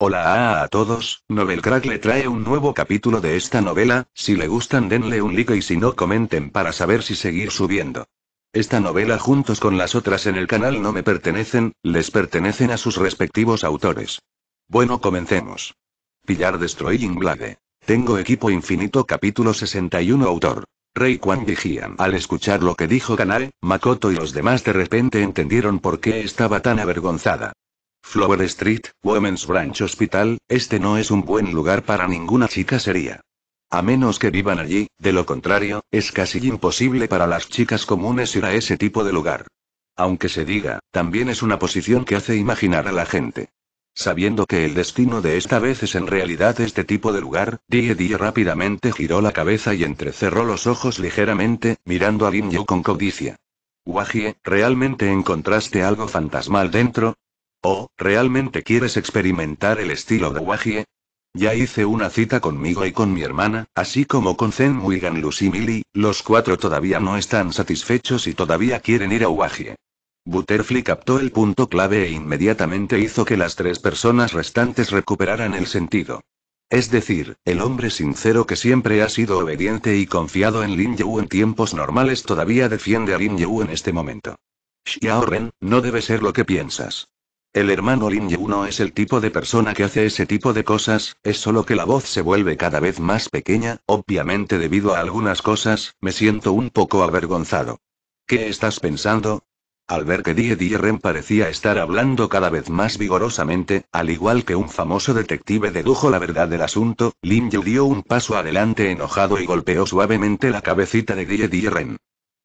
Hola a, todos, Novelcrack le trae un nuevo capítulo de esta novela, si le gustan denle un like y si no comenten para saber si seguir subiendo. Esta novela juntos con las otras en el canal no me pertenecen, les pertenecen a sus respectivos autores. Bueno comencemos. Pillar Destroying Blade. Tengo equipo infinito capítulo 61 autor. Rey Quan Vigian. Al escuchar lo que dijo Kanae, Makoto y los demás de repente entendieron por qué estaba tan avergonzada. Flower Street, Women's Branch Hospital, este no es un buen lugar para ninguna chica sería. A menos que vivan allí, de lo contrario, es casi imposible para las chicas comunes ir a ese tipo de lugar. Aunque se diga, también es una posición que hace imaginar a la gente. Sabiendo que el destino de esta vez es en realidad este tipo de lugar, Die Die rápidamente giró la cabeza y entrecerró los ojos ligeramente, mirando a Lin Yu con codicia. Wajie, ¿realmente encontraste algo fantasmal dentro? Oh, ¿realmente quieres experimentar el estilo de Wagie? Ya hice una cita conmigo y con mi hermana, así como con Zen Wigan Lucy Mili, los cuatro todavía no están satisfechos y todavía quieren ir a Wagie. Butterfly captó el punto clave e inmediatamente hizo que las tres personas restantes recuperaran el sentido. Es decir, el hombre sincero que siempre ha sido obediente y confiado en Lin Yu en tiempos normales todavía defiende a Lin Yu en este momento. Xiao Ren, no debe ser lo que piensas. El hermano Lin Yu no es el tipo de persona que hace ese tipo de cosas, es solo que la voz se vuelve cada vez más pequeña, obviamente debido a algunas cosas, me siento un poco avergonzado. ¿Qué estás pensando? Al ver que Die Die Ren parecía estar hablando cada vez más vigorosamente, al igual que un famoso detective dedujo la verdad del asunto, Lin Yu dio un paso adelante enojado y golpeó suavemente la cabecita de Die Die Ren.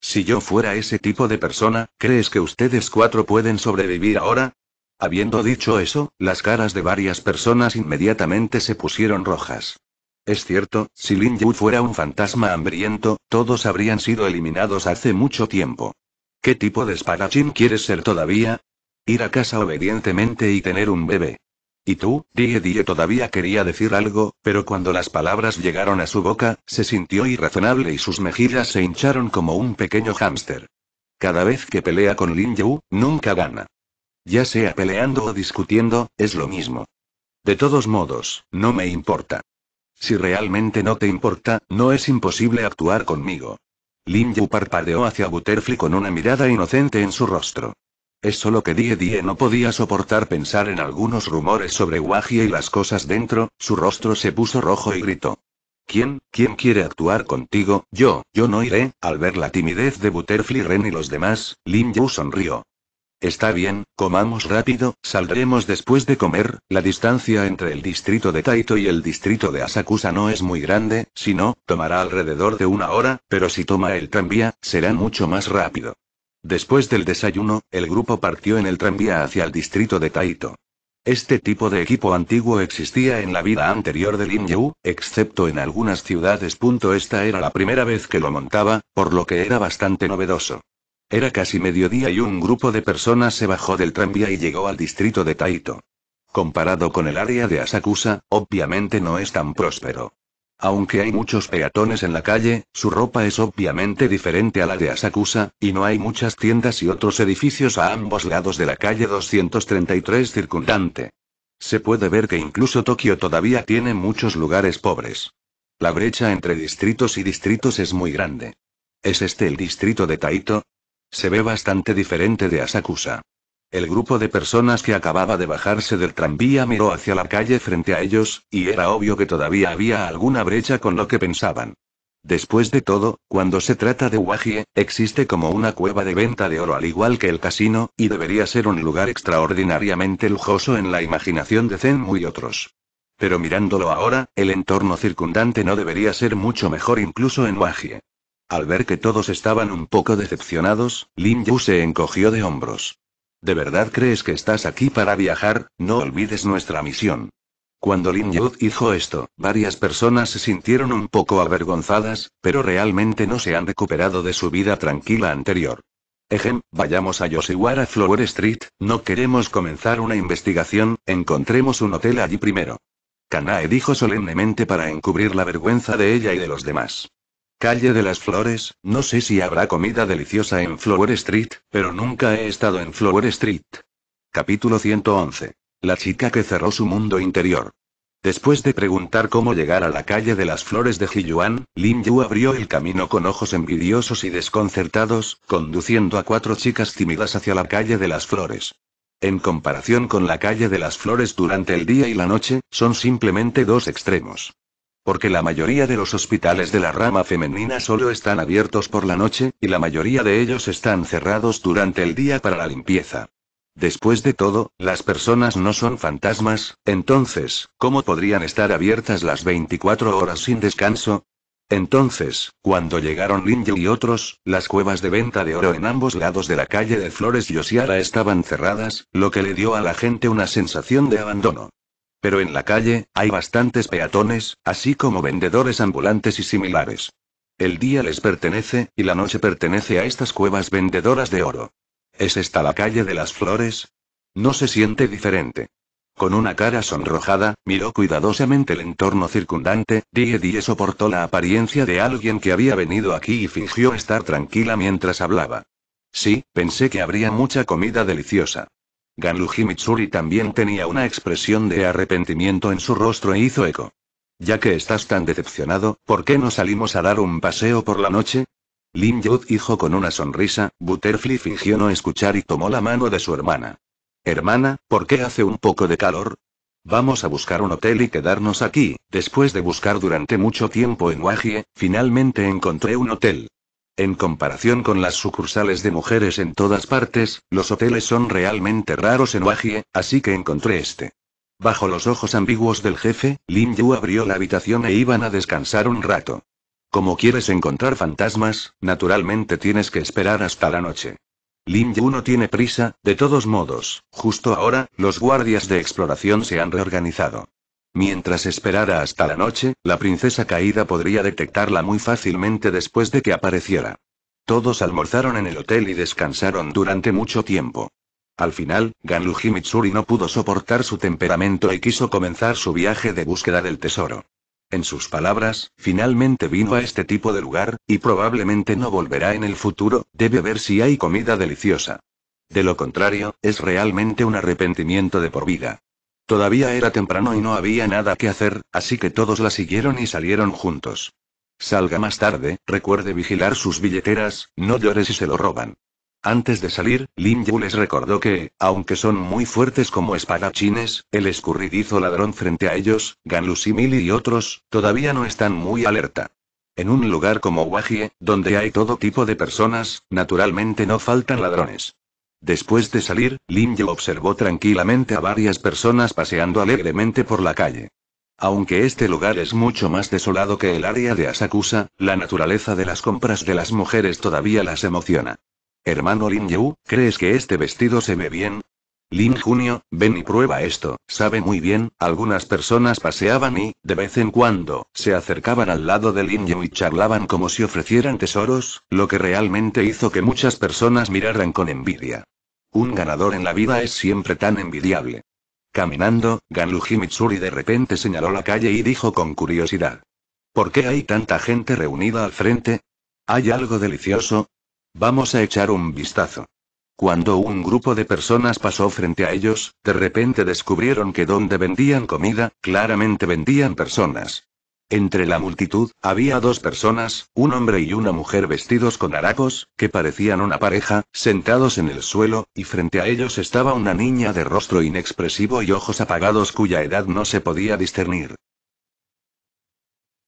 Si yo fuera ese tipo de persona, ¿crees que ustedes cuatro pueden sobrevivir ahora? Habiendo dicho eso, las caras de varias personas inmediatamente se pusieron rojas. Es cierto, si Lin Yu fuera un fantasma hambriento, todos habrían sido eliminados hace mucho tiempo. ¿Qué tipo de espadachín quieres ser todavía? Ir a casa obedientemente y tener un bebé. Y tú, Die Die todavía quería decir algo, pero cuando las palabras llegaron a su boca, se sintió irrazonable y sus mejillas se hincharon como un pequeño hámster. Cada vez que pelea con Lin Yu, nunca gana. Ya sea peleando o discutiendo, es lo mismo. De todos modos, no me importa. Si realmente no te importa, no es imposible actuar conmigo. Lin Yu parpadeó hacia Butterfly con una mirada inocente en su rostro. Es solo que Die Die no podía soportar pensar en algunos rumores sobre Wagia y las cosas dentro, su rostro se puso rojo y gritó. ¿Quién, quién quiere actuar contigo? Yo, yo no iré. Al ver la timidez de Butterfly Ren y los demás, Lin Yu sonrió. Está bien, comamos rápido, saldremos después de comer, la distancia entre el distrito de Taito y el distrito de Asakusa no es muy grande, si no, tomará alrededor de una hora, pero si toma el tranvía, será mucho más rápido. Después del desayuno, el grupo partió en el tranvía hacia el distrito de Taito. Este tipo de equipo antiguo existía en la vida anterior de Lin Yu, excepto en algunas ciudades. Esta era la primera vez que lo montaba, por lo que era bastante novedoso. Era casi mediodía y un grupo de personas se bajó del tranvía y llegó al distrito de Taito. Comparado con el área de Asakusa, obviamente no es tan próspero. Aunque hay muchos peatones en la calle, su ropa es obviamente diferente a la de Asakusa, y no hay muchas tiendas y otros edificios a ambos lados de la calle 233 circundante. Se puede ver que incluso Tokio todavía tiene muchos lugares pobres. La brecha entre distritos y distritos es muy grande. ¿Es este el distrito de Taito? Se ve bastante diferente de Asakusa. El grupo de personas que acababa de bajarse del tranvía miró hacia la calle frente a ellos, y era obvio que todavía había alguna brecha con lo que pensaban. Después de todo, cuando se trata de Wajie, existe como una cueva de venta de oro al igual que el casino, y debería ser un lugar extraordinariamente lujoso en la imaginación de Zenmu y otros. Pero mirándolo ahora, el entorno circundante no debería ser mucho mejor incluso en Wajie. Al ver que todos estaban un poco decepcionados, Lin Yu se encogió de hombros. ¿De verdad crees que estás aquí para viajar? No olvides nuestra misión. Cuando Lin Yu dijo esto, varias personas se sintieron un poco avergonzadas, pero realmente no se han recuperado de su vida tranquila anterior. Ejem, vayamos a Yoshiwara Flower Street, no queremos comenzar una investigación, encontremos un hotel allí primero. Kanae dijo solemnemente para encubrir la vergüenza de ella y de los demás. Calle de las Flores, no sé si habrá comida deliciosa en Flower Street, pero nunca he estado en Flower Street. Capítulo 111. La chica que cerró su mundo interior. Después de preguntar cómo llegar a la calle de las flores de Jiyuan, Lin Yu abrió el camino con ojos envidiosos y desconcertados, conduciendo a cuatro chicas tímidas hacia la calle de las flores. En comparación con la calle de las flores durante el día y la noche, son simplemente dos extremos. Porque la mayoría de los hospitales de la rama femenina solo están abiertos por la noche, y la mayoría de ellos están cerrados durante el día para la limpieza. Después de todo, las personas no son fantasmas, entonces, ¿cómo podrían estar abiertas las 24 horas sin descanso? Entonces, cuando llegaron Yu y otros, las cuevas de venta de oro en ambos lados de la calle de Flores y Osiara estaban cerradas, lo que le dio a la gente una sensación de abandono. Pero en la calle, hay bastantes peatones, así como vendedores ambulantes y similares. El día les pertenece, y la noche pertenece a estas cuevas vendedoras de oro. ¿Es esta la calle de las flores? No se siente diferente. Con una cara sonrojada, miró cuidadosamente el entorno circundante, Die Die soportó la apariencia de alguien que había venido aquí y fingió estar tranquila mientras hablaba. Sí, pensé que habría mucha comida deliciosa. Ganluji Mitsuri también tenía una expresión de arrepentimiento en su rostro e hizo eco. Ya que estás tan decepcionado, ¿por qué no salimos a dar un paseo por la noche? Lin Yud dijo con una sonrisa, Butterfly fingió no escuchar y tomó la mano de su hermana. Hermana, ¿por qué hace un poco de calor? Vamos a buscar un hotel y quedarnos aquí. Después de buscar durante mucho tiempo en Wajie, finalmente encontré un hotel. En comparación con las sucursales de mujeres en todas partes, los hoteles son realmente raros en Wajie, así que encontré este. Bajo los ojos ambiguos del jefe, Lin Yu abrió la habitación e iban a descansar un rato. Como quieres encontrar fantasmas, naturalmente tienes que esperar hasta la noche. Lin Yu no tiene prisa, de todos modos, justo ahora, los guardias de exploración se han reorganizado. Mientras esperara hasta la noche, la princesa caída podría detectarla muy fácilmente después de que apareciera. Todos almorzaron en el hotel y descansaron durante mucho tiempo. Al final, Ganluji Mitsuri no pudo soportar su temperamento y quiso comenzar su viaje de búsqueda del tesoro. En sus palabras, finalmente vino a este tipo de lugar, y probablemente no volverá en el futuro, debe ver si hay comida deliciosa. De lo contrario, es realmente un arrepentimiento de por vida. Todavía era temprano y no había nada que hacer, así que todos la siguieron y salieron juntos. Salga más tarde, recuerde vigilar sus billeteras, no llores si se lo roban. Antes de salir, Lin Yu les recordó que, aunque son muy fuertes como espadachines, el escurridizo ladrón frente a ellos, Gan y otros, todavía no están muy alerta. En un lugar como Wajie, donde hay todo tipo de personas, naturalmente no faltan ladrones. Después de salir, Lin Yu observó tranquilamente a varias personas paseando alegremente por la calle. Aunque este lugar es mucho más desolado que el área de Asakusa, la naturaleza de las compras de las mujeres todavía las emociona. Hermano Lin Yu, ¿crees que este vestido se ve bien? Lin Junio, ven y prueba esto, sabe muy bien, algunas personas paseaban y, de vez en cuando, se acercaban al lado de Lin Yu y charlaban como si ofrecieran tesoros, lo que realmente hizo que muchas personas miraran con envidia. Un ganador en la vida es siempre tan envidiable. Caminando, Ganluji Mitsuri de repente señaló la calle y dijo con curiosidad. ¿Por qué hay tanta gente reunida al frente? ¿Hay algo delicioso? Vamos a echar un vistazo. Cuando un grupo de personas pasó frente a ellos, de repente descubrieron que donde vendían comida, claramente vendían personas. Entre la multitud, había dos personas, un hombre y una mujer vestidos con harapos, que parecían una pareja, sentados en el suelo, y frente a ellos estaba una niña de rostro inexpresivo y ojos apagados cuya edad no se podía discernir.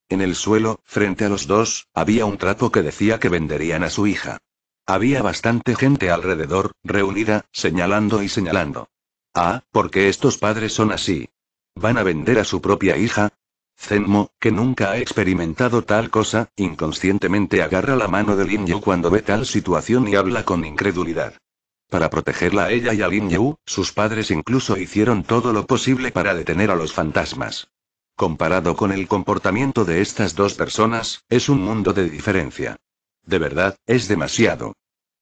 En el suelo, frente a los dos, había un trapo que decía que venderían a su hija. Había bastante gente alrededor, reunida, señalando y señalando. Ah, porque estos padres son así. ¿Van a vender a su propia hija? Zenmo, que nunca ha experimentado tal cosa, inconscientemente agarra la mano de Lin Yu cuando ve tal situación y habla con incredulidad. Para protegerla a ella y a Lin Yu, sus padres incluso hicieron todo lo posible para detener a los fantasmas. Comparado con el comportamiento de estas dos personas, es un mundo de diferencia. De verdad, es demasiado.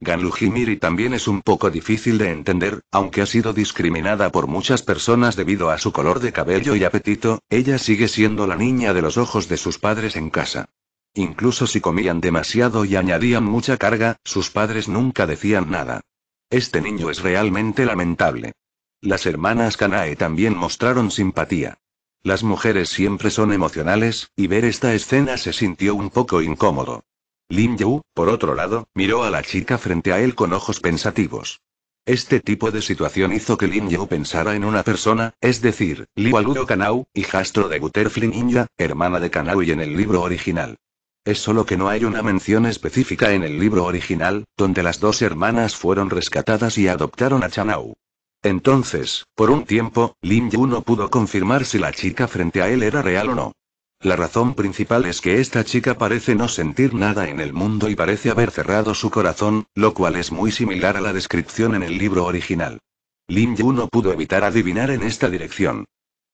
Ganluhimiri también es un poco difícil de entender, aunque ha sido discriminada por muchas personas debido a su color de cabello y apetito, ella sigue siendo la niña de los ojos de sus padres en casa. Incluso si comían demasiado y añadían mucha carga, sus padres nunca decían nada. Este niño es realmente lamentable. Las hermanas Kanae también mostraron simpatía. Las mujeres siempre son emocionales, y ver esta escena se sintió un poco incómodo. Lin Yu, por otro lado, miró a la chica frente a él con ojos pensativos. Este tipo de situación hizo que Lin Yu pensara en una persona, es decir, Liu Canau Kanau, hijastro de Butterfly Ninja, hermana de Kanau y en el libro original. Es solo que no hay una mención específica en el libro original, donde las dos hermanas fueron rescatadas y adoptaron a Chanau. Entonces, por un tiempo, Lin Yu no pudo confirmar si la chica frente a él era real o no. La razón principal es que esta chica parece no sentir nada en el mundo y parece haber cerrado su corazón, lo cual es muy similar a la descripción en el libro original. Lin Yu no pudo evitar adivinar en esta dirección.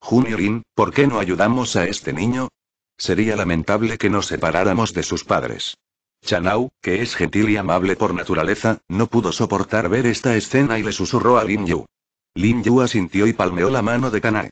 Juniorin, ¿por qué no ayudamos a este niño? Sería lamentable que nos separáramos de sus padres. Chanau, que es gentil y amable por naturaleza, no pudo soportar ver esta escena y le susurró a Lin Yu. Lin Yu asintió y palmeó la mano de Kanae.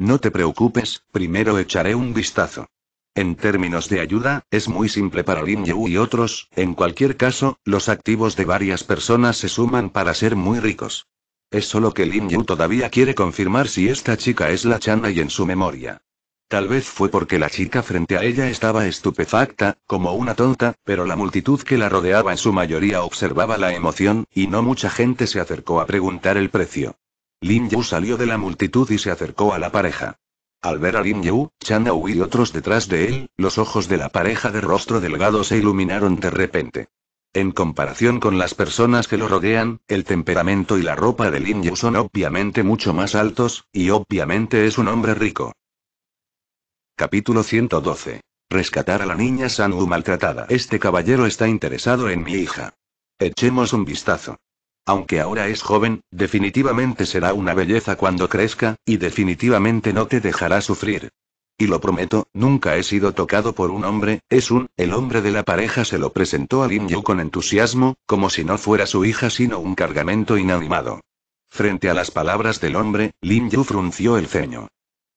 No te preocupes, primero echaré un vistazo. En términos de ayuda, es muy simple para Lin Yu y otros, en cualquier caso, los activos de varias personas se suman para ser muy ricos. Es solo que Lin Yu todavía quiere confirmar si esta chica es la Chana y en su memoria. Tal vez fue porque la chica frente a ella estaba estupefacta, como una tonta, pero la multitud que la rodeaba en su mayoría observaba la emoción, y no mucha gente se acercó a preguntar el precio. Lin Yu salió de la multitud y se acercó a la pareja. Al ver a Lin Yu, Chan y otros detrás de él, los ojos de la pareja de rostro delgado se iluminaron de repente. En comparación con las personas que lo rodean, el temperamento y la ropa de Lin Yu son obviamente mucho más altos, y obviamente es un hombre rico. Capítulo 112. Rescatar a la niña Sanu maltratada. Este caballero está interesado en mi hija. Echemos un vistazo. Aunque ahora es joven, definitivamente será una belleza cuando crezca, y definitivamente no te dejará sufrir. Y lo prometo, nunca he sido tocado por un hombre, es un, el hombre de la pareja se lo presentó a Lin Yu con entusiasmo, como si no fuera su hija sino un cargamento inanimado. Frente a las palabras del hombre, Lin Yu frunció el ceño.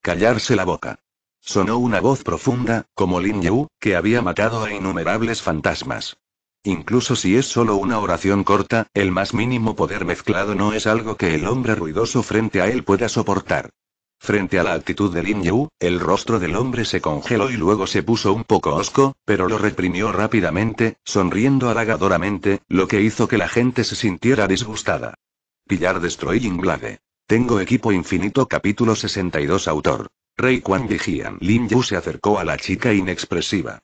Callarse la boca. Sonó una voz profunda, como Lin Yu, que había matado a innumerables fantasmas. Incluso si es solo una oración corta, el más mínimo poder mezclado no es algo que el hombre ruidoso frente a él pueda soportar. Frente a la actitud de Lin Yu, el rostro del hombre se congeló y luego se puso un poco hosco, pero lo reprimió rápidamente, sonriendo halagadoramente, lo que hizo que la gente se sintiera disgustada. Pillar Destroying Blade. Tengo equipo infinito capítulo 62 autor. Rey Quan Vigian. Lin Yu se acercó a la chica inexpresiva.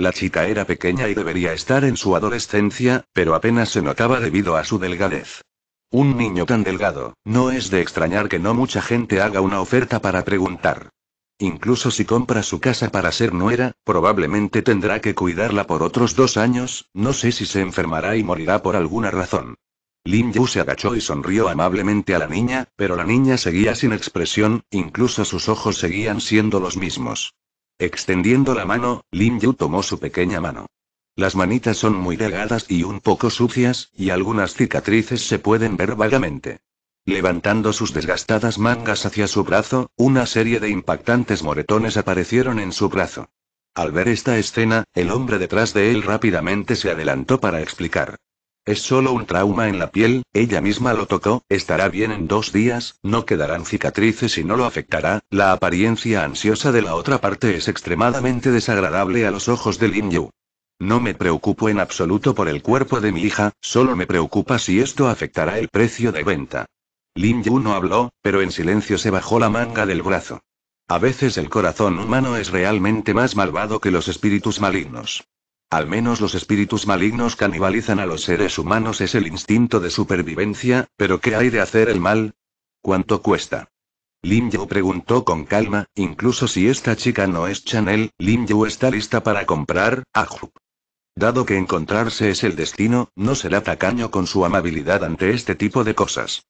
La chica era pequeña y debería estar en su adolescencia, pero apenas se notaba debido a su delgadez. Un niño tan delgado, no es de extrañar que no mucha gente haga una oferta para preguntar. Incluso si compra su casa para ser nuera, probablemente tendrá que cuidarla por otros dos años, no sé si se enfermará y morirá por alguna razón. Lin Yu se agachó y sonrió amablemente a la niña, pero la niña seguía sin expresión, incluso sus ojos seguían siendo los mismos. Extendiendo la mano, Lin Yu tomó su pequeña mano. Las manitas son muy delgadas y un poco sucias, y algunas cicatrices se pueden ver vagamente. Levantando sus desgastadas mangas hacia su brazo, una serie de impactantes moretones aparecieron en su brazo. Al ver esta escena, el hombre detrás de él rápidamente se adelantó para explicar. Es solo un trauma en la piel, ella misma lo tocó, estará bien en dos días, no quedarán cicatrices y no lo afectará. La apariencia ansiosa de la otra parte es extremadamente desagradable a los ojos de Lin Yu. No me preocupo en absoluto por el cuerpo de mi hija, solo me preocupa si esto afectará el precio de venta. Lin Yu no habló, pero en silencio se bajó la manga del brazo. A veces el corazón humano es realmente más malvado que los espíritus malignos. Al menos los espíritus malignos canibalizan a los seres humanos es el instinto de supervivencia, pero ¿qué hay de hacer el mal? ¿Cuánto cuesta? Lin Yu preguntó con calma, incluso si esta chica no es Chanel, Lin Yu está lista para comprar, Ajup. Dado que encontrarse es el destino, no será tacaño con su amabilidad ante este tipo de cosas.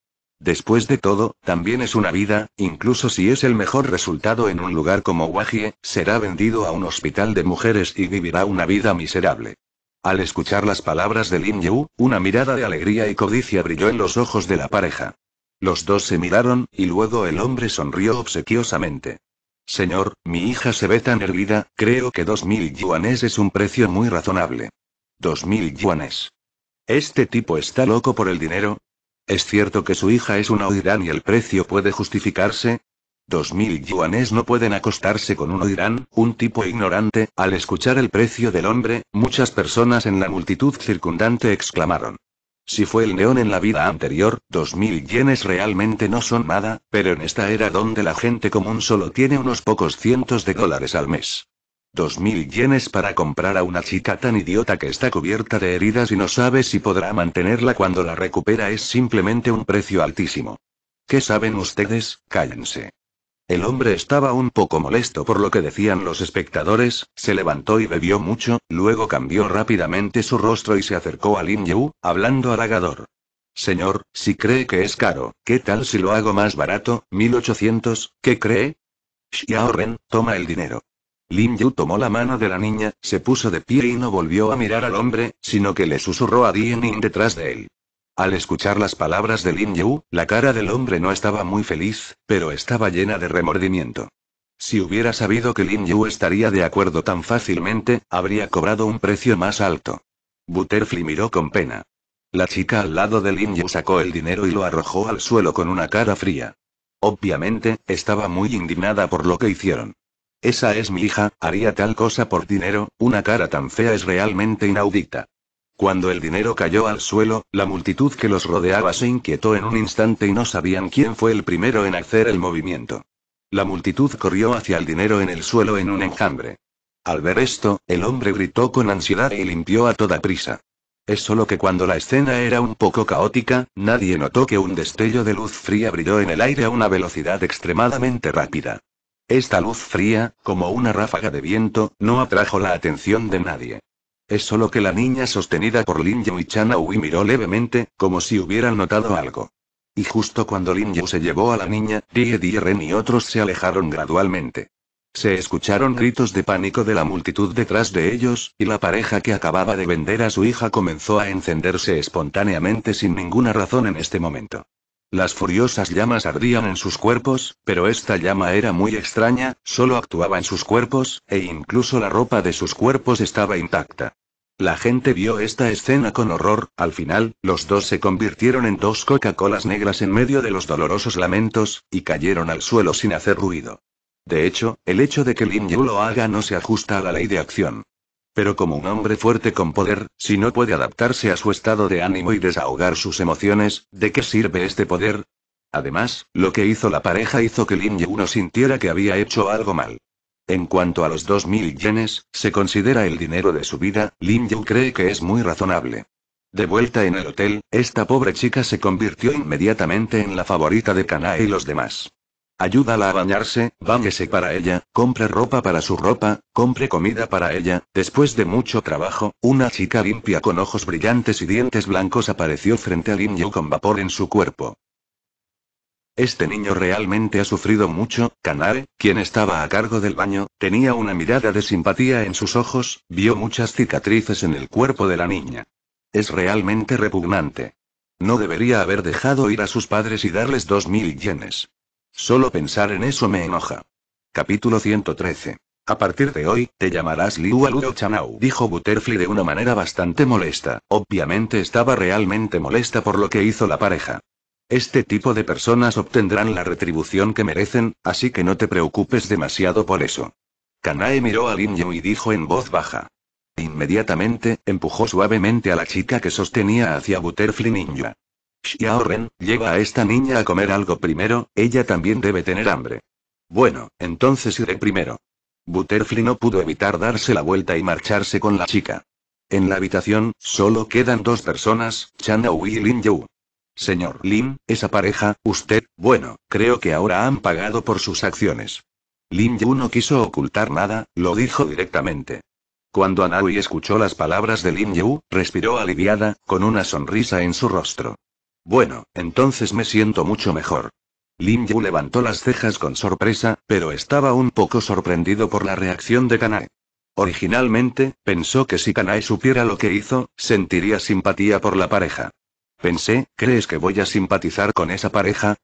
Después de todo, también es una vida, incluso si es el mejor resultado en un lugar como Wagie, será vendido a un hospital de mujeres y vivirá una vida miserable. Al escuchar las palabras de Lin Yu, una mirada de alegría y codicia brilló en los ojos de la pareja. Los dos se miraron, y luego el hombre sonrió obsequiosamente. Señor, mi hija se ve tan hervida, creo que dos mil yuanes es un precio muy razonable. Dos mil yuanes. Este tipo está loco por el dinero, ¿Es cierto que su hija es una oirán y el precio puede justificarse? Dos mil yuanes no pueden acostarse con un oirán, un tipo ignorante. Al escuchar el precio del hombre, muchas personas en la multitud circundante exclamaron. Si fue el neón en la vida anterior, dos mil yenes realmente no son nada, pero en esta era donde la gente común solo tiene unos pocos cientos de dólares al mes. Dos mil yenes para comprar a una chica tan idiota que está cubierta de heridas y no sabe si podrá mantenerla cuando la recupera es simplemente un precio altísimo. ¿Qué saben ustedes? Cállense. El hombre estaba un poco molesto por lo que decían los espectadores, se levantó y bebió mucho, luego cambió rápidamente su rostro y se acercó a Lin Yu, hablando halagador. Señor, si cree que es caro, ¿qué tal si lo hago más barato? 1800, ¿qué cree? Xiao Ren, toma el dinero. Lin Yu tomó la mano de la niña, se puso de pie y no volvió a mirar al hombre, sino que le susurró a Diening detrás de él. Al escuchar las palabras de Lin Yu, la cara del hombre no estaba muy feliz, pero estaba llena de remordimiento. Si hubiera sabido que Lin Yu estaría de acuerdo tan fácilmente, habría cobrado un precio más alto. Butterfly miró con pena. La chica al lado de Lin Yu sacó el dinero y lo arrojó al suelo con una cara fría. Obviamente, estaba muy indignada por lo que hicieron. Esa es mi hija, haría tal cosa por dinero, una cara tan fea es realmente inaudita. Cuando el dinero cayó al suelo, la multitud que los rodeaba se inquietó en un instante y no sabían quién fue el primero en hacer el movimiento. La multitud corrió hacia el dinero en el suelo en un enjambre. Al ver esto, el hombre gritó con ansiedad y limpió a toda prisa. Es solo que cuando la escena era un poco caótica, nadie notó que un destello de luz fría brilló en el aire a una velocidad extremadamente rápida. Esta luz fría, como una ráfaga de viento, no atrajo la atención de nadie. Es solo que la niña sostenida por Lin Yu y Chana Aui miró levemente, como si hubieran notado algo. Y justo cuando Lin Yu se llevó a la niña, Die Die Ren y otros se alejaron gradualmente. Se escucharon gritos de pánico de la multitud detrás de ellos, y la pareja que acababa de vender a su hija comenzó a encenderse espontáneamente sin ninguna razón en este momento. Las furiosas llamas ardían en sus cuerpos, pero esta llama era muy extraña, solo actuaba en sus cuerpos, e incluso la ropa de sus cuerpos estaba intacta. La gente vio esta escena con horror, al final, los dos se convirtieron en dos Coca-Colas negras en medio de los dolorosos lamentos, y cayeron al suelo sin hacer ruido. De hecho, el hecho de que Lin Yu lo haga no se ajusta a la ley de acción. Pero como un hombre fuerte con poder, si no puede adaptarse a su estado de ánimo y desahogar sus emociones, ¿de qué sirve este poder? Además, lo que hizo la pareja hizo que Lin Yu no sintiera que había hecho algo mal. En cuanto a los 2.000 yenes, se considera el dinero de su vida, Lin Yu cree que es muy razonable. De vuelta en el hotel, esta pobre chica se convirtió inmediatamente en la favorita de Kanae y los demás. Ayúdala a bañarse, báñese para ella, compre ropa para su ropa, compre comida para ella. Después de mucho trabajo, una chica limpia con ojos brillantes y dientes blancos apareció frente a Lin con vapor en su cuerpo. Este niño realmente ha sufrido mucho. Kanare, quien estaba a cargo del baño, tenía una mirada de simpatía en sus ojos, vio muchas cicatrices en el cuerpo de la niña. Es realmente repugnante. No debería haber dejado ir a sus padres y darles dos mil yenes. Solo pensar en eso me enoja. Capítulo 113. A partir de hoy, te llamarás Liu Aluo Chanau, dijo Butterfly de una manera bastante molesta. Obviamente estaba realmente molesta por lo que hizo la pareja. Este tipo de personas obtendrán la retribución que merecen, así que no te preocupes demasiado por eso. Kanae miró a Lin y dijo en voz baja. Inmediatamente, empujó suavemente a la chica que sostenía hacia Butterfly Ninja. Xiao Ren, lleva a esta niña a comer algo primero, ella también debe tener hambre. Bueno, entonces iré primero. Butterfly no pudo evitar darse la vuelta y marcharse con la chica. En la habitación, solo quedan dos personas, Chanao y Lin Yu. Señor Lin, esa pareja, usted, bueno, creo que ahora han pagado por sus acciones. Lin Yu no quiso ocultar nada, lo dijo directamente. Cuando Anaui escuchó las palabras de Lin Yu, respiró aliviada, con una sonrisa en su rostro. Bueno, entonces me siento mucho mejor. Lin Yu levantó las cejas con sorpresa, pero estaba un poco sorprendido por la reacción de Kanae. Originalmente, pensó que si Kanae supiera lo que hizo, sentiría simpatía por la pareja. Pensé, ¿crees que voy a simpatizar con esa pareja?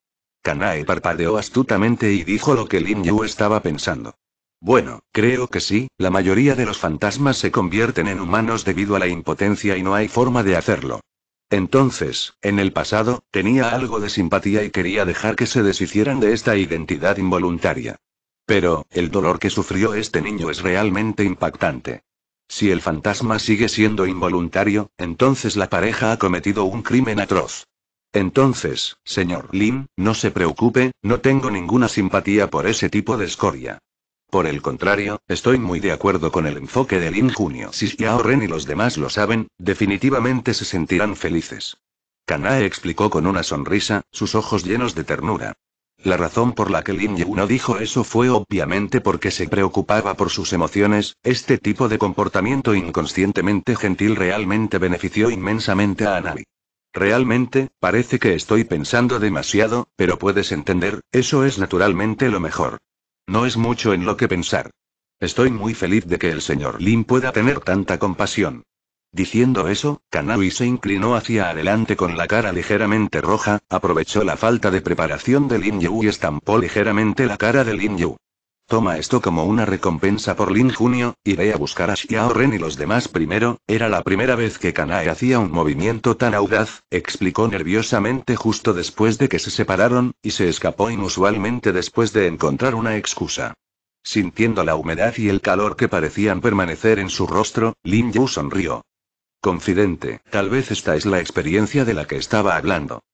Kanae parpadeó astutamente y dijo lo que Lin Yu estaba pensando. Bueno, creo que sí, la mayoría de los fantasmas se convierten en humanos debido a la impotencia y no hay forma de hacerlo. Entonces, en el pasado, tenía algo de simpatía y quería dejar que se deshicieran de esta identidad involuntaria. Pero, el dolor que sufrió este niño es realmente impactante. Si el fantasma sigue siendo involuntario, entonces la pareja ha cometido un crimen atroz. Entonces, señor Lin, no se preocupe, no tengo ninguna simpatía por ese tipo de escoria. Por el contrario, estoy muy de acuerdo con el enfoque de Lin Junio. Si Xiao Ren y los demás lo saben, definitivamente se sentirán felices. Kanae explicó con una sonrisa, sus ojos llenos de ternura. La razón por la que Lin Yu dijo eso fue obviamente porque se preocupaba por sus emociones, este tipo de comportamiento inconscientemente gentil realmente benefició inmensamente a Anali. Realmente, parece que estoy pensando demasiado, pero puedes entender, eso es naturalmente lo mejor. No es mucho en lo que pensar. Estoy muy feliz de que el señor Lin pueda tener tanta compasión. Diciendo eso, Kanaui se inclinó hacia adelante con la cara ligeramente roja, aprovechó la falta de preparación de Lin Yu y estampó ligeramente la cara de Lin Yu. Toma esto como una recompensa por Lin Junio, y ve a buscar a Xiao Ren y los demás primero, era la primera vez que Kanae hacía un movimiento tan audaz, explicó nerviosamente justo después de que se separaron, y se escapó inusualmente después de encontrar una excusa. Sintiendo la humedad y el calor que parecían permanecer en su rostro, Lin Yu sonrió. Confidente, tal vez esta es la experiencia de la que estaba hablando.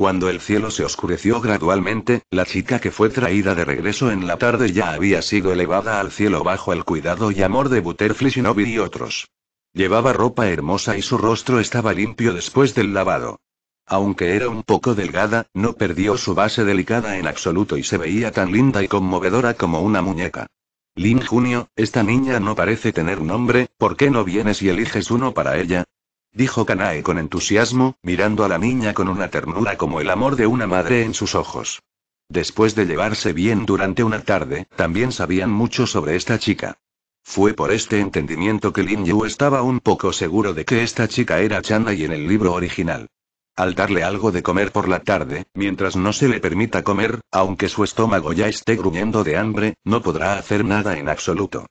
Cuando el cielo se oscureció gradualmente, la chica que fue traída de regreso en la tarde ya había sido elevada al cielo bajo el cuidado y amor de Butterfly Shinobi y otros. Llevaba ropa hermosa y su rostro estaba limpio después del lavado. Aunque era un poco delgada, no perdió su base delicada en absoluto y se veía tan linda y conmovedora como una muñeca. Lin Junio, esta niña no parece tener nombre, ¿por qué no vienes y eliges uno para ella? dijo Kanae con entusiasmo, mirando a la niña con una ternura como el amor de una madre en sus ojos. Después de llevarse bien durante una tarde, también sabían mucho sobre esta chica. Fue por este entendimiento que Lin Yu estaba un poco seguro de que esta chica era Chana y en el libro original. Al darle algo de comer por la tarde, mientras no se le permita comer, aunque su estómago ya esté gruñendo de hambre, no podrá hacer nada en absoluto.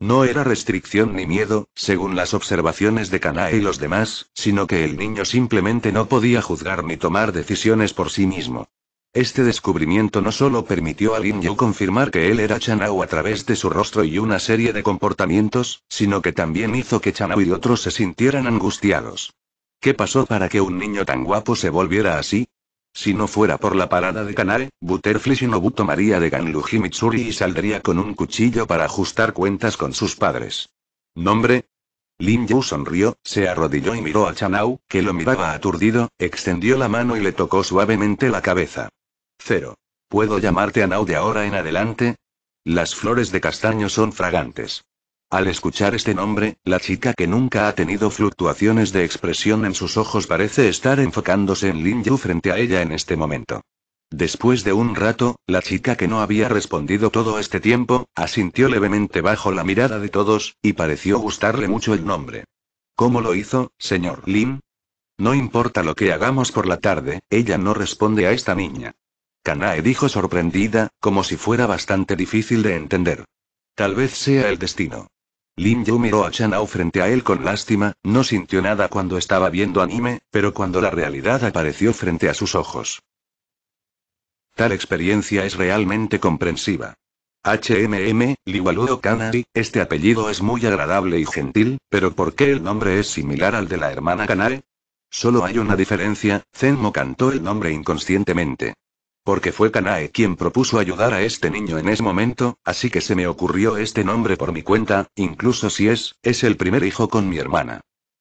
No era restricción ni miedo, según las observaciones de Kanae y los demás, sino que el niño simplemente no podía juzgar ni tomar decisiones por sí mismo. Este descubrimiento no solo permitió a Lin Yu confirmar que él era Chanao a través de su rostro y una serie de comportamientos, sino que también hizo que Chanao y otros se sintieran angustiados. ¿Qué pasó para que un niño tan guapo se volviera así? Si no fuera por la parada de Kanae, Butterfly Shinobu tomaría de Ganluji Mitsuri y saldría con un cuchillo para ajustar cuentas con sus padres. ¿Nombre? Lin Yu sonrió, se arrodilló y miró a Chanau, que lo miraba aturdido, extendió la mano y le tocó suavemente la cabeza. Cero. ¿Puedo llamarte Anau de ahora en adelante? Las flores de castaño son fragantes. Al escuchar este nombre, la chica que nunca ha tenido fluctuaciones de expresión en sus ojos parece estar enfocándose en Lin Yu frente a ella en este momento. Después de un rato, la chica que no había respondido todo este tiempo, asintió levemente bajo la mirada de todos, y pareció gustarle mucho el nombre. ¿Cómo lo hizo, señor Lin? No importa lo que hagamos por la tarde, ella no responde a esta niña. Kanae dijo sorprendida, como si fuera bastante difícil de entender. Tal vez sea el destino. Lin Yu miró a Chanao frente a él con lástima, no sintió nada cuando estaba viendo anime, pero cuando la realidad apareció frente a sus ojos. Tal experiencia es realmente comprensiva. HMM, Liwaludo Kanari, este apellido es muy agradable y gentil, pero ¿por qué el nombre es similar al de la hermana Kanare? Solo hay una diferencia, Zenmo cantó el nombre inconscientemente. Porque fue Kanae quien propuso ayudar a este niño en ese momento, así que se me ocurrió este nombre por mi cuenta, incluso si es, es el primer hijo con mi hermana.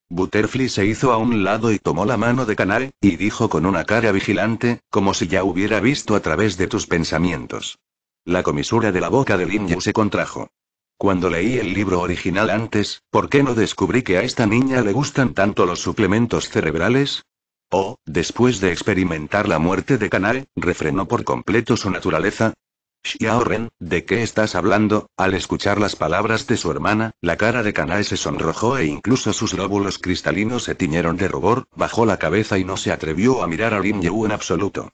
Butterfly se hizo a un lado y tomó la mano de Kanae, y dijo con una cara vigilante, como si ya hubiera visto a través de tus pensamientos. La comisura de la boca del Yu se contrajo. Cuando leí el libro original antes, ¿por qué no descubrí que a esta niña le gustan tanto los suplementos cerebrales? O, después de experimentar la muerte de Kanae, refrenó por completo su naturaleza. Xiao Ren, ¿de qué estás hablando? Al escuchar las palabras de su hermana, la cara de Kanae se sonrojó e incluso sus lóbulos cristalinos se tiñeron de rubor, bajó la cabeza y no se atrevió a mirar a Lin Yu en absoluto.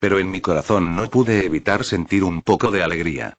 Pero en mi corazón no pude evitar sentir un poco de alegría.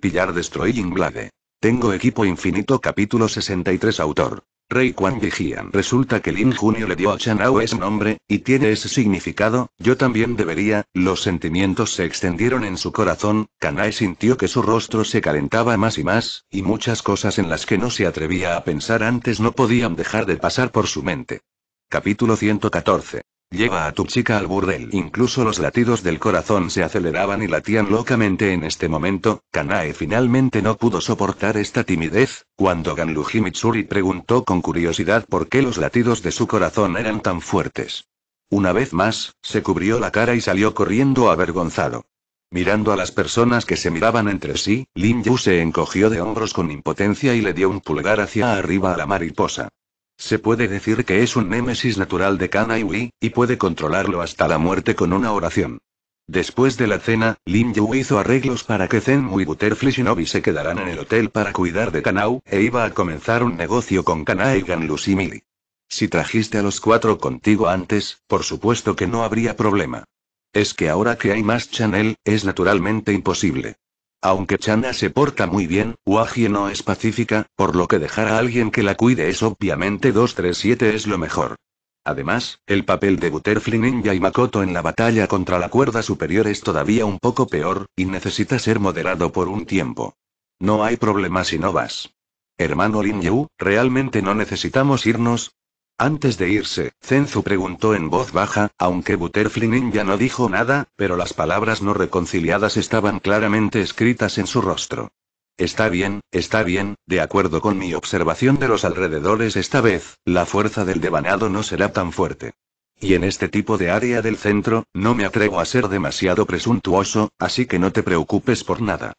Pillar Destroying Blade. Tengo equipo infinito capítulo 63 autor. Rey Quan Yijian. Resulta que Lin Junio le dio a Chanao ese nombre, y tiene ese significado, yo también debería. Los sentimientos se extendieron en su corazón, Kanae sintió que su rostro se calentaba más y más, y muchas cosas en las que no se atrevía a pensar antes no podían dejar de pasar por su mente. Capítulo 114 Lleva a tu chica al burdel. Incluso los latidos del corazón se aceleraban y latían locamente en este momento. Kanae finalmente no pudo soportar esta timidez, cuando Ganluji Mitsuri preguntó con curiosidad por qué los latidos de su corazón eran tan fuertes. Una vez más, se cubrió la cara y salió corriendo avergonzado. Mirando a las personas que se miraban entre sí, Lin Yu se encogió de hombros con impotencia y le dio un pulgar hacia arriba a la mariposa. Se puede decir que es un némesis natural de Kanai y puede controlarlo hasta la muerte con una oración. Después de la cena, Lin Yu hizo arreglos para que Zenmu y Butterfly Shinobi se quedaran en el hotel para cuidar de Kanau, e iba a comenzar un negocio con Kanai Ganlus y Mili. Si trajiste a los cuatro contigo antes, por supuesto que no habría problema. Es que ahora que hay más Chanel, es naturalmente imposible. Aunque Chana se porta muy bien, Wajie no es pacífica, por lo que dejar a alguien que la cuide es obviamente 237 es lo mejor. Además, el papel de Butterfly Ninja y Makoto en la batalla contra la cuerda superior es todavía un poco peor, y necesita ser moderado por un tiempo. No hay problema si no vas. Hermano Lin Yu, realmente no necesitamos irnos, antes de irse, Zenzu preguntó en voz baja, aunque Butterfly ya no dijo nada, pero las palabras no reconciliadas estaban claramente escritas en su rostro. Está bien, está bien, de acuerdo con mi observación de los alrededores esta vez, la fuerza del devanado no será tan fuerte. Y en este tipo de área del centro, no me atrevo a ser demasiado presuntuoso, así que no te preocupes por nada.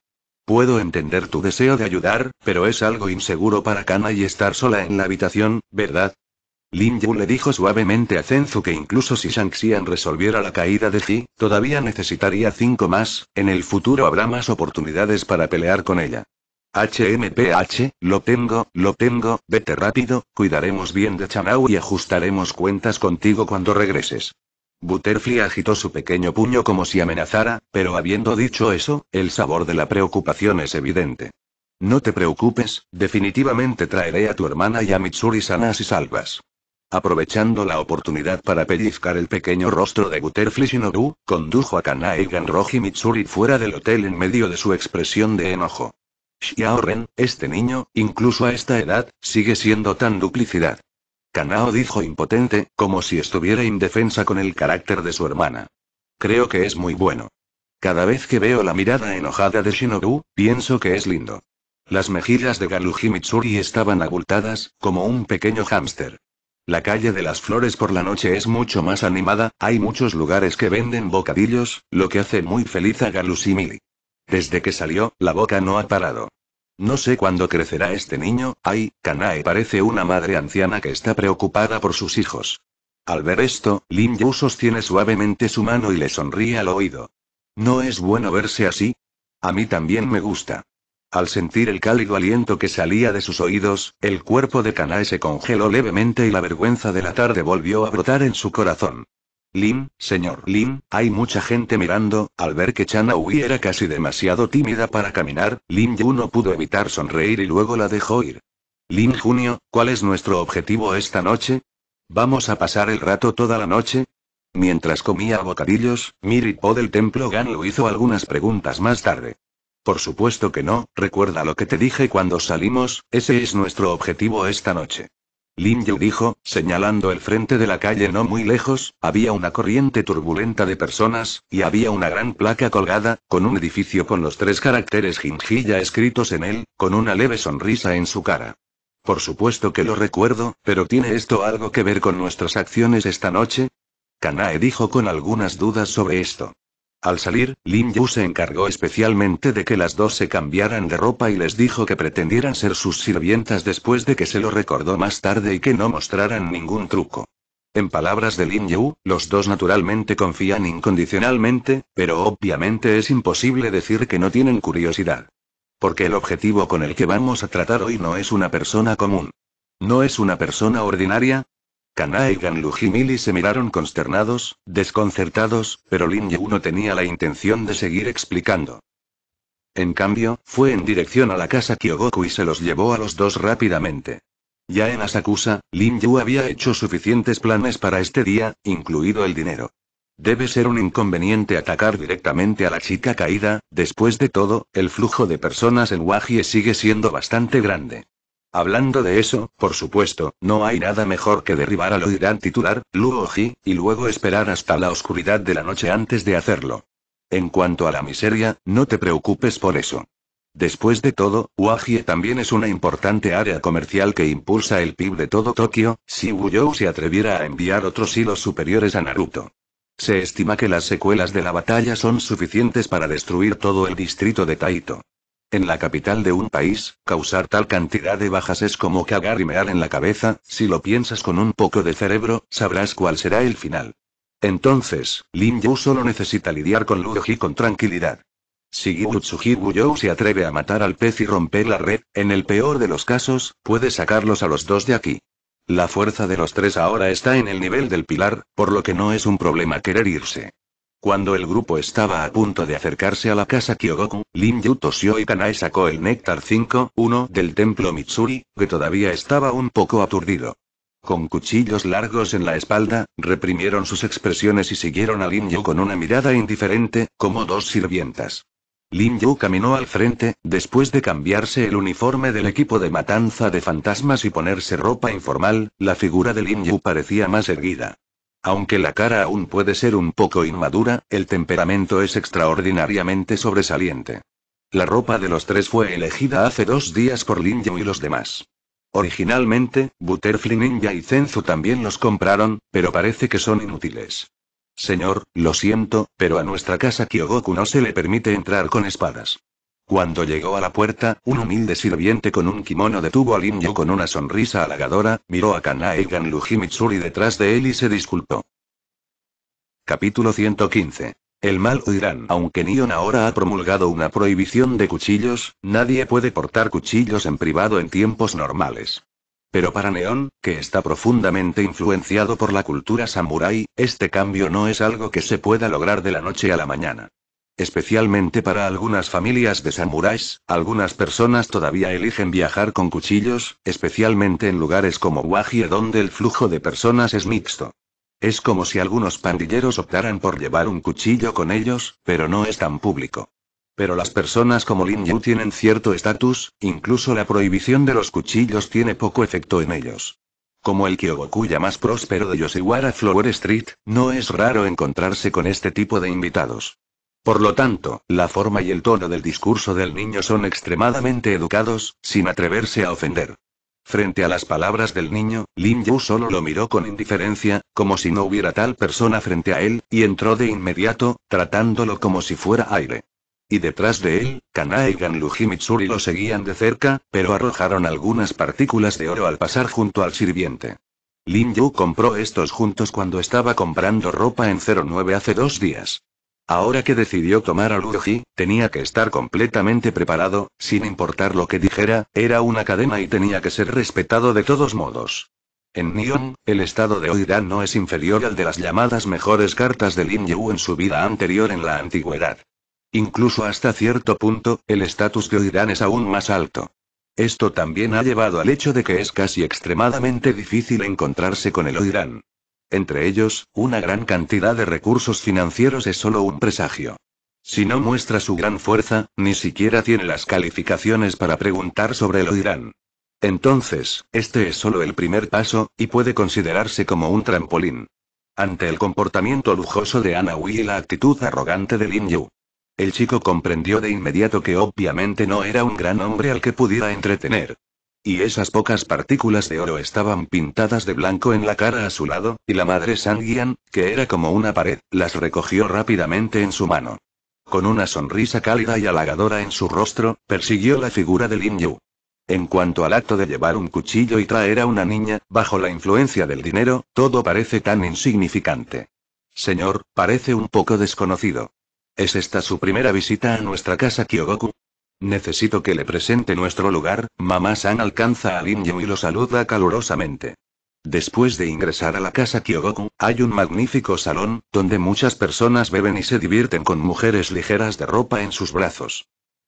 Puedo entender tu deseo de ayudar, pero es algo inseguro para Kana y estar sola en la habitación, ¿verdad? Lin Yu le dijo suavemente a Zenzu que incluso si Shang-Xian resolviera la caída de Ti, todavía necesitaría cinco más, en el futuro habrá más oportunidades para pelear con ella. HMPH, lo tengo, lo tengo, vete rápido, cuidaremos bien de Chanao y ajustaremos cuentas contigo cuando regreses. Butterfly agitó su pequeño puño como si amenazara, pero habiendo dicho eso, el sabor de la preocupación es evidente. No te preocupes, definitivamente traeré a tu hermana y a Mitsuri sanas y salvas. Aprovechando la oportunidad para pellizcar el pequeño rostro de Butterfly Shinobu, condujo a Kanae Ganroji Mitsuri fuera del hotel en medio de su expresión de enojo. Xiao este niño, incluso a esta edad, sigue siendo tan duplicidad. Kanao dijo impotente, como si estuviera indefensa con el carácter de su hermana. Creo que es muy bueno. Cada vez que veo la mirada enojada de Shinobu, pienso que es lindo. Las mejillas de Ganroji Mitsuri estaban abultadas, como un pequeño hámster. La calle de las flores por la noche es mucho más animada, hay muchos lugares que venden bocadillos, lo que hace muy feliz a Galusimili. Desde que salió, la boca no ha parado. No sé cuándo crecerá este niño, ay, Kanae parece una madre anciana que está preocupada por sus hijos. Al ver esto, Lin Yu sostiene suavemente su mano y le sonríe al oído. ¿No es bueno verse así? A mí también me gusta. Al sentir el cálido aliento que salía de sus oídos, el cuerpo de Kanae se congeló levemente y la vergüenza de la tarde volvió a brotar en su corazón. Lin, señor Lin, hay mucha gente mirando, al ver que Chanaui era casi demasiado tímida para caminar, Lin Yu no pudo evitar sonreír y luego la dejó ir. Lin Junio, ¿cuál es nuestro objetivo esta noche? ¿Vamos a pasar el rato toda la noche? Mientras comía bocadillos, Miripo del templo Gan lo hizo algunas preguntas más tarde. Por supuesto que no, recuerda lo que te dije cuando salimos, ese es nuestro objetivo esta noche. Lin Yu dijo, señalando el frente de la calle no muy lejos, había una corriente turbulenta de personas, y había una gran placa colgada, con un edificio con los tres caracteres Jinjilla escritos en él, con una leve sonrisa en su cara. Por supuesto que lo recuerdo, pero ¿tiene esto algo que ver con nuestras acciones esta noche? Kanae dijo con algunas dudas sobre esto. Al salir, Lin Yu se encargó especialmente de que las dos se cambiaran de ropa y les dijo que pretendieran ser sus sirvientas después de que se lo recordó más tarde y que no mostraran ningún truco. En palabras de Lin Yu, los dos naturalmente confían incondicionalmente, pero obviamente es imposible decir que no tienen curiosidad. Porque el objetivo con el que vamos a tratar hoy no es una persona común. No es una persona ordinaria, Kanae y Mili se miraron consternados, desconcertados, pero Lin Yu no tenía la intención de seguir explicando. En cambio, fue en dirección a la casa Kyogoku y se los llevó a los dos rápidamente. Ya en Asakusa, Lin Yu había hecho suficientes planes para este día, incluido el dinero. Debe ser un inconveniente atacar directamente a la chica caída, después de todo, el flujo de personas en Waji sigue siendo bastante grande. Hablando de eso, por supuesto, no hay nada mejor que derribar al oirán titular, Luoji, y luego esperar hasta la oscuridad de la noche antes de hacerlo. En cuanto a la miseria, no te preocupes por eso. Después de todo, Wajie también es una importante área comercial que impulsa el PIB de todo Tokio, si Wuyou se atreviera a enviar otros hilos superiores a Naruto. Se estima que las secuelas de la batalla son suficientes para destruir todo el distrito de Taito. En la capital de un país, causar tal cantidad de bajas es como cagar y mear en la cabeza, si lo piensas con un poco de cerebro, sabrás cuál será el final. Entonces, Lin Yu solo necesita lidiar con Lu Ji con tranquilidad. Si Wu Yu se atreve a matar al pez y romper la red, en el peor de los casos, puede sacarlos a los dos de aquí. La fuerza de los tres ahora está en el nivel del pilar, por lo que no es un problema querer irse. Cuando el grupo estaba a punto de acercarse a la casa Kyogoku, Lin Yu tosió y Kanae sacó el néctar 5-1 del templo Mitsuri, que todavía estaba un poco aturdido. Con cuchillos largos en la espalda, reprimieron sus expresiones y siguieron a Lin Yu con una mirada indiferente, como dos sirvientas. Lin Yu caminó al frente, después de cambiarse el uniforme del equipo de matanza de fantasmas y ponerse ropa informal, la figura de Lin Yu parecía más erguida. Aunque la cara aún puede ser un poco inmadura, el temperamento es extraordinariamente sobresaliente. La ropa de los tres fue elegida hace dos días por Linjo y los demás. Originalmente, Butterfly Ninja y Zenzu también los compraron, pero parece que son inútiles. Señor, lo siento, pero a nuestra casa Kyogoku no se le permite entrar con espadas. Cuando llegó a la puerta, un humilde sirviente con un kimono detuvo al indio con una sonrisa halagadora, miró a Kanae Ganluji Mitsuri detrás de él y se disculpó. Capítulo 115. El mal huirán. Aunque Neon ahora ha promulgado una prohibición de cuchillos, nadie puede portar cuchillos en privado en tiempos normales. Pero para Neon, que está profundamente influenciado por la cultura samurái, este cambio no es algo que se pueda lograr de la noche a la mañana. Especialmente para algunas familias de samuráis, algunas personas todavía eligen viajar con cuchillos, especialmente en lugares como Wajie donde el flujo de personas es mixto. Es como si algunos pandilleros optaran por llevar un cuchillo con ellos, pero no es tan público. Pero las personas como Lin Yu tienen cierto estatus, incluso la prohibición de los cuchillos tiene poco efecto en ellos. Como el Kyogokuya más próspero de Yoshiwara Flower Street, no es raro encontrarse con este tipo de invitados. Por lo tanto, la forma y el tono del discurso del niño son extremadamente educados, sin atreverse a ofender. Frente a las palabras del niño, Lin Yu solo lo miró con indiferencia, como si no hubiera tal persona frente a él, y entró de inmediato, tratándolo como si fuera aire. Y detrás de él, Kanae y Ganluji Mitsuri lo seguían de cerca, pero arrojaron algunas partículas de oro al pasar junto al sirviente. Lin Yu compró estos juntos cuando estaba comprando ropa en 09 hace dos días. Ahora que decidió tomar a Luigi, tenía que estar completamente preparado, sin importar lo que dijera, era una cadena y tenía que ser respetado de todos modos. En Nion, el estado de Oiran no es inferior al de las llamadas mejores cartas de Lin Yu en su vida anterior en la antigüedad. Incluso hasta cierto punto, el estatus de Oirán es aún más alto. Esto también ha llevado al hecho de que es casi extremadamente difícil encontrarse con el Oirán. Entre ellos, una gran cantidad de recursos financieros es solo un presagio. Si no muestra su gran fuerza, ni siquiera tiene las calificaciones para preguntar sobre lo Irán. Entonces, este es solo el primer paso, y puede considerarse como un trampolín. Ante el comportamiento lujoso de Ana y la actitud arrogante de Lin Yu, el chico comprendió de inmediato que obviamente no era un gran hombre al que pudiera entretener. Y esas pocas partículas de oro estaban pintadas de blanco en la cara a su lado, y la madre Sangian, que era como una pared, las recogió rápidamente en su mano. Con una sonrisa cálida y halagadora en su rostro, persiguió la figura de Lin Yu. En cuanto al acto de llevar un cuchillo y traer a una niña, bajo la influencia del dinero, todo parece tan insignificante. Señor, parece un poco desconocido. ¿Es esta su primera visita a nuestra casa Kyogoku? Necesito que le presente nuestro lugar. Mamá San alcanza Lin Yu y lo saluda calurosamente. Después de ingresar a la casa Kyogoku, hay un magnífico salón, donde muchas personas beben y se divierten con mujeres ligeras de ropa en sus brazos.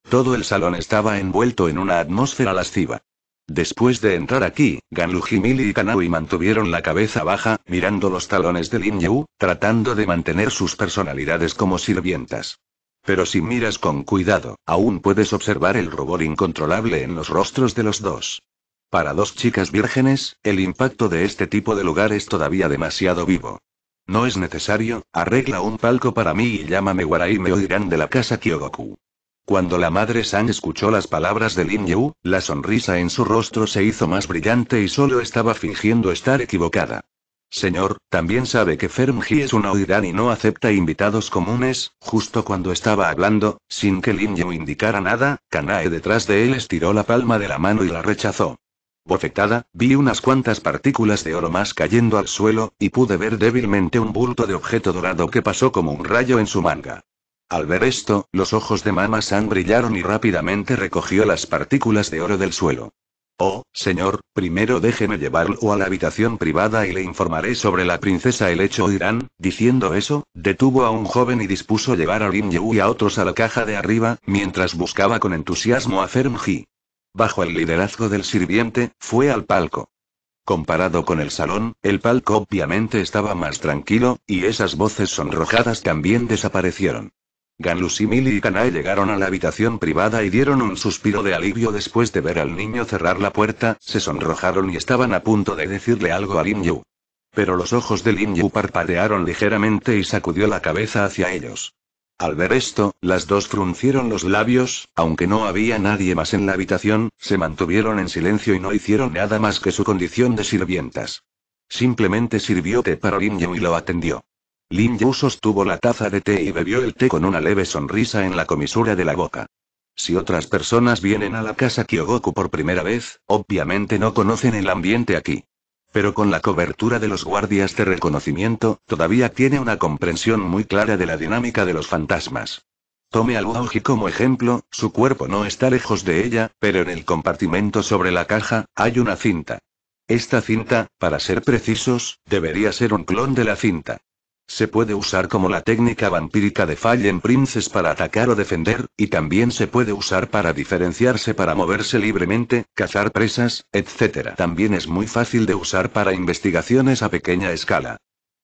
Todo el salón estaba envuelto en una atmósfera lasciva. Después de entrar aquí, Ganlu Jimili y Kanaui mantuvieron la cabeza baja, mirando los talones de Lin Yu, tratando de mantener sus personalidades como sirvientas. Pero si miras con cuidado, aún puedes observar el rubor incontrolable en los rostros de los dos. Para dos chicas vírgenes, el impacto de este tipo de lugar es todavía demasiado vivo. No es necesario, arregla un palco para mí y llámame Warai me oirán de la casa Kyogoku. Cuando la madre San escuchó las palabras de Lin Yu, la sonrisa en su rostro se hizo más brillante y solo estaba fingiendo estar equivocada. Señor, también sabe que Fermji es un oirán y no acepta invitados comunes. Justo cuando estaba hablando, sin que Lin Yu indicara nada, Kanae detrás de él estiró la palma de la mano y la rechazó. Bofetada, vi unas cuantas partículas de oro más cayendo al suelo, y pude ver débilmente un bulto de objeto dorado que pasó como un rayo en su manga. Al ver esto, los ojos de Mama San brillaron y rápidamente recogió las partículas de oro del suelo. Oh, señor, primero déjeme llevarlo a la habitación privada y le informaré sobre la princesa el hecho Irán, diciendo eso, detuvo a un joven y dispuso llevar a Lin Yu y a otros a la caja de arriba, mientras buscaba con entusiasmo a Ferm Bajo el liderazgo del sirviente, fue al palco. Comparado con el salón, el palco obviamente estaba más tranquilo, y esas voces sonrojadas también desaparecieron. Simili y Kanae llegaron a la habitación privada y dieron un suspiro de alivio después de ver al niño cerrar la puerta, se sonrojaron y estaban a punto de decirle algo a Lin Yu. Pero los ojos de Lin Yu parpadearon ligeramente y sacudió la cabeza hacia ellos. Al ver esto, las dos fruncieron los labios, aunque no había nadie más en la habitación, se mantuvieron en silencio y no hicieron nada más que su condición de sirvientas. Simplemente sirvió té para Lin Yu y lo atendió. Lin Yu sostuvo la taza de té y bebió el té con una leve sonrisa en la comisura de la boca. Si otras personas vienen a la casa Kyogoku por primera vez, obviamente no conocen el ambiente aquí. Pero con la cobertura de los guardias de reconocimiento, todavía tiene una comprensión muy clara de la dinámica de los fantasmas. Tome al Wauji como ejemplo, su cuerpo no está lejos de ella, pero en el compartimento sobre la caja, hay una cinta. Esta cinta, para ser precisos, debería ser un clon de la cinta. Se puede usar como la técnica vampírica de Fallen Princess para atacar o defender, y también se puede usar para diferenciarse para moverse libremente, cazar presas, etc. También es muy fácil de usar para investigaciones a pequeña escala.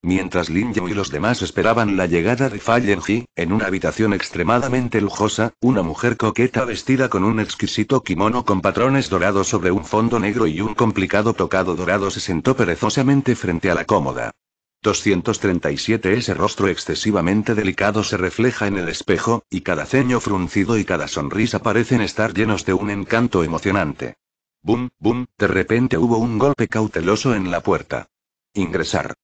Mientras Lin y los demás esperaban la llegada de Fallen Ji, en una habitación extremadamente lujosa, una mujer coqueta vestida con un exquisito kimono con patrones dorados sobre un fondo negro y un complicado tocado dorado se sentó perezosamente frente a la cómoda 237 Ese rostro excesivamente delicado se refleja en el espejo, y cada ceño fruncido y cada sonrisa parecen estar llenos de un encanto emocionante. Bum, bum, de repente hubo un golpe cauteloso en la puerta. Ingresar.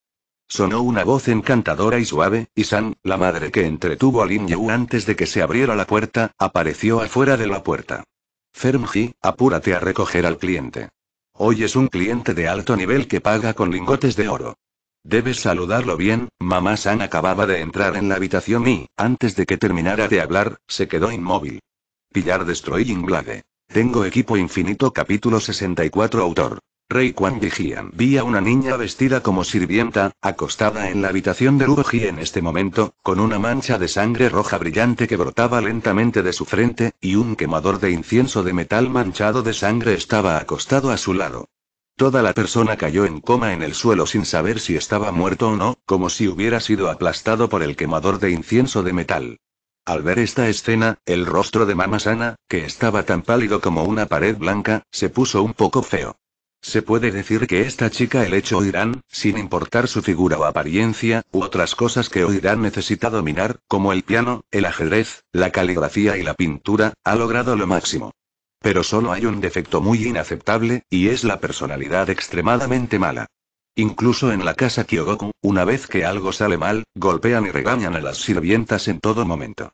Sonó una voz encantadora y suave, y San, la madre que entretuvo a Lin Yu antes de que se abriera la puerta, apareció afuera de la puerta. Fermji, apúrate a recoger al cliente. Hoy es un cliente de alto nivel que paga con lingotes de oro. Debes saludarlo bien, mamá San acababa de entrar en la habitación y, antes de que terminara de hablar, se quedó inmóvil. Pillar Destroying Blade. Tengo equipo infinito capítulo 64 autor. Rey Quan Vigian. Vi a una niña vestida como sirvienta, acostada en la habitación de Ruoji en este momento, con una mancha de sangre roja brillante que brotaba lentamente de su frente, y un quemador de incienso de metal manchado de sangre estaba acostado a su lado. Toda la persona cayó en coma en el suelo sin saber si estaba muerto o no, como si hubiera sido aplastado por el quemador de incienso de metal. Al ver esta escena, el rostro de Mama Sana, que estaba tan pálido como una pared blanca, se puso un poco feo. Se puede decir que esta chica el hecho Irán, sin importar su figura o apariencia, u otras cosas que oirán necesita dominar, como el piano, el ajedrez, la caligrafía y la pintura, ha logrado lo máximo. Pero solo hay un defecto muy inaceptable, y es la personalidad extremadamente mala. Incluso en la casa Kyogoku, una vez que algo sale mal, golpean y regañan a las sirvientas en todo momento.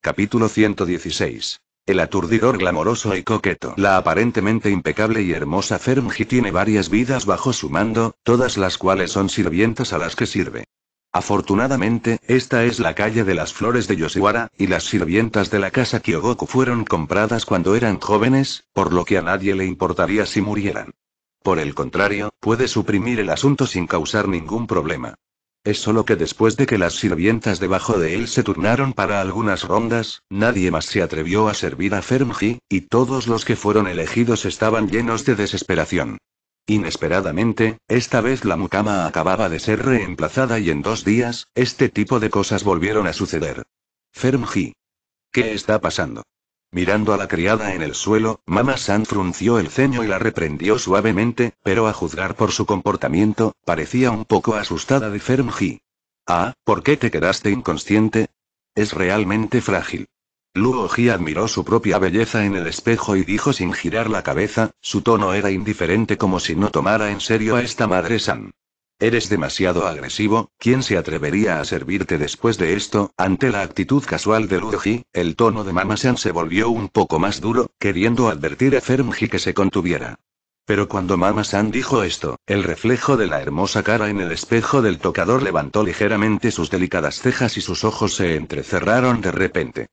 Capítulo 116. El aturdidor glamoroso y coqueto. La aparentemente impecable y hermosa Fernji tiene varias vidas bajo su mando, todas las cuales son sirvientas a las que sirve. Afortunadamente, esta es la calle de las flores de Yoshiwara, y las sirvientas de la casa Kyogoku fueron compradas cuando eran jóvenes, por lo que a nadie le importaría si murieran. Por el contrario, puede suprimir el asunto sin causar ningún problema. Es solo que después de que las sirvientas debajo de él se turnaron para algunas rondas, nadie más se atrevió a servir a Fermji, y todos los que fueron elegidos estaban llenos de desesperación. Inesperadamente, esta vez la mucama acababa de ser reemplazada y en dos días, este tipo de cosas volvieron a suceder. Fermji. ¿Qué está pasando? Mirando a la criada en el suelo, Mama San frunció el ceño y la reprendió suavemente, pero a juzgar por su comportamiento, parecía un poco asustada de Fermji. Ah, ¿por qué te quedaste inconsciente? Es realmente frágil. Luo admiró su propia belleza en el espejo y dijo sin girar la cabeza, su tono era indiferente como si no tomara en serio a esta madre San. Eres demasiado agresivo, ¿quién se atrevería a servirte después de esto? Ante la actitud casual de Ji, el tono de Mama Mama-San se volvió un poco más duro, queriendo advertir a Fermji que se contuviera. Pero cuando Mama Mama-San dijo esto, el reflejo de la hermosa cara en el espejo del tocador levantó ligeramente sus delicadas cejas y sus ojos se entrecerraron de repente.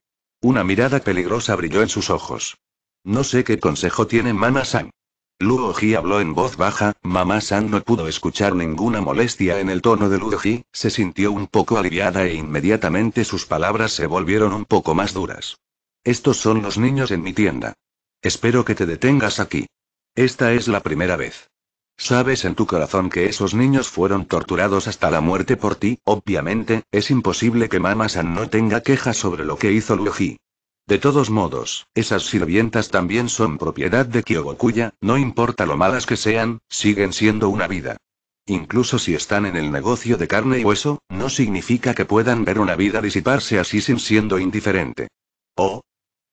Una mirada peligrosa brilló en sus ojos. No sé qué consejo tiene Mama San. Ji habló en voz baja, Mama San no pudo escuchar ninguna molestia en el tono de Ji, se sintió un poco aliviada e inmediatamente sus palabras se volvieron un poco más duras. Estos son los niños en mi tienda. Espero que te detengas aquí. Esta es la primera vez. Sabes en tu corazón que esos niños fueron torturados hasta la muerte por ti, obviamente, es imposible que Mama San no tenga quejas sobre lo que hizo Luji. De todos modos, esas sirvientas también son propiedad de Kyogokuya, no importa lo malas que sean, siguen siendo una vida. Incluso si están en el negocio de carne y hueso, no significa que puedan ver una vida disiparse así sin siendo indiferente. Oh,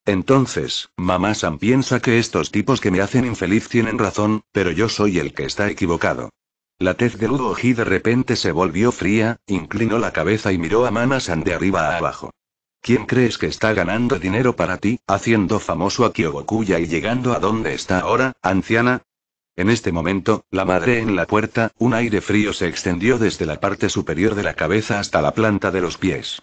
entonces, mamá san piensa que estos tipos que me hacen infeliz tienen razón, pero yo soy el que está equivocado. La tez de Ludoji de repente se volvió fría, inclinó la cabeza y miró a mama San de arriba a abajo. ¿Quién crees que está ganando dinero para ti, haciendo famoso a Kyogokuya y llegando a donde está ahora, anciana? En este momento, la madre en la puerta, un aire frío se extendió desde la parte superior de la cabeza hasta la planta de los pies.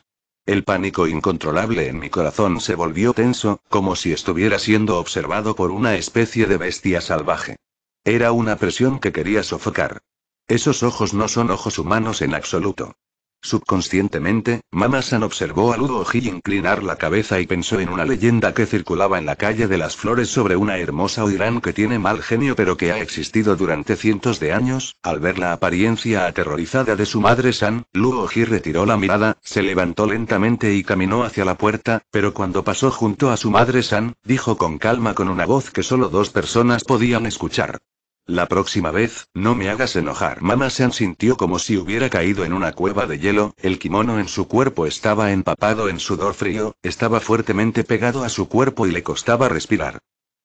El pánico incontrolable en mi corazón se volvió tenso, como si estuviera siendo observado por una especie de bestia salvaje. Era una presión que quería sofocar. Esos ojos no son ojos humanos en absoluto. Subconscientemente, Mama-san observó a Ludo ji inclinar la cabeza y pensó en una leyenda que circulaba en la calle de las flores sobre una hermosa Oirán que tiene mal genio pero que ha existido durante cientos de años. Al ver la apariencia aterrorizada de su madre San, Ludo ji retiró la mirada, se levantó lentamente y caminó hacia la puerta, pero cuando pasó junto a su madre San, dijo con calma con una voz que solo dos personas podían escuchar. La próxima vez, no me hagas enojar. Mama san sintió como si hubiera caído en una cueva de hielo, el kimono en su cuerpo estaba empapado en sudor frío, estaba fuertemente pegado a su cuerpo y le costaba respirar.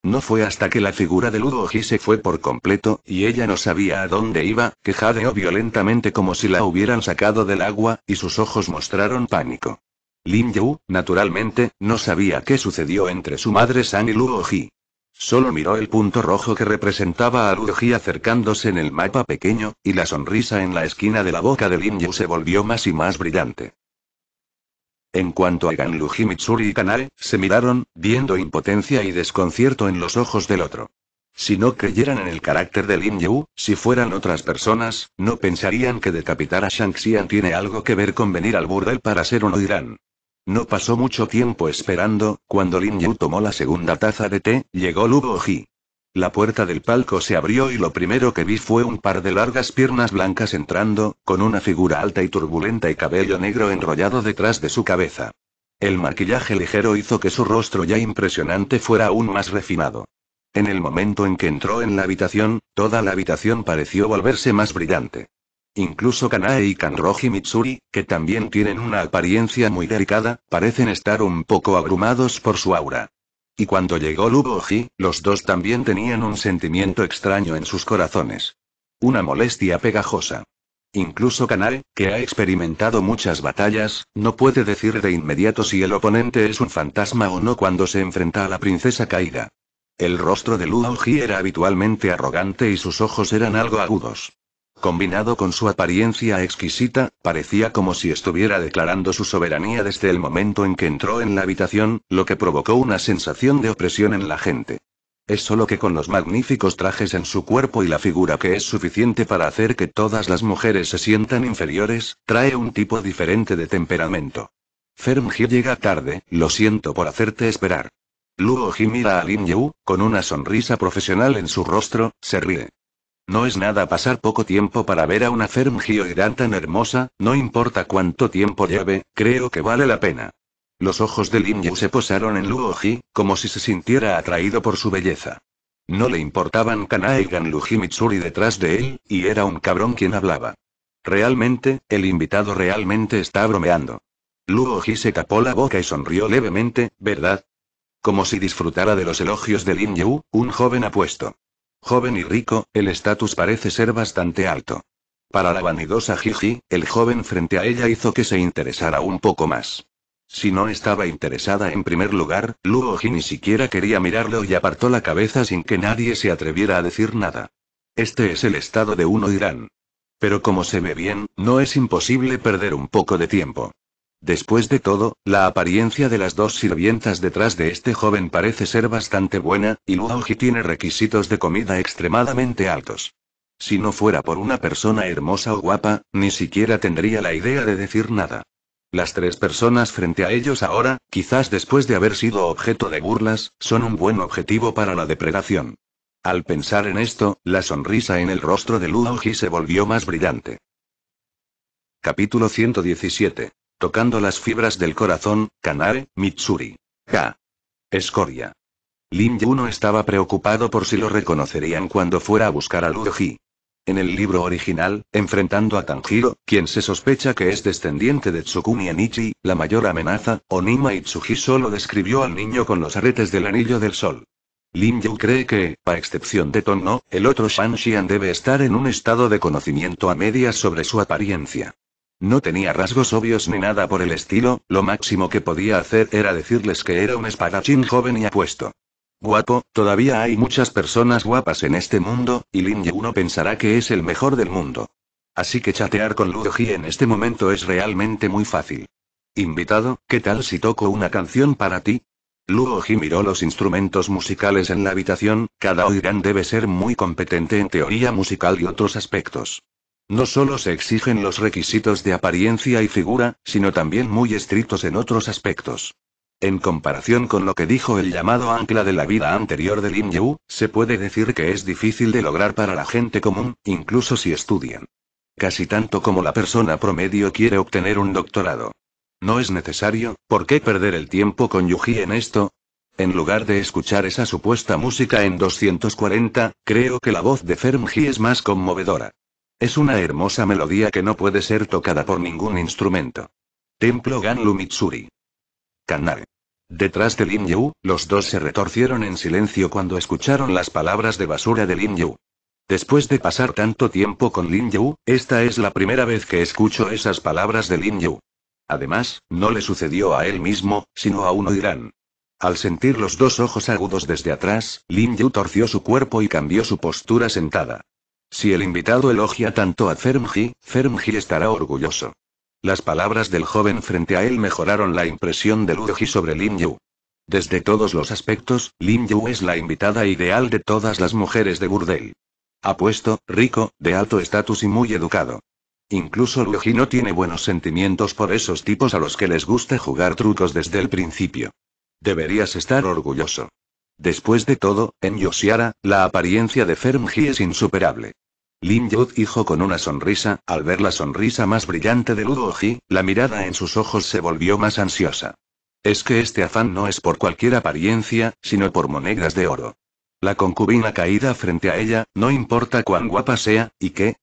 No fue hasta que la figura de Ludo ji se fue por completo, y ella no sabía a dónde iba, que jadeó violentamente como si la hubieran sacado del agua, y sus ojos mostraron pánico. Lin Yu, naturalmente, no sabía qué sucedió entre su madre San y Ludo ji Solo miró el punto rojo que representaba a Ruji acercándose en el mapa pequeño, y la sonrisa en la esquina de la boca de Lin Yu se volvió más y más brillante. En cuanto a Ganluji Mitsuri y Kanare, se miraron, viendo impotencia y desconcierto en los ojos del otro. Si no creyeran en el carácter de Lin Yu, si fueran otras personas, no pensarían que decapitar a Shang Xian tiene algo que ver con venir al burdel para ser un oirán. No pasó mucho tiempo esperando, cuando Lin Yu tomó la segunda taza de té, llegó Lugo Ji. La puerta del palco se abrió y lo primero que vi fue un par de largas piernas blancas entrando, con una figura alta y turbulenta y cabello negro enrollado detrás de su cabeza. El maquillaje ligero hizo que su rostro ya impresionante fuera aún más refinado. En el momento en que entró en la habitación, toda la habitación pareció volverse más brillante. Incluso Kanae y Kanroji Mitsuri, que también tienen una apariencia muy delicada, parecen estar un poco abrumados por su aura. Y cuando llegó Luboji, los dos también tenían un sentimiento extraño en sus corazones. Una molestia pegajosa. Incluso Kanae, que ha experimentado muchas batallas, no puede decir de inmediato si el oponente es un fantasma o no cuando se enfrenta a la princesa caída. El rostro de Luoji era habitualmente arrogante y sus ojos eran algo agudos. Combinado con su apariencia exquisita, parecía como si estuviera declarando su soberanía desde el momento en que entró en la habitación, lo que provocó una sensación de opresión en la gente. Es solo que con los magníficos trajes en su cuerpo y la figura que es suficiente para hacer que todas las mujeres se sientan inferiores, trae un tipo diferente de temperamento. Fermji llega tarde, lo siento por hacerte esperar. Luo Ji mira a Lin Yu, con una sonrisa profesional en su rostro, se ríe. No es nada pasar poco tiempo para ver a una irán tan hermosa, no importa cuánto tiempo lleve, creo que vale la pena. Los ojos de Lin Yu se posaron en Luo Ji, como si se sintiera atraído por su belleza. No le importaban Kanae y Ji Mitsuri detrás de él, y era un cabrón quien hablaba. Realmente, el invitado realmente está bromeando. Luo Ji se tapó la boca y sonrió levemente, ¿verdad? Como si disfrutara de los elogios de Lin Yu, un joven apuesto. Joven y rico, el estatus parece ser bastante alto. Para la vanidosa Gigi, el joven frente a ella hizo que se interesara un poco más. Si no estaba interesada en primer lugar, Luoji ni siquiera quería mirarlo y apartó la cabeza sin que nadie se atreviera a decir nada. Este es el estado de uno Irán. Pero como se ve bien, no es imposible perder un poco de tiempo. Después de todo, la apariencia de las dos sirvientas detrás de este joven parece ser bastante buena, y Ji tiene requisitos de comida extremadamente altos. Si no fuera por una persona hermosa o guapa, ni siquiera tendría la idea de decir nada. Las tres personas frente a ellos ahora, quizás después de haber sido objeto de burlas, son un buen objetivo para la depredación. Al pensar en esto, la sonrisa en el rostro de Ji se volvió más brillante. Capítulo 117. Tocando las fibras del corazón, Kanae, Mitsuri. Ja. Escoria. Lin no estaba preocupado por si lo reconocerían cuando fuera a buscar a Luji. En el libro original, enfrentando a Tanjiro, quien se sospecha que es descendiente de y Enichi, la mayor amenaza, Onima Itsuji solo describió al niño con los aretes del anillo del sol. Lin Yu cree que, a excepción de Tonno, el otro Shanshian debe estar en un estado de conocimiento a medias sobre su apariencia. No tenía rasgos obvios ni nada por el estilo, lo máximo que podía hacer era decirles que era un espadachín joven y apuesto. Guapo, todavía hay muchas personas guapas en este mundo, y Lin uno pensará que es el mejor del mundo. Así que chatear con Ji en este momento es realmente muy fácil. Invitado, ¿qué tal si toco una canción para ti? Luo Ji miró los instrumentos musicales en la habitación, cada oirán debe ser muy competente en teoría musical y otros aspectos. No solo se exigen los requisitos de apariencia y figura, sino también muy estrictos en otros aspectos. En comparación con lo que dijo el llamado ancla de la vida anterior de Lin Yu, se puede decir que es difícil de lograr para la gente común, incluso si estudian. Casi tanto como la persona promedio quiere obtener un doctorado. No es necesario, ¿por qué perder el tiempo con Yuji en esto? En lugar de escuchar esa supuesta música en 240, creo que la voz de Fermji es más conmovedora. Es una hermosa melodía que no puede ser tocada por ningún instrumento. Templo Ganlu Mitsuri. canal Detrás de Lin Yu, los dos se retorcieron en silencio cuando escucharon las palabras de basura de Lin Yu. Después de pasar tanto tiempo con Lin Yu, esta es la primera vez que escucho esas palabras de Lin Yu. Además, no le sucedió a él mismo, sino a un oirán. Al sentir los dos ojos agudos desde atrás, Lin Yu torció su cuerpo y cambió su postura sentada. Si el invitado elogia tanto a Fermji, Fermji estará orgulloso. Las palabras del joven frente a él mejoraron la impresión de Luigi sobre Lin Yu. Desde todos los aspectos, Lin Yu es la invitada ideal de todas las mujeres de burdel. Apuesto, rico, de alto estatus y muy educado. Incluso Luigi no tiene buenos sentimientos por esos tipos a los que les gusta jugar trucos desde el principio. Deberías estar orgulloso. Después de todo, en Yoshiara, la apariencia de Fermji es insuperable. Lin Yud dijo con una sonrisa, al ver la sonrisa más brillante de Ludoji, la mirada en sus ojos se volvió más ansiosa. Es que este afán no es por cualquier apariencia, sino por monedas de oro. La concubina caída frente a ella, no importa cuán guapa sea, y qué.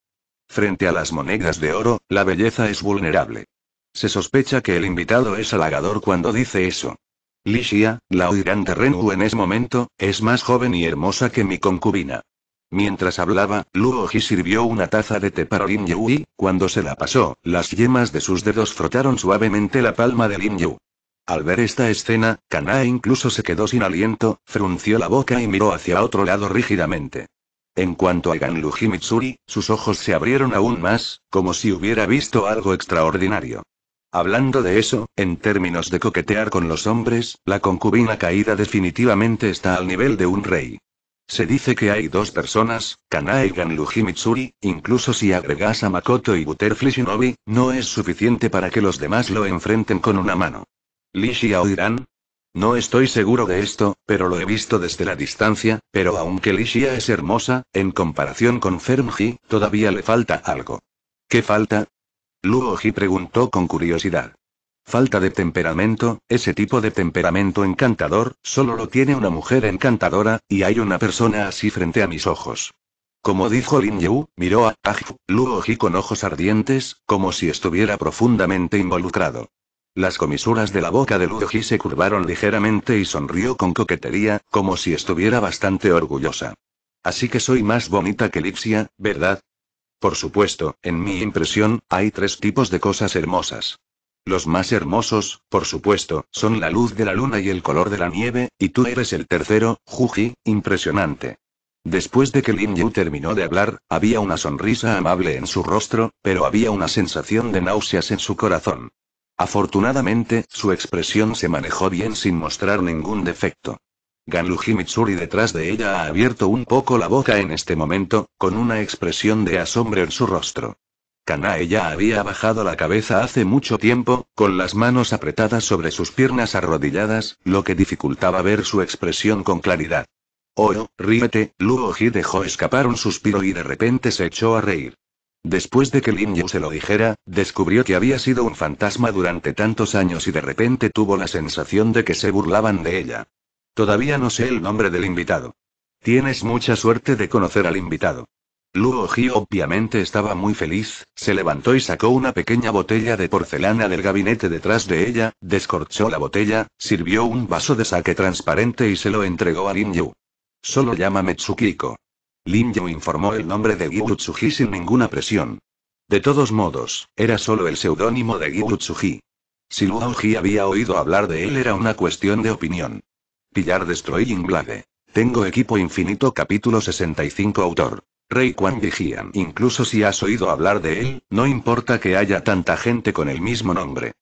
Frente a las monedas de oro, la belleza es vulnerable. Se sospecha que el invitado es halagador cuando dice eso. Lishia, la de Renu en ese momento, es más joven y hermosa que mi concubina. Mientras hablaba, Luo Ji sirvió una taza de té para Lin Yu y, cuando se la pasó, las yemas de sus dedos frotaron suavemente la palma de Lin Yu. Al ver esta escena, Kanae incluso se quedó sin aliento, frunció la boca y miró hacia otro lado rígidamente. En cuanto a Ganluji Mitsuri, sus ojos se abrieron aún más, como si hubiera visto algo extraordinario. Hablando de eso, en términos de coquetear con los hombres, la concubina caída definitivamente está al nivel de un rey. Se dice que hay dos personas, Kanae y Ganluji Mitsuri, incluso si agregas a Makoto y Butterfly Shinobi, no es suficiente para que los demás lo enfrenten con una mano. o oirán. No estoy seguro de esto, pero lo he visto desde la distancia, pero aunque Lishia es hermosa, en comparación con Fermji, todavía le falta algo. ¿Qué falta? Luo Ji preguntó con curiosidad. Falta de temperamento, ese tipo de temperamento encantador, solo lo tiene una mujer encantadora, y hay una persona así frente a mis ojos. Como dijo Lin Yu, miró a Lu Luo Ji con ojos ardientes, como si estuviera profundamente involucrado. Las comisuras de la boca de Luo se curvaron ligeramente y sonrió con coquetería, como si estuviera bastante orgullosa. Así que soy más bonita que Lipsia, ¿verdad? Por supuesto, en mi impresión, hay tres tipos de cosas hermosas. Los más hermosos, por supuesto, son la luz de la luna y el color de la nieve, y tú eres el tercero, Juji, impresionante. Después de que Lin Yu terminó de hablar, había una sonrisa amable en su rostro, pero había una sensación de náuseas en su corazón. Afortunadamente, su expresión se manejó bien sin mostrar ningún defecto. Ganluji Mitsuri detrás de ella ha abierto un poco la boca en este momento, con una expresión de asombro en su rostro. Kanae ya había bajado la cabeza hace mucho tiempo, con las manos apretadas sobre sus piernas arrodilladas, lo que dificultaba ver su expresión con claridad. oh, ríete, Luoji dejó escapar un suspiro y de repente se echó a reír. Después de que Lin Yu se lo dijera, descubrió que había sido un fantasma durante tantos años y de repente tuvo la sensación de que se burlaban de ella. Todavía no sé el nombre del invitado. Tienes mucha suerte de conocer al invitado. Luo Ji obviamente estaba muy feliz, se levantó y sacó una pequeña botella de porcelana del gabinete detrás de ella, descorchó la botella, sirvió un vaso de saque transparente y se lo entregó a Lin Yu. Solo llama Metsukiko. Lin Yu informó el nombre de Gyu sin ninguna presión. De todos modos, era solo el seudónimo de Gyu Si Luo Ji había oído hablar de él era una cuestión de opinión. Pillar Destroying Blade. Tengo equipo infinito capítulo 65 autor. Rey Quan Vigian. Incluso si has oído hablar de él, no importa que haya tanta gente con el mismo nombre.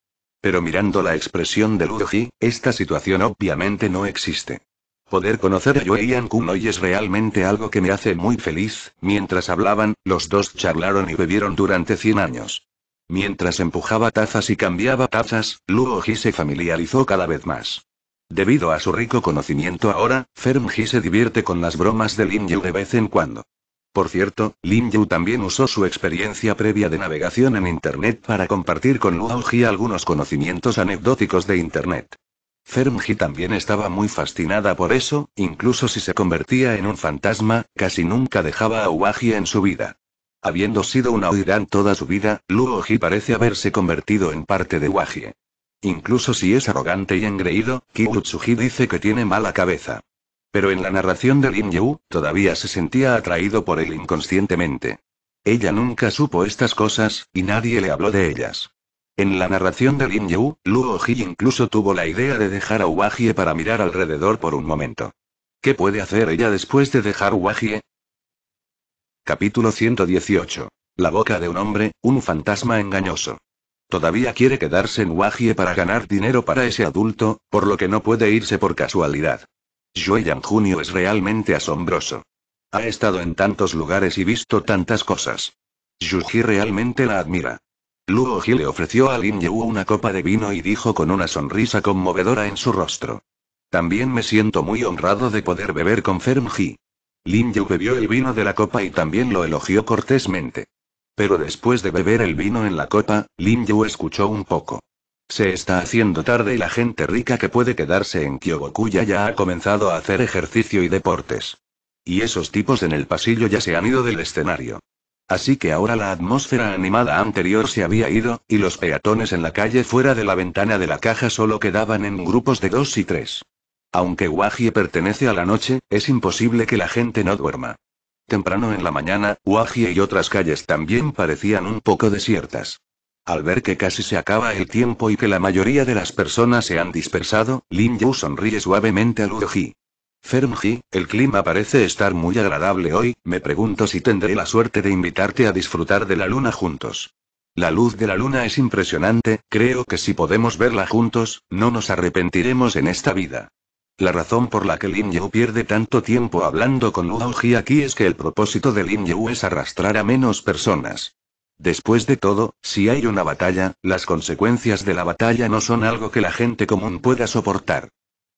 Pero mirando la expresión de Ji, esta situación obviamente no existe. Poder conocer a Yan Kun hoy es realmente algo que me hace muy feliz. Mientras hablaban, los dos charlaron y bebieron durante 100 años. Mientras empujaba tazas y cambiaba tazas, Luo Ji se familiarizó cada vez más. Debido a su rico conocimiento ahora, Fermji se divierte con las bromas de Lin Yu de vez en cuando. Por cierto, Lin Yu también usó su experiencia previa de navegación en Internet para compartir con Luo Ji algunos conocimientos anecdóticos de Internet. Fermji también estaba muy fascinada por eso, incluso si se convertía en un fantasma, casi nunca dejaba a Uaji en su vida. Habiendo sido una Oiran toda su vida, Ji parece haberse convertido en parte de Uaji. Incluso si es arrogante y engreído, Kiyutsuji dice que tiene mala cabeza. Pero en la narración de Lin Yu, todavía se sentía atraído por él inconscientemente. Ella nunca supo estas cosas, y nadie le habló de ellas. En la narración de Lin Yu, Luo Ji incluso tuvo la idea de dejar a Uwagie para mirar alrededor por un momento. ¿Qué puede hacer ella después de dejar Uajie? Capítulo 118. La boca de un hombre, un fantasma engañoso. Todavía quiere quedarse en Wajie para ganar dinero para ese adulto, por lo que no puede irse por casualidad. Joyan Junio es realmente asombroso. Ha estado en tantos lugares y visto tantas cosas. Yuji realmente la admira. Luo Ji le ofreció a Lin Yu una copa de vino y dijo con una sonrisa conmovedora en su rostro. También me siento muy honrado de poder beber con Ferm Ji. Lin Yu bebió el vino de la copa y también lo elogió cortésmente. Pero después de beber el vino en la copa, Lin Yu escuchó un poco. Se está haciendo tarde y la gente rica que puede quedarse en Kyogokuya ya ha comenzado a hacer ejercicio y deportes. Y esos tipos en el pasillo ya se han ido del escenario. Así que ahora la atmósfera animada anterior se había ido, y los peatones en la calle fuera de la ventana de la caja solo quedaban en grupos de dos y tres. Aunque Wajie pertenece a la noche, es imposible que la gente no duerma. Temprano en la mañana, Waji y otras calles también parecían un poco desiertas. Al ver que casi se acaba el tiempo y que la mayoría de las personas se han dispersado, Lin Yu sonríe suavemente a Fern Ji, el clima parece estar muy agradable hoy, me pregunto si tendré la suerte de invitarte a disfrutar de la luna juntos. La luz de la luna es impresionante, creo que si podemos verla juntos, no nos arrepentiremos en esta vida. La razón por la que Lin Yu pierde tanto tiempo hablando con Luo Ji aquí es que el propósito de Lin Yu es arrastrar a menos personas. Después de todo, si hay una batalla, las consecuencias de la batalla no son algo que la gente común pueda soportar.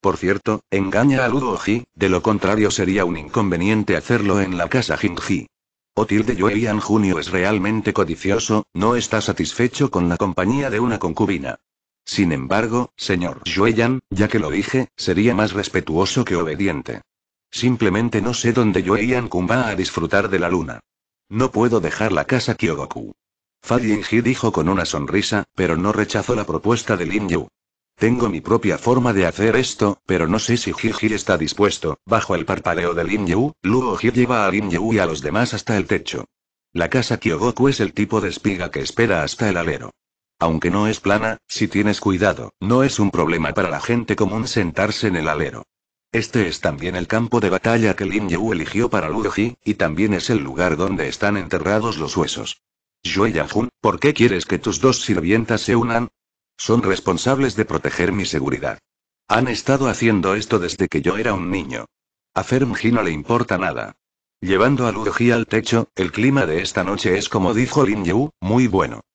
Por cierto, engaña a Ludo Ji, de lo contrario sería un inconveniente hacerlo en la casa Jinji. Yue Yueyan Junio es realmente codicioso, no está satisfecho con la compañía de una concubina. Sin embargo, señor Xueyan, ya que lo dije, sería más respetuoso que obediente. Simplemente no sé dónde Joyan-kun va a disfrutar de la luna. No puedo dejar la casa Kyogoku. Fa dijo con una sonrisa, pero no rechazó la propuesta de Lin Yu. Tengo mi propia forma de hacer esto, pero no sé si Jiji está dispuesto. Bajo el parpaleo de Lin Yu, Luo Ji lleva a Lin Yu y a los demás hasta el techo. La casa Kyogoku es el tipo de espiga que espera hasta el alero. Aunque no es plana, si tienes cuidado, no es un problema para la gente común sentarse en el alero. Este es también el campo de batalla que Lin Yu eligió para Ji, y también es el lugar donde están enterrados los huesos. Yue Yanjun, ¿por qué quieres que tus dos sirvientas se unan? Son responsables de proteger mi seguridad. Han estado haciendo esto desde que yo era un niño. A Fermji no le importa nada. Llevando a Ji al techo, el clima de esta noche es como dijo Lin Yu, muy bueno.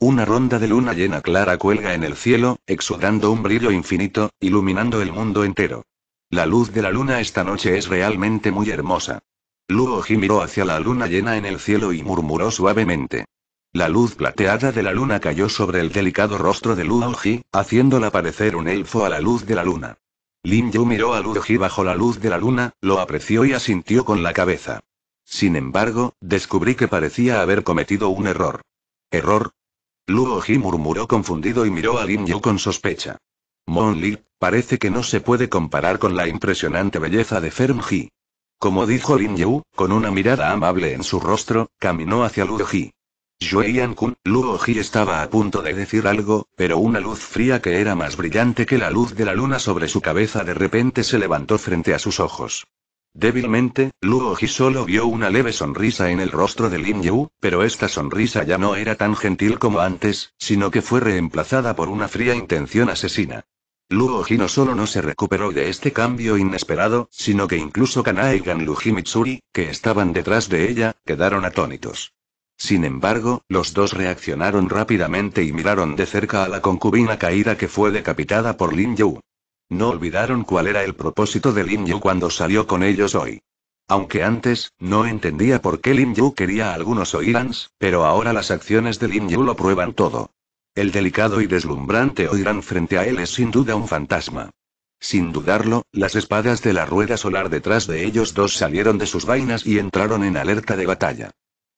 Una ronda de luna llena clara cuelga en el cielo, exudando un brillo infinito, iluminando el mundo entero. La luz de la luna esta noche es realmente muy hermosa. Luo Ji miró hacia la luna llena en el cielo y murmuró suavemente. La luz plateada de la luna cayó sobre el delicado rostro de Luo Ji, haciéndola parecer un elfo a la luz de la luna. Lin Yu miró a Luo Ji bajo la luz de la luna, lo apreció y asintió con la cabeza. Sin embargo, descubrí que parecía haber cometido un error. ¿Error? Luo Ji murmuró confundido y miró a Lin Yu con sospecha. Mon Li, parece que no se puede comparar con la impresionante belleza de Ferm Ji. Como dijo Lin Yu, con una mirada amable en su rostro, caminó hacia Luo Ji. Yan Kun, Luo Ji estaba a punto de decir algo, pero una luz fría que era más brillante que la luz de la luna sobre su cabeza de repente se levantó frente a sus ojos. Débilmente, Luo Ji solo vio una leve sonrisa en el rostro de Lin Yu, pero esta sonrisa ya no era tan gentil como antes, sino que fue reemplazada por una fría intención asesina. Luo Ji no solo no se recuperó de este cambio inesperado, sino que incluso Kanae y Ganluji Mitsuri, que estaban detrás de ella, quedaron atónitos. Sin embargo, los dos reaccionaron rápidamente y miraron de cerca a la concubina caída que fue decapitada por Lin Yu. No olvidaron cuál era el propósito de Lin Yu cuando salió con ellos hoy. Aunque antes, no entendía por qué Lin Yu quería a algunos Oirans, pero ahora las acciones de Lin Yu lo prueban todo. El delicado y deslumbrante Oiran frente a él es sin duda un fantasma. Sin dudarlo, las espadas de la rueda solar detrás de ellos dos salieron de sus vainas y entraron en alerta de batalla.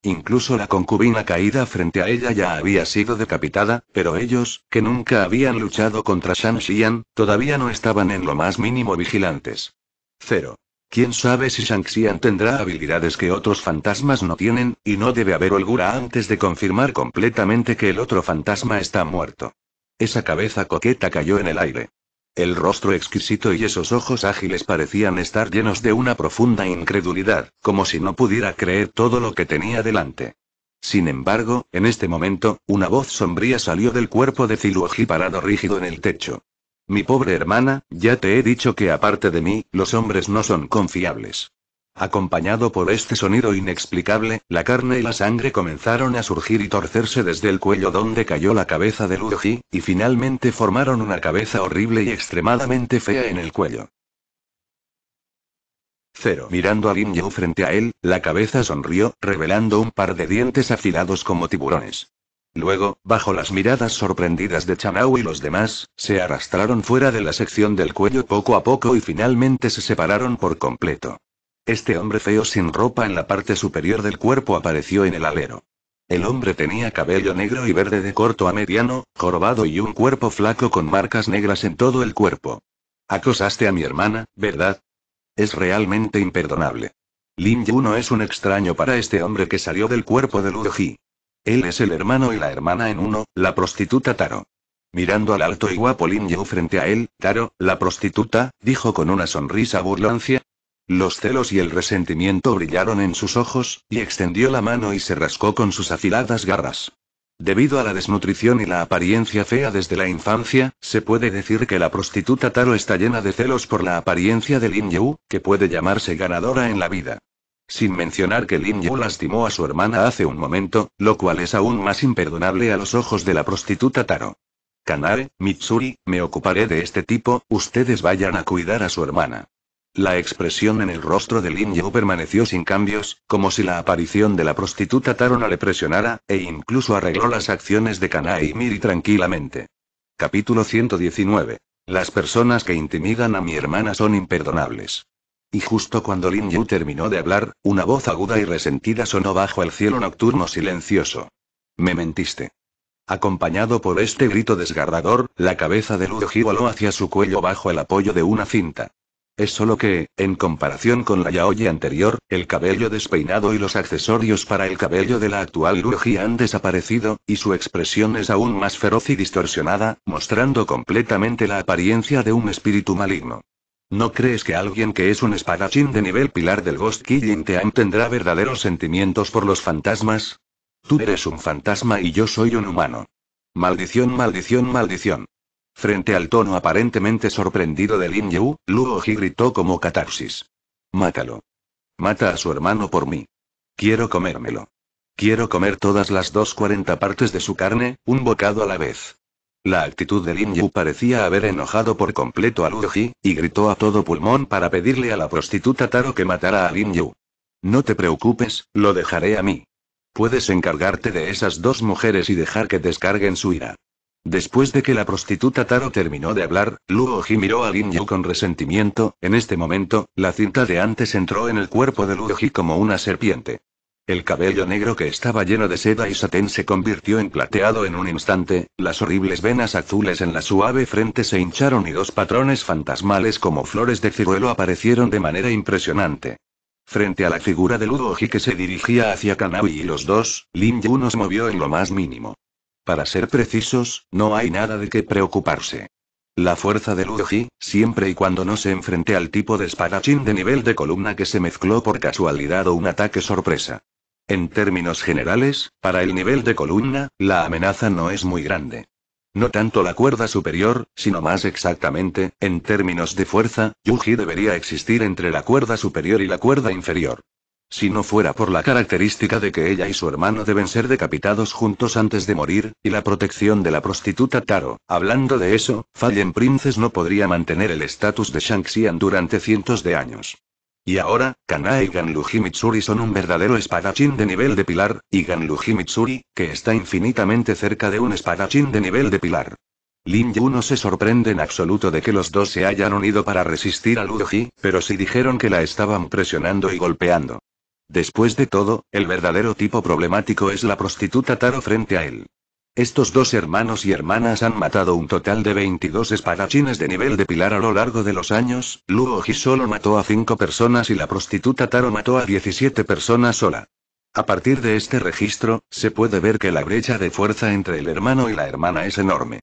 Incluso la concubina caída frente a ella ya había sido decapitada, pero ellos, que nunca habían luchado contra Shang Xian, todavía no estaban en lo más mínimo vigilantes. Cero. ¿Quién sabe si Shang-Xian tendrá habilidades que otros fantasmas no tienen, y no debe haber holgura antes de confirmar completamente que el otro fantasma está muerto? Esa cabeza coqueta cayó en el aire. El rostro exquisito y esos ojos ágiles parecían estar llenos de una profunda incredulidad, como si no pudiera creer todo lo que tenía delante. Sin embargo, en este momento, una voz sombría salió del cuerpo de Ziluoji parado rígido en el techo. Mi pobre hermana, ya te he dicho que aparte de mí, los hombres no son confiables. Acompañado por este sonido inexplicable, la carne y la sangre comenzaron a surgir y torcerse desde el cuello donde cayó la cabeza de Luigi, y finalmente formaron una cabeza horrible y extremadamente fea en el cuello. 0. Mirando a Lin Yu frente a él, la cabeza sonrió, revelando un par de dientes afilados como tiburones. Luego, bajo las miradas sorprendidas de Chanao y los demás, se arrastraron fuera de la sección del cuello poco a poco y finalmente se separaron por completo. Este hombre feo sin ropa en la parte superior del cuerpo apareció en el alero. El hombre tenía cabello negro y verde de corto a mediano, jorobado y un cuerpo flaco con marcas negras en todo el cuerpo. Acosaste a mi hermana, ¿verdad? Es realmente imperdonable. Lin no es un extraño para este hombre que salió del cuerpo de Ji. Él es el hermano y la hermana en uno, la prostituta Taro. Mirando al alto y guapo Lin Yu frente a él, Taro, la prostituta, dijo con una sonrisa burlancia, los celos y el resentimiento brillaron en sus ojos, y extendió la mano y se rascó con sus afiladas garras. Debido a la desnutrición y la apariencia fea desde la infancia, se puede decir que la prostituta Taro está llena de celos por la apariencia de Lin Yu, que puede llamarse ganadora en la vida. Sin mencionar que Lin Yu lastimó a su hermana hace un momento, lo cual es aún más imperdonable a los ojos de la prostituta Taro. Kanare, Mitsuri, me ocuparé de este tipo, ustedes vayan a cuidar a su hermana. La expresión en el rostro de Lin Yu permaneció sin cambios, como si la aparición de la prostituta Tarona le presionara, e incluso arregló las acciones de Kanae y Miri tranquilamente. Capítulo 119. Las personas que intimidan a mi hermana son imperdonables. Y justo cuando Lin Yu terminó de hablar, una voz aguda y resentida sonó bajo el cielo nocturno silencioso. Me mentiste. Acompañado por este grito desgarrador, la cabeza de Lu voló hacia su cuello bajo el apoyo de una cinta. Es solo que, en comparación con la yaoi anterior, el cabello despeinado y los accesorios para el cabello de la actual Luji han desaparecido, y su expresión es aún más feroz y distorsionada, mostrando completamente la apariencia de un espíritu maligno. ¿No crees que alguien que es un espadachín de nivel pilar del Ghost Killing Team tendrá verdaderos sentimientos por los fantasmas? Tú eres un fantasma y yo soy un humano. Maldición, maldición, maldición. Frente al tono aparentemente sorprendido de Lin Yu, Luo Ji gritó como catarsis. Mátalo. Mata a su hermano por mí. Quiero comérmelo. Quiero comer todas las dos cuarenta partes de su carne, un bocado a la vez. La actitud de Lin Yu parecía haber enojado por completo a Luo Ji, y gritó a todo pulmón para pedirle a la prostituta Taro que matara a Lin Yu. No te preocupes, lo dejaré a mí. Puedes encargarte de esas dos mujeres y dejar que descarguen su ira. Después de que la prostituta Taro terminó de hablar, Luo Ji miró a Lin Yu con resentimiento. En este momento, la cinta de antes entró en el cuerpo de Luo Ji como una serpiente. El cabello negro que estaba lleno de seda y satén se convirtió en plateado en un instante, las horribles venas azules en la suave frente se hincharon y dos patrones fantasmales como flores de ciruelo aparecieron de manera impresionante. Frente a la figura de Luo que se dirigía hacia Kanawi y los dos, Lin Yu nos movió en lo más mínimo. Para ser precisos, no hay nada de qué preocuparse. La fuerza de Luigi, siempre y cuando no se enfrente al tipo de espadachín de nivel de columna que se mezcló por casualidad o un ataque sorpresa. En términos generales, para el nivel de columna, la amenaza no es muy grande. No tanto la cuerda superior, sino más exactamente, en términos de fuerza, Yuji debería existir entre la cuerda superior y la cuerda inferior. Si no fuera por la característica de que ella y su hermano deben ser decapitados juntos antes de morir, y la protección de la prostituta Taro, hablando de eso, Fallen Princes no podría mantener el estatus de shang durante cientos de años. Y ahora, Kanae y Ganluji Mitsuri son un verdadero espadachín de nivel de pilar, y Ganluji Mitsuri, que está infinitamente cerca de un espadachín de nivel de pilar. Lin Yu no se sorprende en absoluto de que los dos se hayan unido para resistir a Luji, pero sí dijeron que la estaban presionando y golpeando. Después de todo, el verdadero tipo problemático es la prostituta Taro frente a él. Estos dos hermanos y hermanas han matado un total de 22 espadachines de nivel de pilar a lo largo de los años, Ji solo mató a 5 personas y la prostituta Taro mató a 17 personas sola. A partir de este registro, se puede ver que la brecha de fuerza entre el hermano y la hermana es enorme.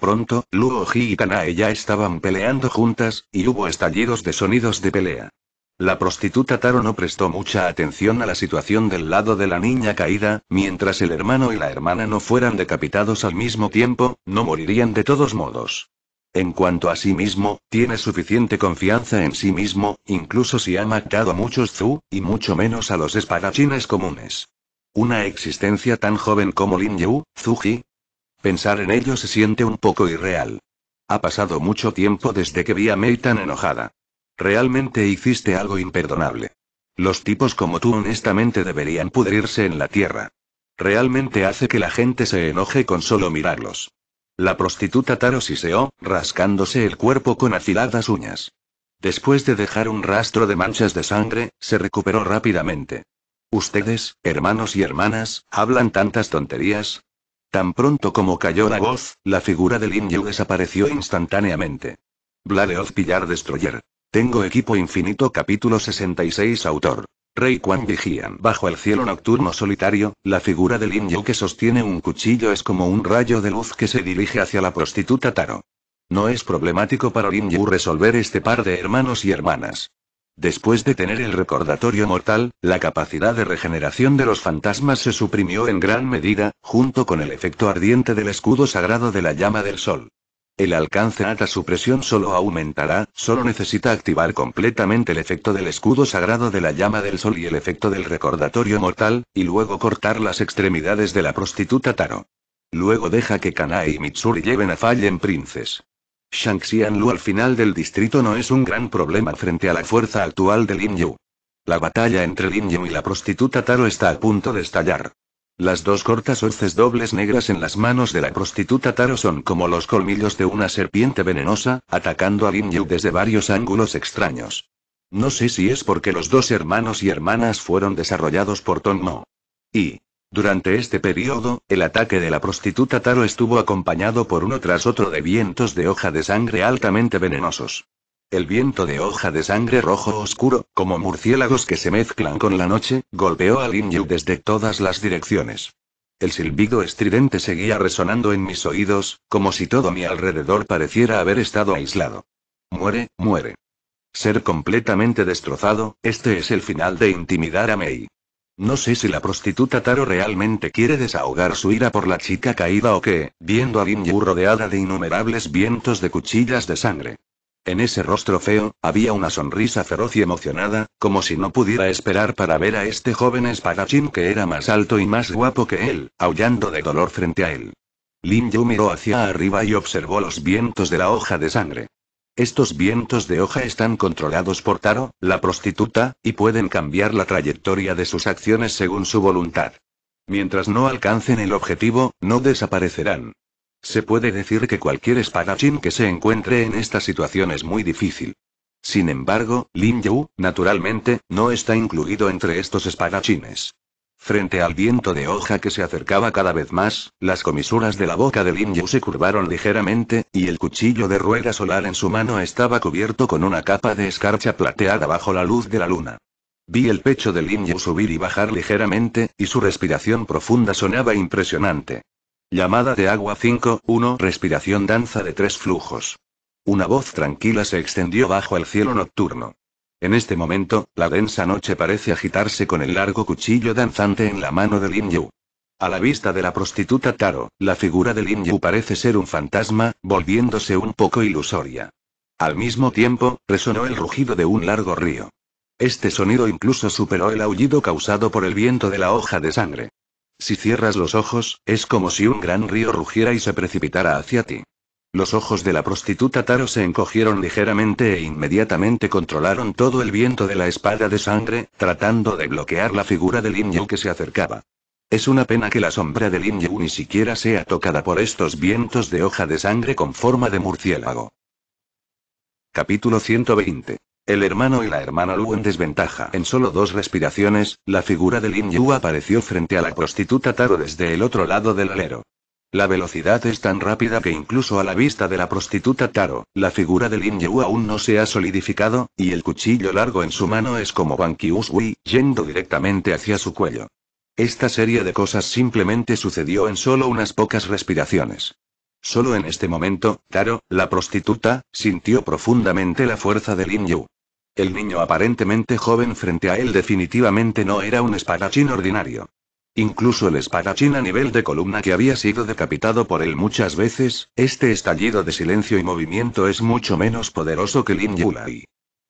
Pronto, Ji y Kanae ya estaban peleando juntas, y hubo estallidos de sonidos de pelea. La prostituta Taro no prestó mucha atención a la situación del lado de la niña caída, mientras el hermano y la hermana no fueran decapitados al mismo tiempo, no morirían de todos modos. En cuanto a sí mismo, tiene suficiente confianza en sí mismo, incluso si ha matado a muchos Zhu, y mucho menos a los espadachines comunes. Una existencia tan joven como Lin Yu, Zuji. Pensar en ello se siente un poco irreal. Ha pasado mucho tiempo desde que vi a Mei tan enojada. Realmente hiciste algo imperdonable. Los tipos como tú honestamente deberían pudrirse en la tierra. Realmente hace que la gente se enoje con solo mirarlos. La prostituta Taro siseó, rascándose el cuerpo con afiladas uñas. Después de dejar un rastro de manchas de sangre, se recuperó rápidamente. Ustedes, hermanos y hermanas, hablan tantas tonterías. Tan pronto como cayó la voz, la figura del Inyu desapareció instantáneamente. Blaleoz Pillar Destroyer. Tengo equipo infinito capítulo 66 autor. Rey Quan Vigían bajo el cielo nocturno solitario, la figura de Lin Yu que sostiene un cuchillo es como un rayo de luz que se dirige hacia la prostituta Taro. No es problemático para Lin Yu resolver este par de hermanos y hermanas. Después de tener el recordatorio mortal, la capacidad de regeneración de los fantasmas se suprimió en gran medida, junto con el efecto ardiente del escudo sagrado de la llama del sol. El alcance ata su presión solo aumentará, solo necesita activar completamente el efecto del escudo sagrado de la llama del sol y el efecto del recordatorio mortal, y luego cortar las extremidades de la prostituta Taro. Luego deja que Kanai y Mitsuri lleven a Fallen Princess. An-Lu al final del distrito no es un gran problema frente a la fuerza actual de Lin Yu. La batalla entre Lin Yu y la prostituta Taro está a punto de estallar. Las dos cortas hoces dobles negras en las manos de la prostituta Taro son como los colmillos de una serpiente venenosa, atacando a Lin Yu desde varios ángulos extraños. No sé si es porque los dos hermanos y hermanas fueron desarrollados por Tong Y, durante este periodo, el ataque de la prostituta Taro estuvo acompañado por uno tras otro de vientos de hoja de sangre altamente venenosos. El viento de hoja de sangre rojo oscuro, como murciélagos que se mezclan con la noche, golpeó Lin Yu desde todas las direcciones. El silbido estridente seguía resonando en mis oídos, como si todo mi alrededor pareciera haber estado aislado. Muere, muere. Ser completamente destrozado, este es el final de intimidar a Mei. No sé si la prostituta Taro realmente quiere desahogar su ira por la chica caída o que, viendo a Yu rodeada de innumerables vientos de cuchillas de sangre, en ese rostro feo, había una sonrisa feroz y emocionada, como si no pudiera esperar para ver a este joven espadachín que era más alto y más guapo que él, aullando de dolor frente a él. Lin Yu miró hacia arriba y observó los vientos de la hoja de sangre. Estos vientos de hoja están controlados por Taro, la prostituta, y pueden cambiar la trayectoria de sus acciones según su voluntad. Mientras no alcancen el objetivo, no desaparecerán. Se puede decir que cualquier espadachín que se encuentre en esta situación es muy difícil. Sin embargo, Lin Yu, naturalmente, no está incluido entre estos espadachines. Frente al viento de hoja que se acercaba cada vez más, las comisuras de la boca de Lin Yu se curvaron ligeramente, y el cuchillo de rueda solar en su mano estaba cubierto con una capa de escarcha plateada bajo la luz de la luna. Vi el pecho de Lin Yu subir y bajar ligeramente, y su respiración profunda sonaba impresionante. Llamada de agua 5-1 respiración danza de tres flujos. Una voz tranquila se extendió bajo el cielo nocturno. En este momento, la densa noche parece agitarse con el largo cuchillo danzante en la mano de Lin Yu. A la vista de la prostituta Taro, la figura de Lin Yu parece ser un fantasma, volviéndose un poco ilusoria. Al mismo tiempo, resonó el rugido de un largo río. Este sonido incluso superó el aullido causado por el viento de la hoja de sangre. Si cierras los ojos, es como si un gran río rugiera y se precipitara hacia ti. Los ojos de la prostituta Taro se encogieron ligeramente e inmediatamente controlaron todo el viento de la espada de sangre, tratando de bloquear la figura de Lin Yu que se acercaba. Es una pena que la sombra de Lin Yu ni siquiera sea tocada por estos vientos de hoja de sangre con forma de murciélago. Capítulo 120 el hermano y la hermana Lu en desventaja. En solo dos respiraciones, la figura de Lin Yu apareció frente a la prostituta Taro desde el otro lado del alero. La velocidad es tan rápida que incluso a la vista de la prostituta Taro, la figura de Lin Yu aún no se ha solidificado, y el cuchillo largo en su mano es como ki Usui, yendo directamente hacia su cuello. Esta serie de cosas simplemente sucedió en solo unas pocas respiraciones. Solo en este momento, Taro, la prostituta, sintió profundamente la fuerza de Lin Yu. El niño aparentemente joven frente a él definitivamente no era un espadachín ordinario. Incluso el espadachín a nivel de columna que había sido decapitado por él muchas veces, este estallido de silencio y movimiento es mucho menos poderoso que Lin Yulai.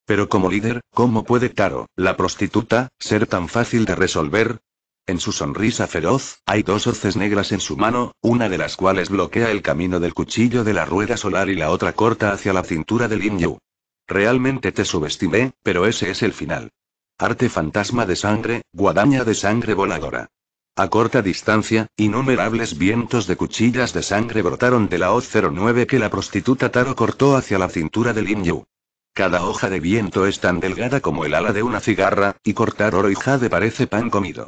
Pero como líder, ¿cómo puede Taro, la prostituta, ser tan fácil de resolver? En su sonrisa feroz, hay dos hoces negras en su mano, una de las cuales bloquea el camino del cuchillo de la rueda solar y la otra corta hacia la cintura del Inyu. Realmente te subestimé, pero ese es el final. Arte fantasma de sangre, guadaña de sangre voladora. A corta distancia, innumerables vientos de cuchillas de sangre brotaron de la hoz 09 que la prostituta Taro cortó hacia la cintura del Inyu. Cada hoja de viento es tan delgada como el ala de una cigarra, y cortar oro y jade parece pan comido.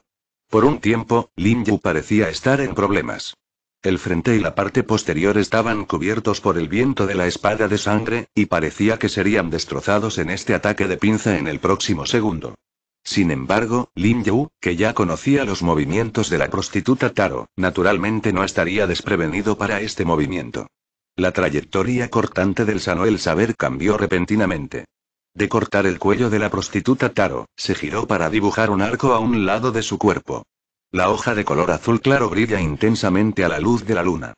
Por un tiempo, Lin Yu parecía estar en problemas. El frente y la parte posterior estaban cubiertos por el viento de la espada de sangre, y parecía que serían destrozados en este ataque de pinza en el próximo segundo. Sin embargo, Lin Yu, que ya conocía los movimientos de la prostituta Taro, naturalmente no estaría desprevenido para este movimiento. La trayectoria cortante del Sanoel saber cambió repentinamente de cortar el cuello de la prostituta Taro, se giró para dibujar un arco a un lado de su cuerpo. La hoja de color azul claro brilla intensamente a la luz de la luna.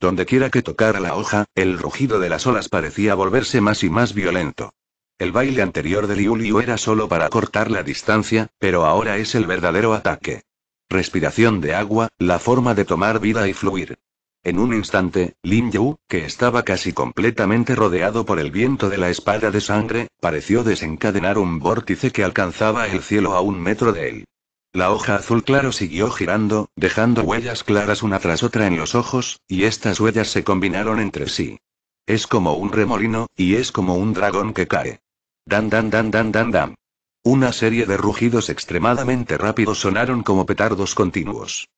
Donde quiera que tocara la hoja, el rugido de las olas parecía volverse más y más violento. El baile anterior de Liu era solo para cortar la distancia, pero ahora es el verdadero ataque. Respiración de agua, la forma de tomar vida y fluir. En un instante, Lin Yu, que estaba casi completamente rodeado por el viento de la espada de sangre, pareció desencadenar un vórtice que alcanzaba el cielo a un metro de él. La hoja azul claro siguió girando, dejando huellas claras una tras otra en los ojos, y estas huellas se combinaron entre sí. Es como un remolino, y es como un dragón que cae. Dan dan dan dan dan dan. Una serie de rugidos extremadamente rápidos sonaron como petardos continuos.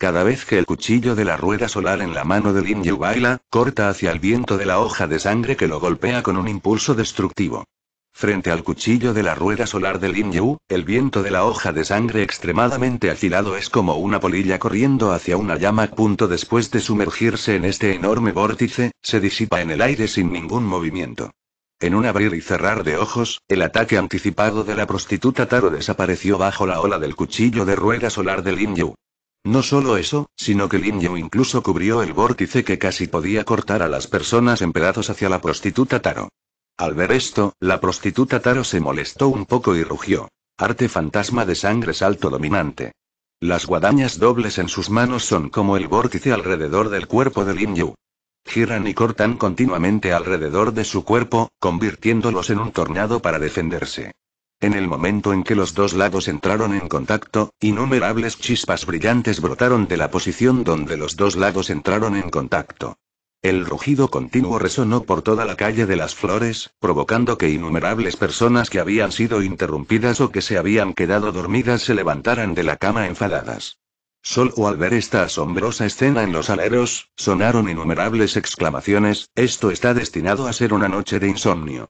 Cada vez que el cuchillo de la rueda solar en la mano de Lin Yu baila, corta hacia el viento de la hoja de sangre que lo golpea con un impulso destructivo. Frente al cuchillo de la rueda solar de Lin Yu, el viento de la hoja de sangre extremadamente afilado es como una polilla corriendo hacia una llama. Punto después de sumergirse en este enorme vórtice, se disipa en el aire sin ningún movimiento. En un abrir y cerrar de ojos, el ataque anticipado de la prostituta Taro desapareció bajo la ola del cuchillo de rueda solar de Lin Yu. No solo eso, sino que Lin Yu incluso cubrió el vórtice que casi podía cortar a las personas en pedazos hacia la prostituta Taro. Al ver esto, la prostituta Taro se molestó un poco y rugió. Arte fantasma de sangre salto dominante. Las guadañas dobles en sus manos son como el vórtice alrededor del cuerpo de Lin Yu. Giran y cortan continuamente alrededor de su cuerpo, convirtiéndolos en un tornado para defenderse. En el momento en que los dos lados entraron en contacto, innumerables chispas brillantes brotaron de la posición donde los dos lados entraron en contacto. El rugido continuo resonó por toda la calle de las flores, provocando que innumerables personas que habían sido interrumpidas o que se habían quedado dormidas se levantaran de la cama enfadadas. Solo al ver esta asombrosa escena en los aleros, sonaron innumerables exclamaciones, esto está destinado a ser una noche de insomnio.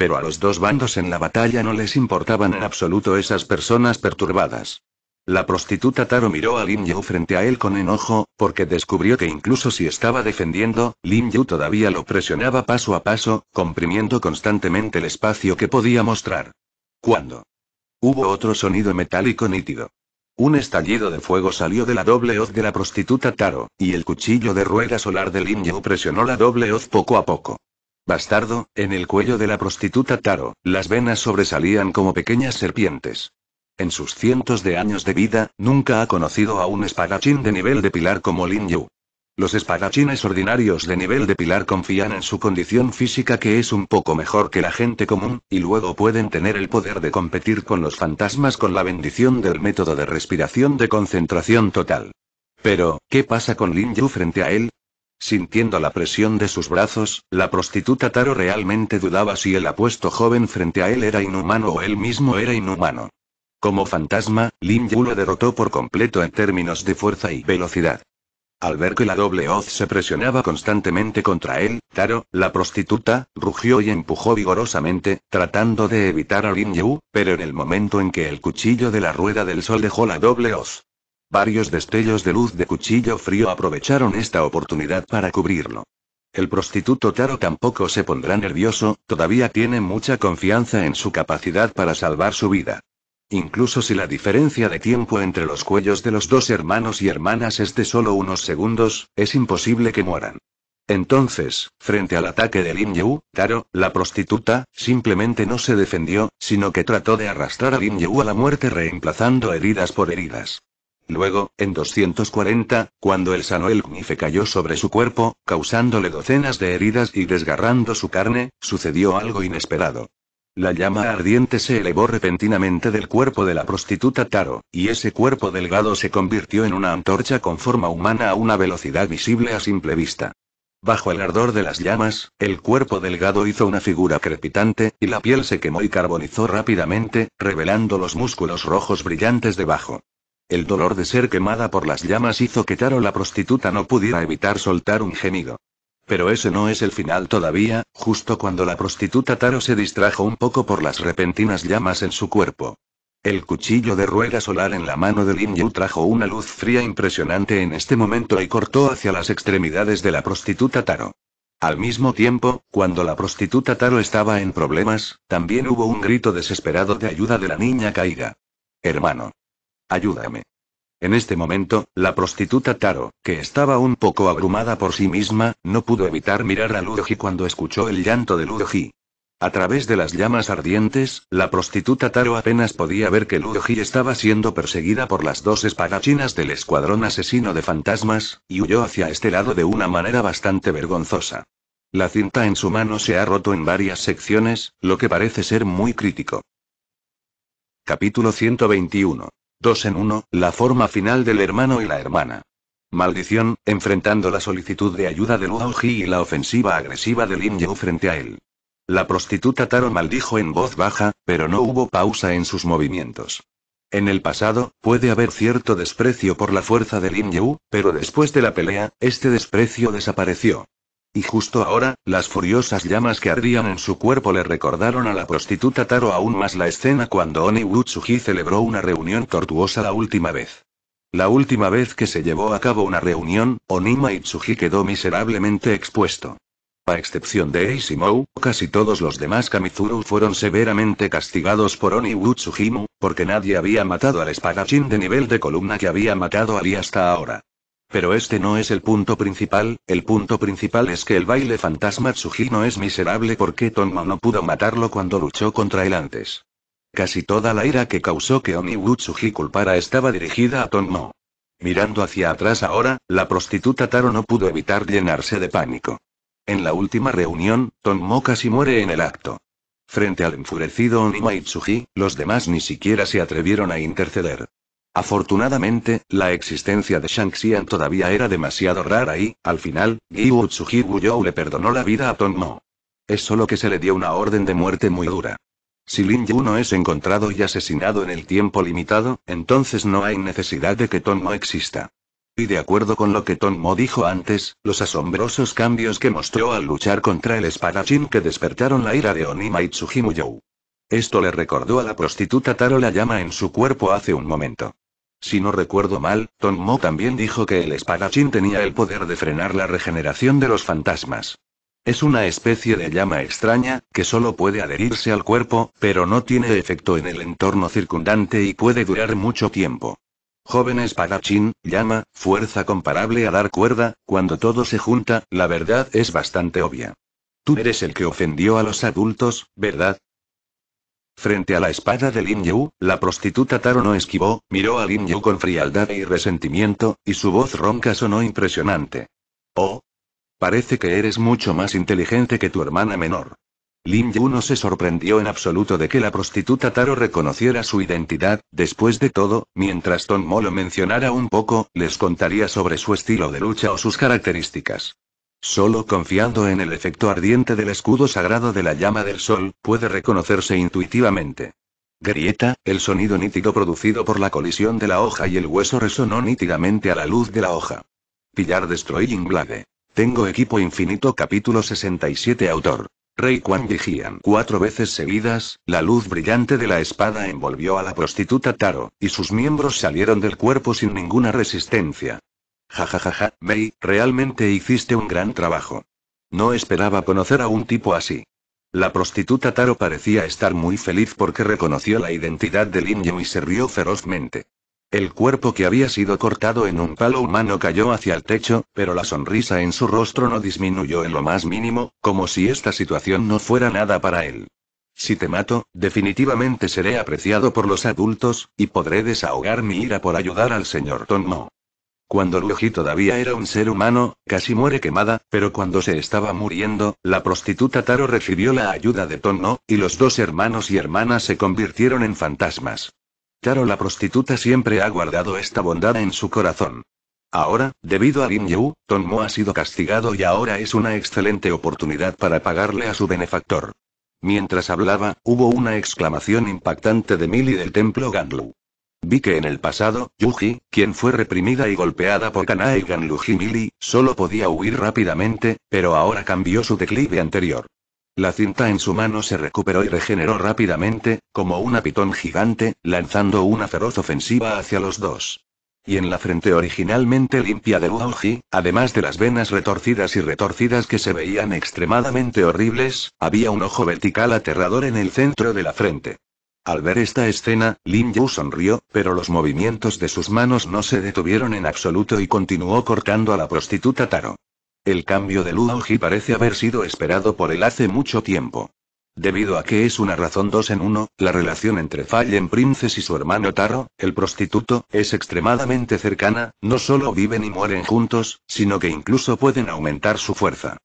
Pero a los dos bandos en la batalla no les importaban en absoluto esas personas perturbadas. La prostituta Taro miró a Lin Yu frente a él con enojo, porque descubrió que incluso si estaba defendiendo, Lin Yu todavía lo presionaba paso a paso, comprimiendo constantemente el espacio que podía mostrar. Cuando hubo otro sonido metálico nítido. Un estallido de fuego salió de la doble hoz de la prostituta Taro, y el cuchillo de rueda solar de Lin Yu presionó la doble hoz poco a poco. Bastardo, en el cuello de la prostituta Taro, las venas sobresalían como pequeñas serpientes. En sus cientos de años de vida, nunca ha conocido a un espadachín de nivel de pilar como Lin Yu. Los espadachines ordinarios de nivel de pilar confían en su condición física que es un poco mejor que la gente común, y luego pueden tener el poder de competir con los fantasmas con la bendición del método de respiración de concentración total. Pero, ¿qué pasa con Lin Yu frente a él? Sintiendo la presión de sus brazos, la prostituta Taro realmente dudaba si el apuesto joven frente a él era inhumano o él mismo era inhumano. Como fantasma, Lin Yu lo derrotó por completo en términos de fuerza y velocidad. Al ver que la doble hoz se presionaba constantemente contra él, Taro, la prostituta, rugió y empujó vigorosamente, tratando de evitar a Lin Yu, pero en el momento en que el cuchillo de la rueda del sol dejó la doble hoz, Varios destellos de luz de cuchillo frío aprovecharon esta oportunidad para cubrirlo. El prostituto Taro tampoco se pondrá nervioso, todavía tiene mucha confianza en su capacidad para salvar su vida. Incluso si la diferencia de tiempo entre los cuellos de los dos hermanos y hermanas es de solo unos segundos, es imposible que mueran. Entonces, frente al ataque de Lin Yu, Taro, la prostituta, simplemente no se defendió, sino que trató de arrastrar a Lin Yu a la muerte reemplazando heridas por heridas. Luego, en 240, cuando el Sanoel Knife cayó sobre su cuerpo, causándole docenas de heridas y desgarrando su carne, sucedió algo inesperado. La llama ardiente se elevó repentinamente del cuerpo de la prostituta Taro, y ese cuerpo delgado se convirtió en una antorcha con forma humana a una velocidad visible a simple vista. Bajo el ardor de las llamas, el cuerpo delgado hizo una figura crepitante, y la piel se quemó y carbonizó rápidamente, revelando los músculos rojos brillantes debajo. El dolor de ser quemada por las llamas hizo que Taro la prostituta no pudiera evitar soltar un gemido. Pero ese no es el final todavía, justo cuando la prostituta Taro se distrajo un poco por las repentinas llamas en su cuerpo. El cuchillo de rueda solar en la mano de Lin Yu trajo una luz fría impresionante en este momento y cortó hacia las extremidades de la prostituta Taro. Al mismo tiempo, cuando la prostituta Taro estaba en problemas, también hubo un grito desesperado de ayuda de la niña caída. Hermano. Ayúdame. En este momento, la prostituta Taro, que estaba un poco abrumada por sí misma, no pudo evitar mirar a Ludoji cuando escuchó el llanto de Ludoji. A través de las llamas ardientes, la prostituta Taro apenas podía ver que Ludoji estaba siendo perseguida por las dos espadachinas del escuadrón asesino de fantasmas, y huyó hacia este lado de una manera bastante vergonzosa. La cinta en su mano se ha roto en varias secciones, lo que parece ser muy crítico. Capítulo 121 Dos en uno, la forma final del hermano y la hermana. Maldición, enfrentando la solicitud de ayuda de Luo Ji y la ofensiva agresiva de Lin Yu frente a él. La prostituta Taro maldijo en voz baja, pero no hubo pausa en sus movimientos. En el pasado, puede haber cierto desprecio por la fuerza de Lin Yu, pero después de la pelea, este desprecio desapareció. Y justo ahora, las furiosas llamas que ardían en su cuerpo le recordaron a la prostituta Taro aún más la escena cuando Oni celebró una reunión tortuosa la última vez. La última vez que se llevó a cabo una reunión, Onima Maitsuji quedó miserablemente expuesto. A excepción de Eishimou, casi todos los demás Kamizuru fueron severamente castigados por Oni porque nadie había matado al espadachín de nivel de columna que había matado Ali hasta ahora. Pero este no es el punto principal, el punto principal es que el baile fantasma no es miserable porque Tomo no pudo matarlo cuando luchó contra él antes. Casi toda la ira que causó que Wu Tsuji culpara estaba dirigida a Tonmo. Mirando hacia atrás ahora, la prostituta Taro no pudo evitar llenarse de pánico. En la última reunión, Tonmo casi muere en el acto. Frente al enfurecido Onima Tsuji, los demás ni siquiera se atrevieron a interceder. Afortunadamente, la existencia de Shang-Xian todavía era demasiado rara y, al final, Gyu Tsuji le perdonó la vida a Tong Mo. Es solo que se le dio una orden de muerte muy dura. Si Lin Yu no es encontrado y asesinado en el tiempo limitado, entonces no hay necesidad de que Tongmo Mo exista. Y de acuerdo con lo que Tom Mo dijo antes, los asombrosos cambios que mostró al luchar contra el espadachín que despertaron la ira de Onima y esto le recordó a la prostituta Taro la llama en su cuerpo hace un momento. Si no recuerdo mal, Tom Mo también dijo que el espadachín tenía el poder de frenar la regeneración de los fantasmas. Es una especie de llama extraña, que solo puede adherirse al cuerpo, pero no tiene efecto en el entorno circundante y puede durar mucho tiempo. Joven espadachín, llama, fuerza comparable a dar cuerda, cuando todo se junta, la verdad es bastante obvia. Tú eres el que ofendió a los adultos, ¿verdad? Frente a la espada de Lin Yu, la prostituta Taro no esquivó, miró a Lin Yu con frialdad y resentimiento, y su voz ronca sonó impresionante. Oh. Parece que eres mucho más inteligente que tu hermana menor. Lin Yu no se sorprendió en absoluto de que la prostituta Taro reconociera su identidad, después de todo, mientras Tom Mo lo mencionara un poco, les contaría sobre su estilo de lucha o sus características. Solo confiando en el efecto ardiente del escudo sagrado de la llama del sol, puede reconocerse intuitivamente. Grieta, el sonido nítido producido por la colisión de la hoja y el hueso resonó nítidamente a la luz de la hoja. Pillar Destroying Blade. Tengo equipo infinito capítulo 67 autor. Rey Quan vigían cuatro veces seguidas, la luz brillante de la espada envolvió a la prostituta Taro, y sus miembros salieron del cuerpo sin ninguna resistencia. Jajajaja, Mei, realmente hiciste un gran trabajo. No esperaba conocer a un tipo así. La prostituta Taro parecía estar muy feliz porque reconoció la identidad del indio y se rió ferozmente. El cuerpo que había sido cortado en un palo humano cayó hacia el techo, pero la sonrisa en su rostro no disminuyó en lo más mínimo, como si esta situación no fuera nada para él. Si te mato, definitivamente seré apreciado por los adultos, y podré desahogar mi ira por ayudar al señor Tonmo. Cuando Luigi todavía era un ser humano, casi muere quemada, pero cuando se estaba muriendo, la prostituta Taro recibió la ayuda de Tono y los dos hermanos y hermanas se convirtieron en fantasmas. Taro la prostituta siempre ha guardado esta bondad en su corazón. Ahora, debido a Lin Yu, Tonmo ha sido castigado y ahora es una excelente oportunidad para pagarle a su benefactor. Mientras hablaba, hubo una exclamación impactante de Mili del templo Ganglu. Vi que en el pasado, Yuji, quien fue reprimida y golpeada por Kanae Ganluji Mili, solo podía huir rápidamente, pero ahora cambió su declive anterior. La cinta en su mano se recuperó y regeneró rápidamente, como una pitón gigante, lanzando una feroz ofensiva hacia los dos. Y en la frente originalmente limpia de Yuji, además de las venas retorcidas y retorcidas que se veían extremadamente horribles, había un ojo vertical aterrador en el centro de la frente. Al ver esta escena, Lin Yu sonrió, pero los movimientos de sus manos no se detuvieron en absoluto y continuó cortando a la prostituta Taro. El cambio de Ji parece haber sido esperado por él hace mucho tiempo. Debido a que es una razón dos en uno, la relación entre Fallen Princess y su hermano Taro, el prostituto, es extremadamente cercana, no solo viven y mueren juntos, sino que incluso pueden aumentar su fuerza.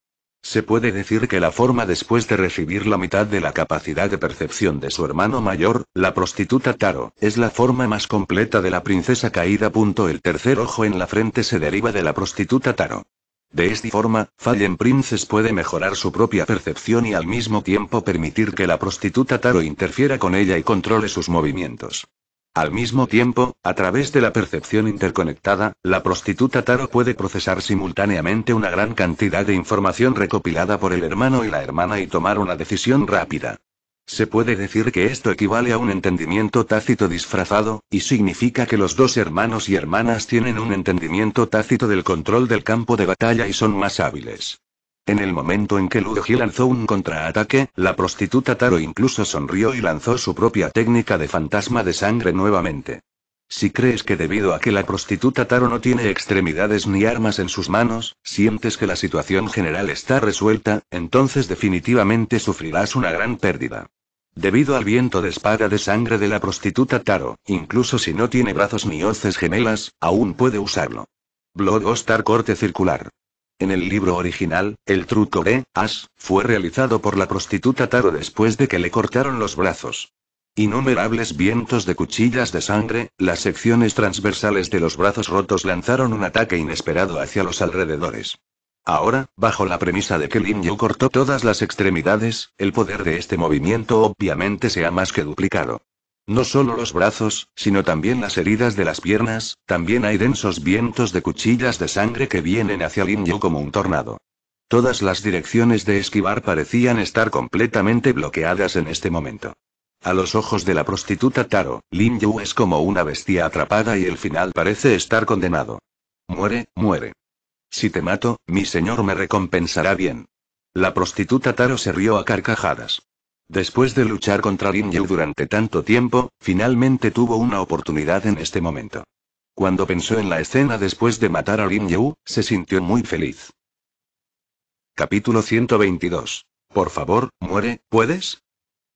Se puede decir que la forma después de recibir la mitad de la capacidad de percepción de su hermano mayor, la prostituta Taro, es la forma más completa de la princesa caída. El tercer ojo en la frente se deriva de la prostituta Taro. De esta forma, Fallen Princess puede mejorar su propia percepción y al mismo tiempo permitir que la prostituta Taro interfiera con ella y controle sus movimientos. Al mismo tiempo, a través de la percepción interconectada, la prostituta Taro puede procesar simultáneamente una gran cantidad de información recopilada por el hermano y la hermana y tomar una decisión rápida. Se puede decir que esto equivale a un entendimiento tácito disfrazado, y significa que los dos hermanos y hermanas tienen un entendimiento tácito del control del campo de batalla y son más hábiles. En el momento en que Luigi lanzó un contraataque, la prostituta Taro incluso sonrió y lanzó su propia técnica de fantasma de sangre nuevamente. Si crees que debido a que la prostituta Taro no tiene extremidades ni armas en sus manos, sientes que la situación general está resuelta, entonces definitivamente sufrirás una gran pérdida. Debido al viento de espada de sangre de la prostituta Taro, incluso si no tiene brazos ni hoces gemelas, aún puede usarlo. Ostar corte circular. En el libro original, el truco de As fue realizado por la prostituta Taro después de que le cortaron los brazos. Innumerables vientos de cuchillas de sangre, las secciones transversales de los brazos rotos lanzaron un ataque inesperado hacia los alrededores. Ahora, bajo la premisa de que Lin Yu cortó todas las extremidades, el poder de este movimiento obviamente se ha más que duplicado. No solo los brazos, sino también las heridas de las piernas, también hay densos vientos de cuchillas de sangre que vienen hacia Lin Yu como un tornado. Todas las direcciones de esquivar parecían estar completamente bloqueadas en este momento. A los ojos de la prostituta Taro, Lin Yu es como una bestia atrapada y el final parece estar condenado. Muere, muere. Si te mato, mi señor me recompensará bien. La prostituta Taro se rió a carcajadas. Después de luchar contra Lin Yu durante tanto tiempo, finalmente tuvo una oportunidad en este momento. Cuando pensó en la escena después de matar a Lin Yu, se sintió muy feliz. Capítulo 122. Por favor, muere, ¿puedes?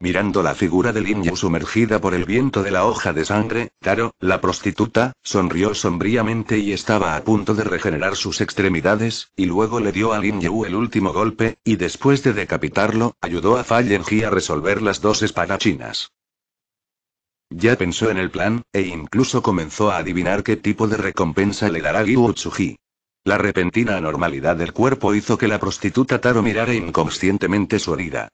Mirando la figura de Lin Yu sumergida por el viento de la hoja de sangre, Taro, la prostituta, sonrió sombríamente y estaba a punto de regenerar sus extremidades, y luego le dio a Lin Yu el último golpe, y después de decapitarlo, ayudó a Fallenji a resolver las dos espadachinas. Ya pensó en el plan, e incluso comenzó a adivinar qué tipo de recompensa le dará Liu Tsuji. La repentina anormalidad del cuerpo hizo que la prostituta Taro mirara inconscientemente su herida.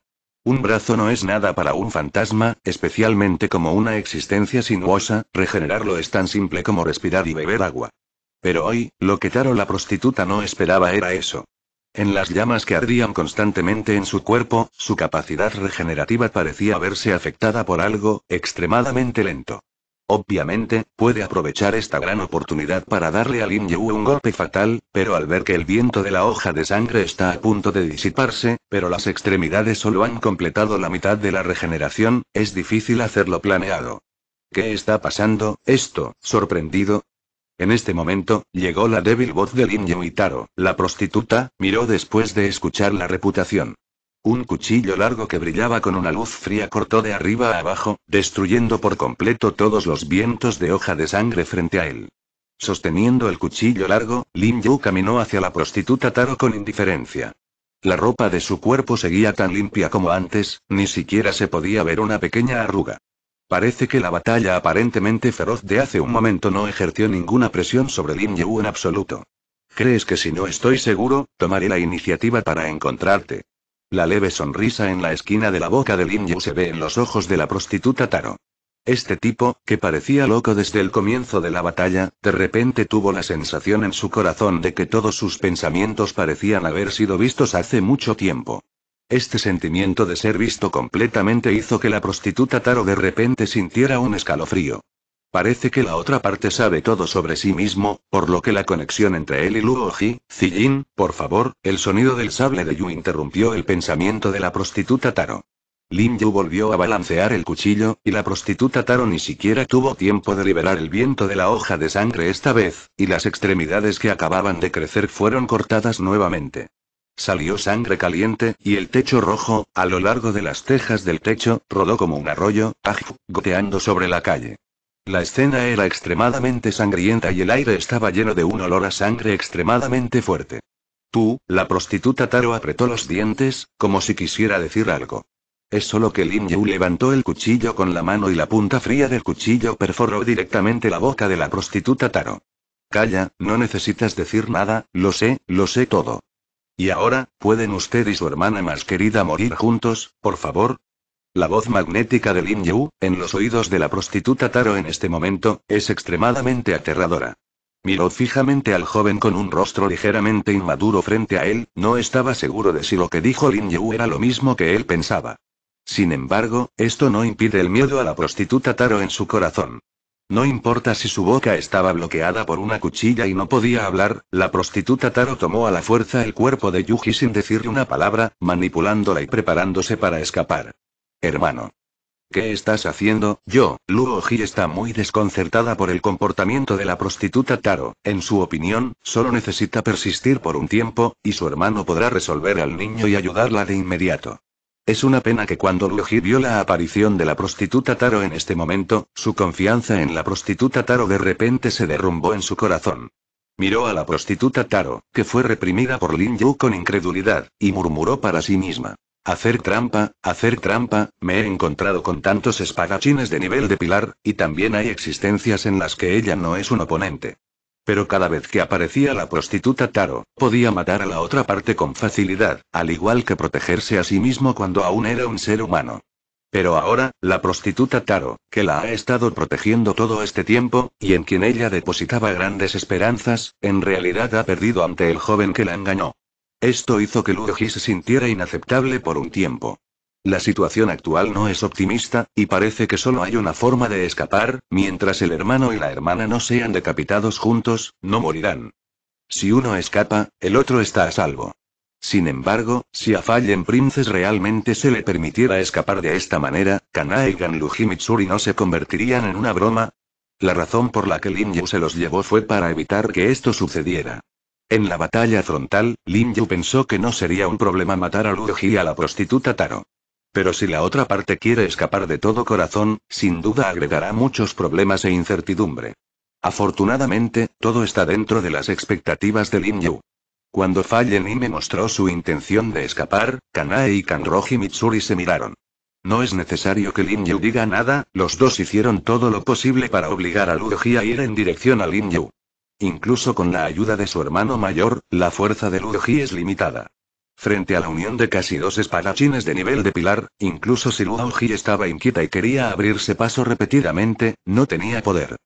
Un brazo no es nada para un fantasma, especialmente como una existencia sinuosa, regenerarlo es tan simple como respirar y beber agua. Pero hoy, lo que Taro la prostituta no esperaba era eso. En las llamas que ardían constantemente en su cuerpo, su capacidad regenerativa parecía haberse afectada por algo, extremadamente lento. Obviamente, puede aprovechar esta gran oportunidad para darle a Lin Yu un golpe fatal, pero al ver que el viento de la hoja de sangre está a punto de disiparse, pero las extremidades solo han completado la mitad de la regeneración, es difícil hacerlo planeado. ¿Qué está pasando, esto, sorprendido? En este momento, llegó la débil voz de Lin Yu y Taro, la prostituta, miró después de escuchar la reputación. Un cuchillo largo que brillaba con una luz fría cortó de arriba a abajo, destruyendo por completo todos los vientos de hoja de sangre frente a él. Sosteniendo el cuchillo largo, Lin Yu caminó hacia la prostituta Taro con indiferencia. La ropa de su cuerpo seguía tan limpia como antes, ni siquiera se podía ver una pequeña arruga. Parece que la batalla aparentemente feroz de hace un momento no ejerció ninguna presión sobre Lin Yu en absoluto. ¿Crees que si no estoy seguro, tomaré la iniciativa para encontrarte? La leve sonrisa en la esquina de la boca de Lin Yu se ve en los ojos de la prostituta Taro. Este tipo, que parecía loco desde el comienzo de la batalla, de repente tuvo la sensación en su corazón de que todos sus pensamientos parecían haber sido vistos hace mucho tiempo. Este sentimiento de ser visto completamente hizo que la prostituta Taro de repente sintiera un escalofrío. Parece que la otra parte sabe todo sobre sí mismo, por lo que la conexión entre él y Luo Ji, por favor, el sonido del sable de Yu interrumpió el pensamiento de la prostituta Taro. Lin Yu volvió a balancear el cuchillo, y la prostituta Taro ni siquiera tuvo tiempo de liberar el viento de la hoja de sangre esta vez, y las extremidades que acababan de crecer fueron cortadas nuevamente. Salió sangre caliente, y el techo rojo, a lo largo de las tejas del techo, rodó como un arroyo, goteando sobre la calle. La escena era extremadamente sangrienta y el aire estaba lleno de un olor a sangre extremadamente fuerte. Tú, la prostituta Taro apretó los dientes, como si quisiera decir algo. Es solo que Lin Yu levantó el cuchillo con la mano y la punta fría del cuchillo perforó directamente la boca de la prostituta Taro. Calla, no necesitas decir nada, lo sé, lo sé todo. Y ahora, ¿pueden usted y su hermana más querida morir juntos, por favor? La voz magnética de Lin Yu, en los oídos de la prostituta Taro en este momento, es extremadamente aterradora. Miró fijamente al joven con un rostro ligeramente inmaduro frente a él, no estaba seguro de si lo que dijo Lin Yu era lo mismo que él pensaba. Sin embargo, esto no impide el miedo a la prostituta Taro en su corazón. No importa si su boca estaba bloqueada por una cuchilla y no podía hablar, la prostituta Taro tomó a la fuerza el cuerpo de Yuji sin decirle una palabra, manipulándola y preparándose para escapar. Hermano. ¿Qué estás haciendo? Yo, Luo Ji está muy desconcertada por el comportamiento de la prostituta Taro. En su opinión, solo necesita persistir por un tiempo, y su hermano podrá resolver al niño y ayudarla de inmediato. Es una pena que cuando Luo Ji vio la aparición de la prostituta Taro en este momento, su confianza en la prostituta Taro de repente se derrumbó en su corazón. Miró a la prostituta Taro, que fue reprimida por Lin Yu con incredulidad, y murmuró para sí misma. Hacer trampa, hacer trampa, me he encontrado con tantos espadachines de nivel de pilar, y también hay existencias en las que ella no es un oponente. Pero cada vez que aparecía la prostituta Taro, podía matar a la otra parte con facilidad, al igual que protegerse a sí mismo cuando aún era un ser humano. Pero ahora, la prostituta Taro, que la ha estado protegiendo todo este tiempo, y en quien ella depositaba grandes esperanzas, en realidad ha perdido ante el joven que la engañó. Esto hizo que Luoji se sintiera inaceptable por un tiempo. La situación actual no es optimista, y parece que solo hay una forma de escapar, mientras el hermano y la hermana no sean decapitados juntos, no morirán. Si uno escapa, el otro está a salvo. Sin embargo, si a Fallen Princes realmente se le permitiera escapar de esta manera, Kanae y Ganluji Mitsuri no se convertirían en una broma. La razón por la que Lin Yu se los llevó fue para evitar que esto sucediera. En la batalla frontal, Lin Yu pensó que no sería un problema matar a Luo y a la prostituta Taro. Pero si la otra parte quiere escapar de todo corazón, sin duda agregará muchos problemas e incertidumbre. Afortunadamente, todo está dentro de las expectativas de Lin Yu. Cuando Fallen y me mostró su intención de escapar, Kanae y Kanroji Mitsuri se miraron. No es necesario que Lin Yu diga nada, los dos hicieron todo lo posible para obligar a Luo a ir en dirección a Lin Yu. Incluso con la ayuda de su hermano mayor, la fuerza de Ji es limitada. Frente a la unión de casi dos espadachines de nivel de pilar, incluso si Ji estaba inquieta y quería abrirse paso repetidamente, no tenía poder.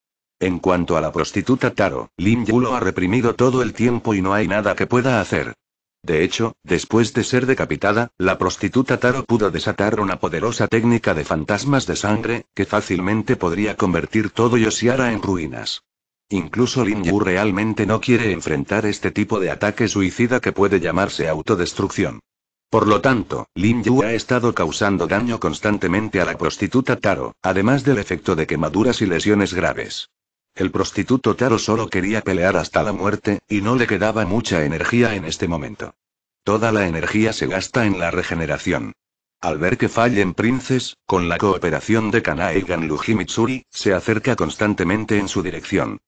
En cuanto a la prostituta Taro, Lin Yu lo ha reprimido todo el tiempo y no hay nada que pueda hacer. De hecho, después de ser decapitada, la prostituta Taro pudo desatar una poderosa técnica de fantasmas de sangre, que fácilmente podría convertir todo Yoshiara en ruinas. Incluso Lin Yu realmente no quiere enfrentar este tipo de ataque suicida que puede llamarse autodestrucción. Por lo tanto, Lin Yu ha estado causando daño constantemente a la prostituta Taro, además del efecto de quemaduras y lesiones graves. El prostituto Taro solo quería pelear hasta la muerte, y no le quedaba mucha energía en este momento. Toda la energía se gasta en la regeneración. Al ver que fallen Princes, con la cooperación de Kanae y Mitsuri, se acerca constantemente en su dirección.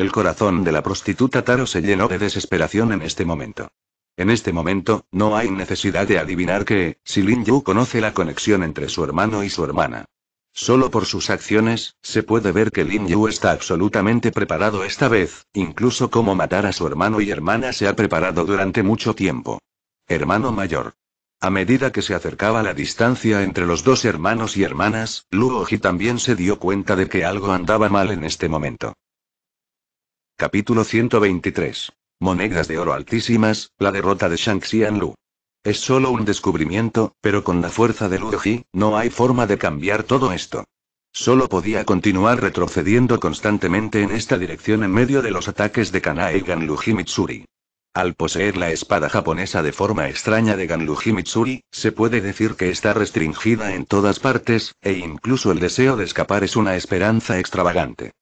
El corazón de la prostituta Taro se llenó de desesperación en este momento. En este momento, no hay necesidad de adivinar que, si Lin Yu conoce la conexión entre su hermano y su hermana. Solo por sus acciones, se puede ver que Lin Yu está absolutamente preparado esta vez, incluso cómo matar a su hermano y hermana se ha preparado durante mucho tiempo. Hermano mayor. A medida que se acercaba la distancia entre los dos hermanos y hermanas, Luo Ji también se dio cuenta de que algo andaba mal en este momento. Capítulo 123. Monedas de oro altísimas, la derrota de Shang Lu. Es solo un descubrimiento, pero con la fuerza de Ji, no hay forma de cambiar todo esto. Solo podía continuar retrocediendo constantemente en esta dirección en medio de los ataques de Kanae Ganluji Mitsuri. Al poseer la espada japonesa de forma extraña de Ganluji Mitsuri, se puede decir que está restringida en todas partes, e incluso el deseo de escapar es una esperanza extravagante.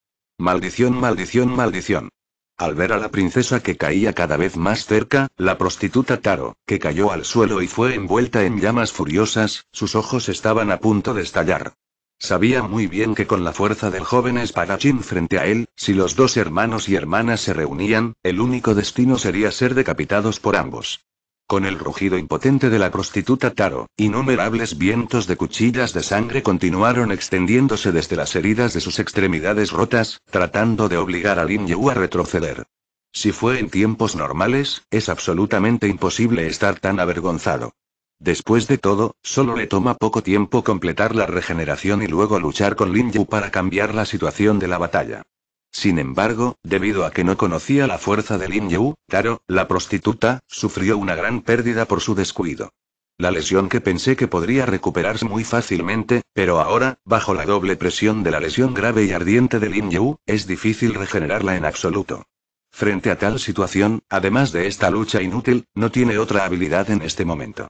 Maldición, maldición, maldición. Al ver a la princesa que caía cada vez más cerca, la prostituta Taro, que cayó al suelo y fue envuelta en llamas furiosas, sus ojos estaban a punto de estallar. Sabía muy bien que con la fuerza del joven espadachín frente a él, si los dos hermanos y hermanas se reunían, el único destino sería ser decapitados por ambos. Con el rugido impotente de la prostituta Taro, innumerables vientos de cuchillas de sangre continuaron extendiéndose desde las heridas de sus extremidades rotas, tratando de obligar a Lin Yu a retroceder. Si fue en tiempos normales, es absolutamente imposible estar tan avergonzado. Después de todo, solo le toma poco tiempo completar la regeneración y luego luchar con Lin Yu para cambiar la situación de la batalla. Sin embargo, debido a que no conocía la fuerza de Lin Yu, Taro, la prostituta, sufrió una gran pérdida por su descuido. La lesión que pensé que podría recuperarse muy fácilmente, pero ahora, bajo la doble presión de la lesión grave y ardiente de Lin Yu, es difícil regenerarla en absoluto. Frente a tal situación, además de esta lucha inútil, no tiene otra habilidad en este momento.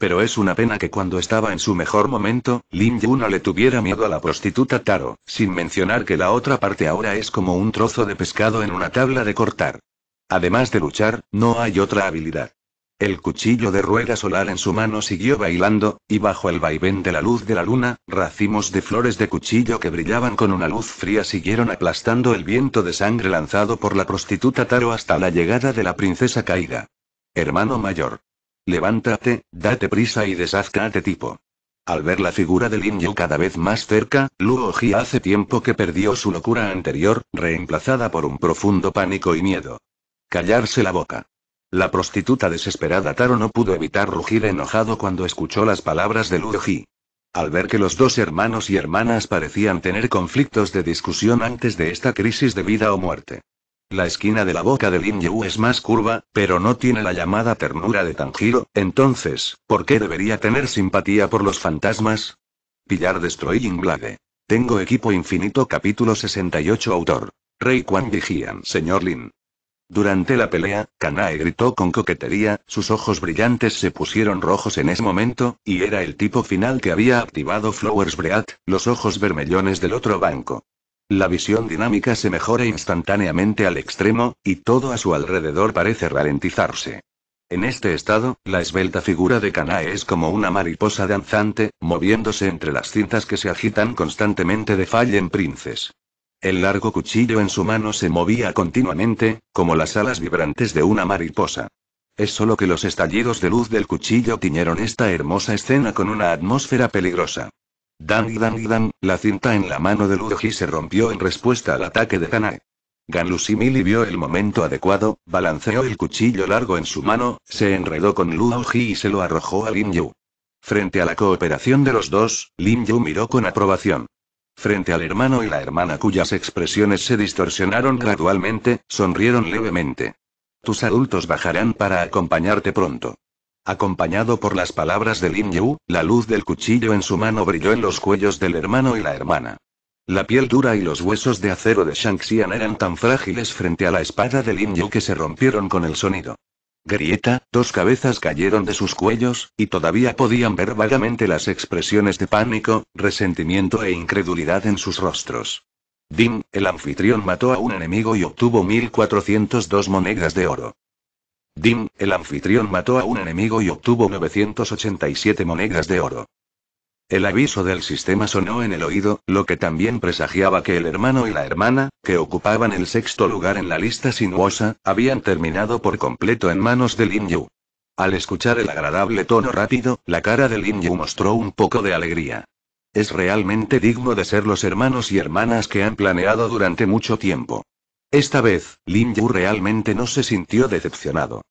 Pero es una pena que cuando estaba en su mejor momento, Lin Yuna le tuviera miedo a la prostituta Taro, sin mencionar que la otra parte ahora es como un trozo de pescado en una tabla de cortar. Además de luchar, no hay otra habilidad. El cuchillo de rueda solar en su mano siguió bailando, y bajo el vaivén de la luz de la luna, racimos de flores de cuchillo que brillaban con una luz fría siguieron aplastando el viento de sangre lanzado por la prostituta Taro hasta la llegada de la princesa caída. Hermano mayor. Levántate, date prisa y deshazcate este tipo. Al ver la figura del Yu cada vez más cerca, Luo Ji hace tiempo que perdió su locura anterior, reemplazada por un profundo pánico y miedo. Callarse la boca. La prostituta desesperada Taro no pudo evitar rugir enojado cuando escuchó las palabras de Luo Ji. Al ver que los dos hermanos y hermanas parecían tener conflictos de discusión antes de esta crisis de vida o muerte. La esquina de la boca de Lin Yu es más curva, pero no tiene la llamada ternura de Tanjiro, entonces, ¿por qué debería tener simpatía por los fantasmas? Pillar Destroying Blade. Tengo equipo infinito capítulo 68 autor. Rey Quan vigían, señor Lin. Durante la pelea, Kanae gritó con coquetería, sus ojos brillantes se pusieron rojos en ese momento, y era el tipo final que había activado Flowers Breath, los ojos vermellones del otro banco. La visión dinámica se mejora instantáneamente al extremo, y todo a su alrededor parece ralentizarse. En este estado, la esbelta figura de Kanae es como una mariposa danzante, moviéndose entre las cintas que se agitan constantemente de Fallen Princes. El largo cuchillo en su mano se movía continuamente, como las alas vibrantes de una mariposa. Es solo que los estallidos de luz del cuchillo tiñeron esta hermosa escena con una atmósfera peligrosa. Dan y dan y dan, la cinta en la mano de Ji se rompió en respuesta al ataque de Kanae. Ganlusimili vio el momento adecuado, balanceó el cuchillo largo en su mano, se enredó con Ji y se lo arrojó a Lin Yu. Frente a la cooperación de los dos, Lin Yu miró con aprobación. Frente al hermano y la hermana cuyas expresiones se distorsionaron gradualmente, sonrieron levemente. Tus adultos bajarán para acompañarte pronto. Acompañado por las palabras de Lin Yu, la luz del cuchillo en su mano brilló en los cuellos del hermano y la hermana. La piel dura y los huesos de acero de Shang Xian eran tan frágiles frente a la espada de Lin Yu que se rompieron con el sonido. Grieta, dos cabezas cayeron de sus cuellos, y todavía podían ver vagamente las expresiones de pánico, resentimiento e incredulidad en sus rostros. Dim, el anfitrión mató a un enemigo y obtuvo 1402 monedas de oro. Dim, el anfitrión mató a un enemigo y obtuvo 987 monedas de oro. El aviso del sistema sonó en el oído, lo que también presagiaba que el hermano y la hermana, que ocupaban el sexto lugar en la lista sinuosa, habían terminado por completo en manos de Lin Yu. Al escuchar el agradable tono rápido, la cara de Lin Yu mostró un poco de alegría. Es realmente digno de ser los hermanos y hermanas que han planeado durante mucho tiempo. Esta vez, Lin Yu realmente no se sintió decepcionado.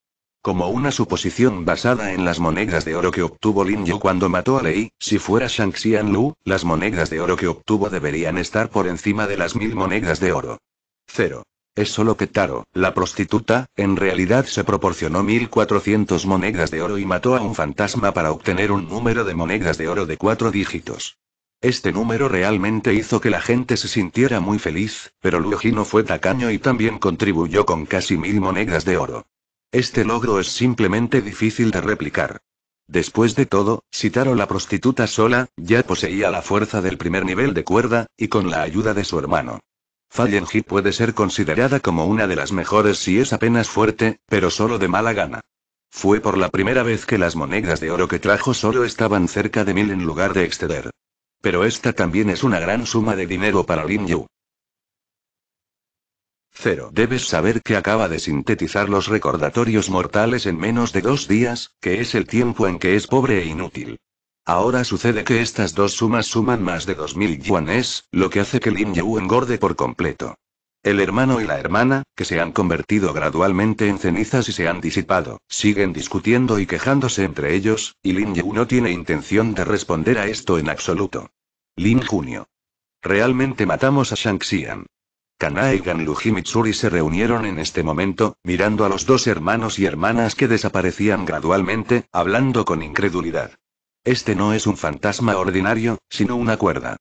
Como una suposición basada en las monedas de oro que obtuvo Lin Yu cuando mató a Lei, si fuera Shang Lu, las monedas de oro que obtuvo deberían estar por encima de las mil monedas de oro. Cero. Es solo que Taro, la prostituta, en realidad se proporcionó 1400 monedas de oro y mató a un fantasma para obtener un número de monedas de oro de cuatro dígitos. Este número realmente hizo que la gente se sintiera muy feliz, pero Luigi no fue tacaño y también contribuyó con casi mil monedas de oro. Este logro es simplemente difícil de replicar. Después de todo, taro la prostituta sola, ya poseía la fuerza del primer nivel de cuerda, y con la ayuda de su hermano. Fallenji puede ser considerada como una de las mejores si es apenas fuerte, pero solo de mala gana. Fue por la primera vez que las monedas de oro que trajo solo estaban cerca de mil en lugar de exceder. Pero esta también es una gran suma de dinero para Lin Yu. Cero. Debes saber que acaba de sintetizar los recordatorios mortales en menos de dos días, que es el tiempo en que es pobre e inútil. Ahora sucede que estas dos sumas suman más de 2.000 yuanes, lo que hace que Lin Yu engorde por completo. El hermano y la hermana, que se han convertido gradualmente en cenizas y se han disipado, siguen discutiendo y quejándose entre ellos, y Lin Yu no tiene intención de responder a esto en absoluto. Lin Junio. Realmente matamos a Shang-Xian. Kanae y Ganlu Mitsuri se reunieron en este momento, mirando a los dos hermanos y hermanas que desaparecían gradualmente, hablando con incredulidad. Este no es un fantasma ordinario, sino una cuerda.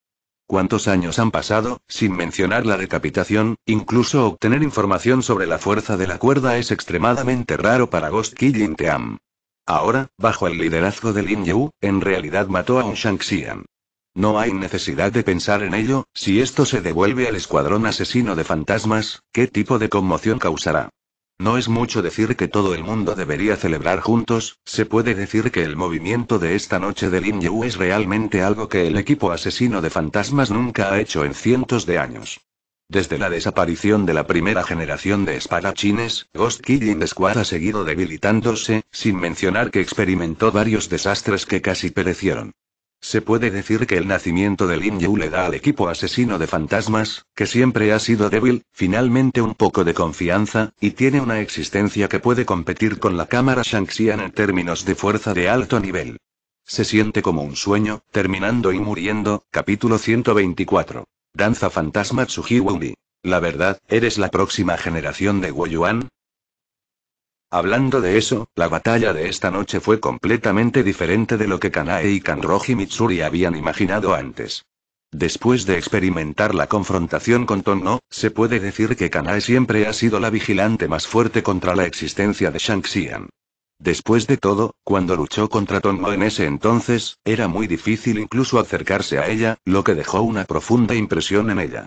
¿Cuántos años han pasado, sin mencionar la decapitación? Incluso obtener información sobre la fuerza de la cuerda es extremadamente raro para Ghost Killing Team. Ahora, bajo el liderazgo de Lin Yu, en realidad mató a un Shangxian. No hay necesidad de pensar en ello, si esto se devuelve al escuadrón asesino de fantasmas, ¿qué tipo de conmoción causará? No es mucho decir que todo el mundo debería celebrar juntos, se puede decir que el movimiento de esta noche del Yu es realmente algo que el equipo asesino de fantasmas nunca ha hecho en cientos de años. Desde la desaparición de la primera generación de espadachines, Ghost Killing Squad ha seguido debilitándose, sin mencionar que experimentó varios desastres que casi perecieron. Se puede decir que el nacimiento de Lin Yu le da al equipo asesino de fantasmas, que siempre ha sido débil, finalmente un poco de confianza, y tiene una existencia que puede competir con la cámara Shanxian en términos de fuerza de alto nivel. Se siente como un sueño, terminando y muriendo. Capítulo 124. Danza fantasma Tsuji La verdad, eres la próxima generación de Yuan. Hablando de eso, la batalla de esta noche fue completamente diferente de lo que Kanae y Kanroji Mitsuri habían imaginado antes. Después de experimentar la confrontación con Tonno, se puede decir que Kanae siempre ha sido la vigilante más fuerte contra la existencia de shang Después de todo, cuando luchó contra Tonno en ese entonces, era muy difícil incluso acercarse a ella, lo que dejó una profunda impresión en ella.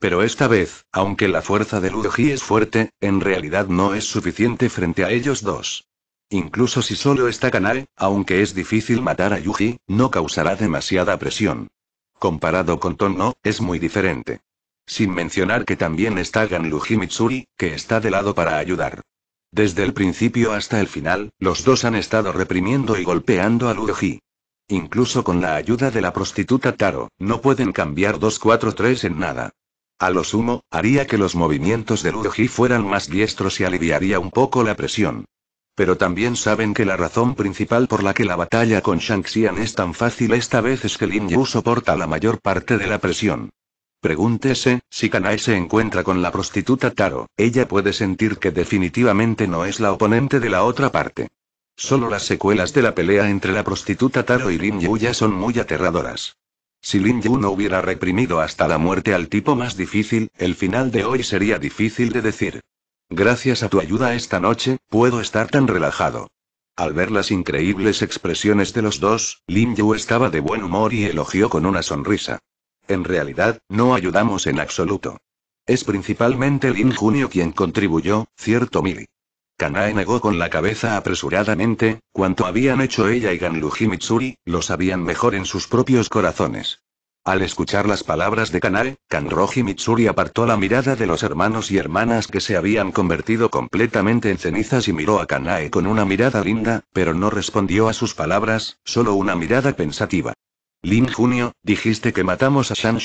Pero esta vez, aunque la fuerza de Ludoji es fuerte, en realidad no es suficiente frente a ellos dos. Incluso si solo está Kanae, aunque es difícil matar a Yuji, no causará demasiada presión. Comparado con Tono, es muy diferente. Sin mencionar que también está Ganluji Mitsuri, que está de lado para ayudar. Desde el principio hasta el final, los dos han estado reprimiendo y golpeando a Ludoji. Incluso con la ayuda de la prostituta Taro, no pueden cambiar 2-4-3 en nada. A lo sumo, haría que los movimientos de Ji fueran más diestros y aliviaría un poco la presión. Pero también saben que la razón principal por la que la batalla con Shang-Xian es tan fácil esta vez es que Lin Yu soporta la mayor parte de la presión. Pregúntese, si Kanai se encuentra con la prostituta Taro, ella puede sentir que definitivamente no es la oponente de la otra parte. Solo las secuelas de la pelea entre la prostituta Taro y Lin Yu ya son muy aterradoras. Si Lin Yu no hubiera reprimido hasta la muerte al tipo más difícil, el final de hoy sería difícil de decir. Gracias a tu ayuda esta noche, puedo estar tan relajado. Al ver las increíbles expresiones de los dos, Lin Yu estaba de buen humor y elogió con una sonrisa. En realidad, no ayudamos en absoluto. Es principalmente Lin Junio quien contribuyó, cierto Mili. Kanae negó con la cabeza apresuradamente, cuanto habían hecho ella y Ganluji Mitsuri, lo sabían mejor en sus propios corazones. Al escuchar las palabras de Kanae, Kanroji Mitsuri apartó la mirada de los hermanos y hermanas que se habían convertido completamente en cenizas y miró a Kanae con una mirada linda, pero no respondió a sus palabras, solo una mirada pensativa. Lin Junio, dijiste que matamos a Shang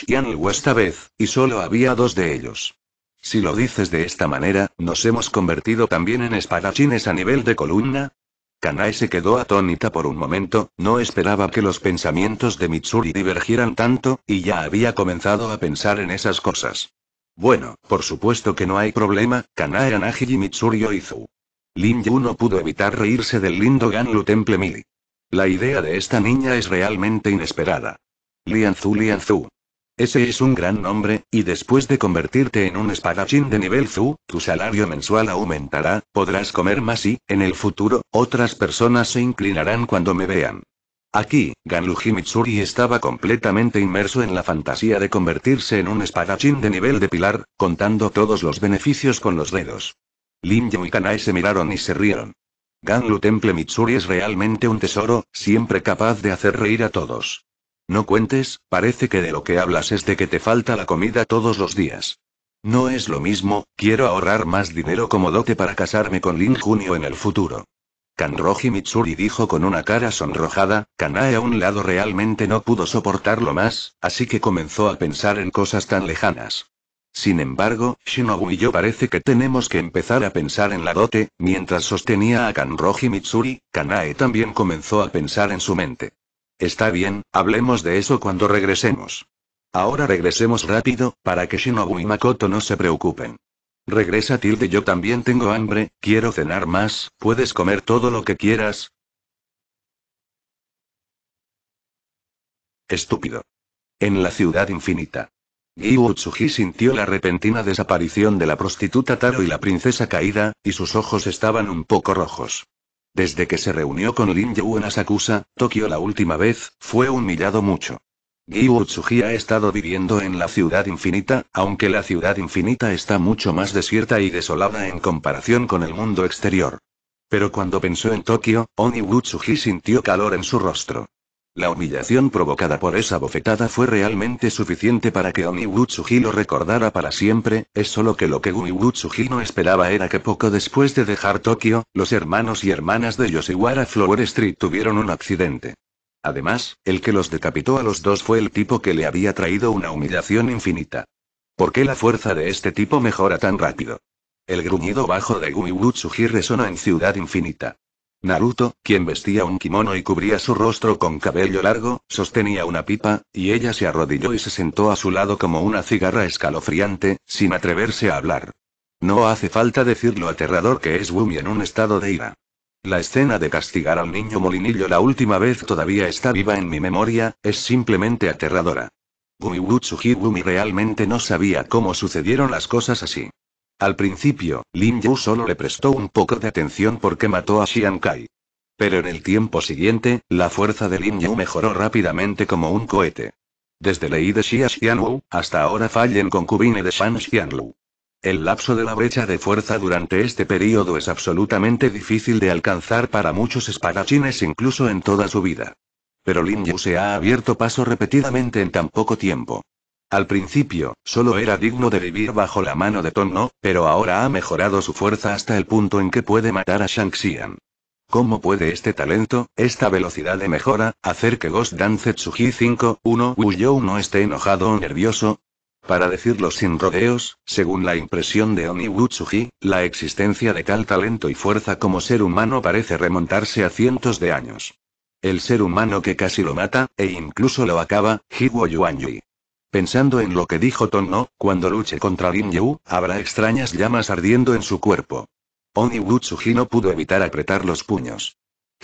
esta vez, y solo había dos de ellos. Si lo dices de esta manera, nos hemos convertido también en espadachines a nivel de columna. Kanae se quedó atónita por un momento, no esperaba que los pensamientos de Mitsuri divergieran tanto, y ya había comenzado a pensar en esas cosas. Bueno, por supuesto que no hay problema, Kanae Anagi Mitsuri Oizu. Lin Yu no pudo evitar reírse del lindo Ganlu Temple Mili. La idea de esta niña es realmente inesperada. Lianzu Lianzu. Ese es un gran nombre, y después de convertirte en un espadachín de nivel Zu, tu salario mensual aumentará, podrás comer más y, en el futuro, otras personas se inclinarán cuando me vean. Aquí, Ganluji Mitsuri estaba completamente inmerso en la fantasía de convertirse en un espadachín de nivel de pilar, contando todos los beneficios con los dedos. Lin Yu y Kanai se miraron y se rieron. Ganlu Temple Mitsuri es realmente un tesoro, siempre capaz de hacer reír a todos. No cuentes, parece que de lo que hablas es de que te falta la comida todos los días. No es lo mismo, quiero ahorrar más dinero como dote para casarme con Lin Junio en el futuro. Kanroji Mitsuri dijo con una cara sonrojada, Kanae a un lado realmente no pudo soportarlo más, así que comenzó a pensar en cosas tan lejanas. Sin embargo, Shinobu y yo parece que tenemos que empezar a pensar en la dote, mientras sostenía a Kanroji Mitsuri, Kanae también comenzó a pensar en su mente. Está bien, hablemos de eso cuando regresemos. Ahora regresemos rápido, para que Shinobu y Makoto no se preocupen. Regresa Tilde, yo también tengo hambre, quiero cenar más, puedes comer todo lo que quieras. Estúpido. En la ciudad infinita. Giyu sintió la repentina desaparición de la prostituta Taro y la princesa caída, y sus ojos estaban un poco rojos. Desde que se reunió con Lin Yu en Asakusa, Tokio la última vez, fue humillado mucho. Gui Utsuji ha estado viviendo en la ciudad infinita, aunque la ciudad infinita está mucho más desierta y desolada en comparación con el mundo exterior. Pero cuando pensó en Tokio, Oni Utsuji sintió calor en su rostro. La humillación provocada por esa bofetada fue realmente suficiente para que Oniwutsuji lo recordara para siempre, es solo que lo que Oniwutsuji no esperaba era que poco después de dejar Tokio, los hermanos y hermanas de Yoshiwara Flower Street tuvieron un accidente. Además, el que los decapitó a los dos fue el tipo que le había traído una humillación infinita. ¿Por qué la fuerza de este tipo mejora tan rápido? El gruñido bajo de Gumiwutsuji resonó en Ciudad Infinita. Naruto, quien vestía un kimono y cubría su rostro con cabello largo, sostenía una pipa, y ella se arrodilló y se sentó a su lado como una cigarra escalofriante, sin atreverse a hablar. No hace falta decir lo aterrador que es Bumi en un estado de ira. La escena de castigar al niño molinillo la última vez todavía está viva en mi memoria, es simplemente aterradora. Wutsuji Gumi realmente no sabía cómo sucedieron las cosas así. Al principio, Lin Yu solo le prestó un poco de atención porque mató a Xian Kai. Pero en el tiempo siguiente, la fuerza de Lin Yu mejoró rápidamente como un cohete. Desde Lei de Xia Wu, hasta ahora Fallen concubine de Shan Lu. El lapso de la brecha de fuerza durante este periodo es absolutamente difícil de alcanzar para muchos espadachines incluso en toda su vida. Pero Lin Yu se ha abierto paso repetidamente en tan poco tiempo. Al principio, solo era digno de vivir bajo la mano de Tono, pero ahora ha mejorado su fuerza hasta el punto en que puede matar a shang ¿Cómo puede este talento, esta velocidad de mejora, hacer que Ghost Dance Tsuji 5-1 You no esté enojado o nervioso? Para decirlo sin rodeos, según la impresión de Oni Tsuji, la existencia de tal talento y fuerza como ser humano parece remontarse a cientos de años. El ser humano que casi lo mata, e incluso lo acaba, Yuan Yui. Pensando en lo que dijo Tonno, cuando luche contra Lin Yu, habrá extrañas llamas ardiendo en su cuerpo. Oni Wutsuji no pudo evitar apretar los puños.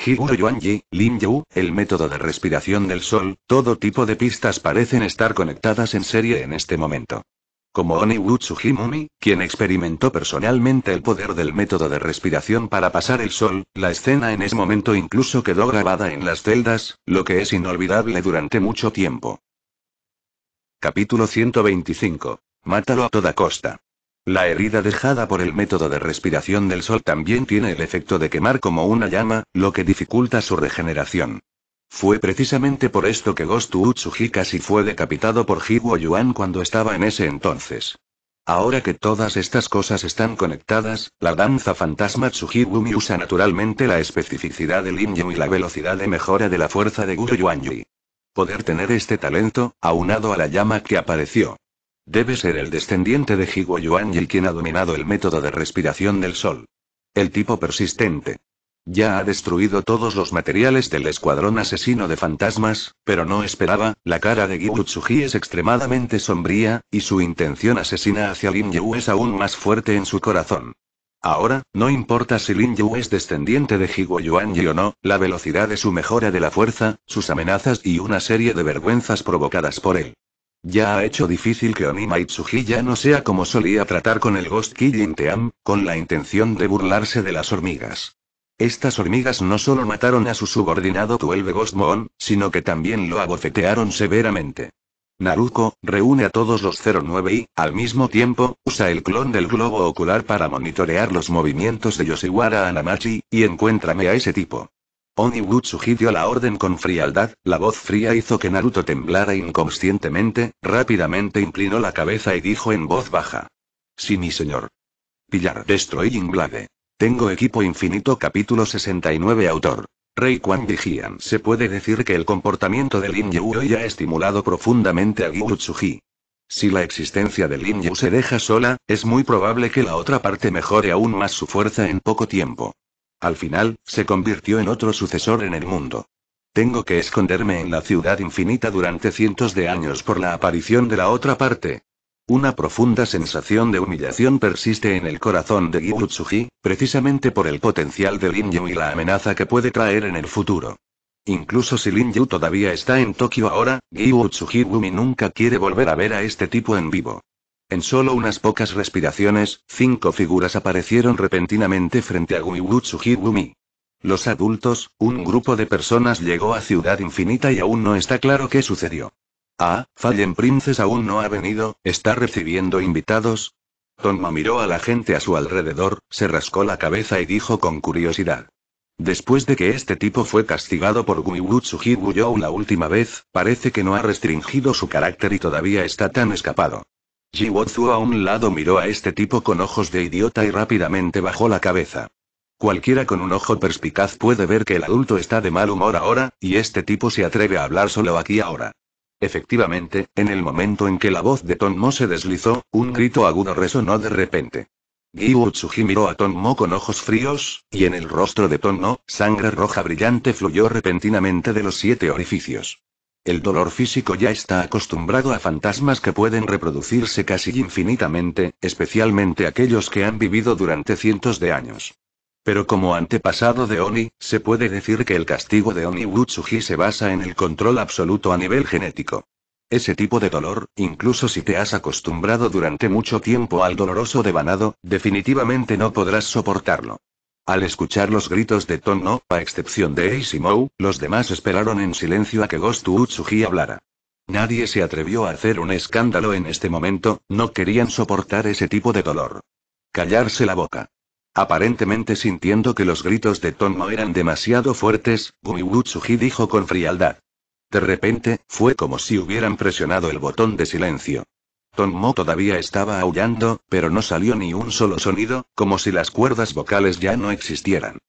Higuro Yuanji, Lin Yu, el método de respiración del sol, todo tipo de pistas parecen estar conectadas en serie en este momento. Como Oni Wutsuji Mumi, quien experimentó personalmente el poder del método de respiración para pasar el sol, la escena en ese momento incluso quedó grabada en las celdas, lo que es inolvidable durante mucho tiempo. Capítulo 125. Mátalo a toda costa. La herida dejada por el método de respiración del sol también tiene el efecto de quemar como una llama, lo que dificulta su regeneración. Fue precisamente por esto que Gostu Utsuji casi fue decapitado por Higuo Yuan cuando estaba en ese entonces. Ahora que todas estas cosas están conectadas, la danza fantasma gumi usa naturalmente la especificidad del Inyu y la velocidad de mejora de la fuerza de Guru Yui poder tener este talento, aunado a la llama que apareció. Debe ser el descendiente de Higo Yi quien ha dominado el método de respiración del sol. El tipo persistente. Ya ha destruido todos los materiales del escuadrón asesino de fantasmas, pero no esperaba, la cara de Tsuji es extremadamente sombría, y su intención asesina hacia Lin Yu es aún más fuerte en su corazón. Ahora, no importa si Lin Yu es descendiente de Yi o no, la velocidad de su mejora de la fuerza, sus amenazas y una serie de vergüenzas provocadas por él. Ya ha hecho difícil que Onima Itsuji ya no sea como solía tratar con el Ghost Killing Team, con la intención de burlarse de las hormigas. Estas hormigas no solo mataron a su subordinado Tuelve Ghost Moon, sino que también lo abofetearon severamente. Naruko, reúne a todos los 09 y, al mismo tiempo, usa el clon del globo ocular para monitorear los movimientos de Yoshiwara Anamachi, y encuéntrame a ese tipo. Oniwutsuji sugirió la orden con frialdad, la voz fría hizo que Naruto temblara inconscientemente, rápidamente inclinó la cabeza y dijo en voz baja. Sí mi señor. Pillar Destroying Blade. Tengo equipo infinito capítulo 69 autor. Rey Quan se puede decir que el comportamiento de Lin Yu hoy ha estimulado profundamente a Yu Si la existencia de Lin Yu se deja sola, es muy probable que la otra parte mejore aún más su fuerza en poco tiempo. Al final, se convirtió en otro sucesor en el mundo. Tengo que esconderme en la ciudad infinita durante cientos de años por la aparición de la otra parte, una profunda sensación de humillación persiste en el corazón de Gyutsuji, precisamente por el potencial de Lin y la amenaza que puede traer en el futuro. Incluso si Lin Yu todavía está en Tokio ahora, Gyutsuji Gumi nunca quiere volver a ver a este tipo en vivo. En solo unas pocas respiraciones, cinco figuras aparecieron repentinamente frente a Gyutsuji Gumi. Los adultos, un grupo de personas llegó a Ciudad Infinita y aún no está claro qué sucedió. Ah, Fallen Princess aún no ha venido, está recibiendo invitados. Tonma miró a la gente a su alrededor, se rascó la cabeza y dijo con curiosidad. Después de que este tipo fue castigado por Guiwutsu Wuyou la última vez, parece que no ha restringido su carácter y todavía está tan escapado. Jiwotsu a un lado miró a este tipo con ojos de idiota y rápidamente bajó la cabeza. Cualquiera con un ojo perspicaz puede ver que el adulto está de mal humor ahora, y este tipo se atreve a hablar solo aquí ahora. Efectivamente, en el momento en que la voz de Tonmo se deslizó, un grito agudo resonó de repente. Gyu Tsuji miró a Tonmo con ojos fríos, y en el rostro de Tonmo, sangre roja brillante fluyó repentinamente de los siete orificios. El dolor físico ya está acostumbrado a fantasmas que pueden reproducirse casi infinitamente, especialmente aquellos que han vivido durante cientos de años. Pero como antepasado de Oni, se puede decir que el castigo de Oni Wutsuji se basa en el control absoluto a nivel genético. Ese tipo de dolor, incluso si te has acostumbrado durante mucho tiempo al doloroso devanado, definitivamente no podrás soportarlo. Al escuchar los gritos de Tono, a excepción de Ace y Mou, los demás esperaron en silencio a que Ghost Utsuji hablara. Nadie se atrevió a hacer un escándalo en este momento, no querían soportar ese tipo de dolor. Callarse la boca. Aparentemente sintiendo que los gritos de Tomo eran demasiado fuertes, Gumiwutsuji dijo con frialdad. De repente, fue como si hubieran presionado el botón de silencio. Tonmo todavía estaba aullando, pero no salió ni un solo sonido, como si las cuerdas vocales ya no existieran.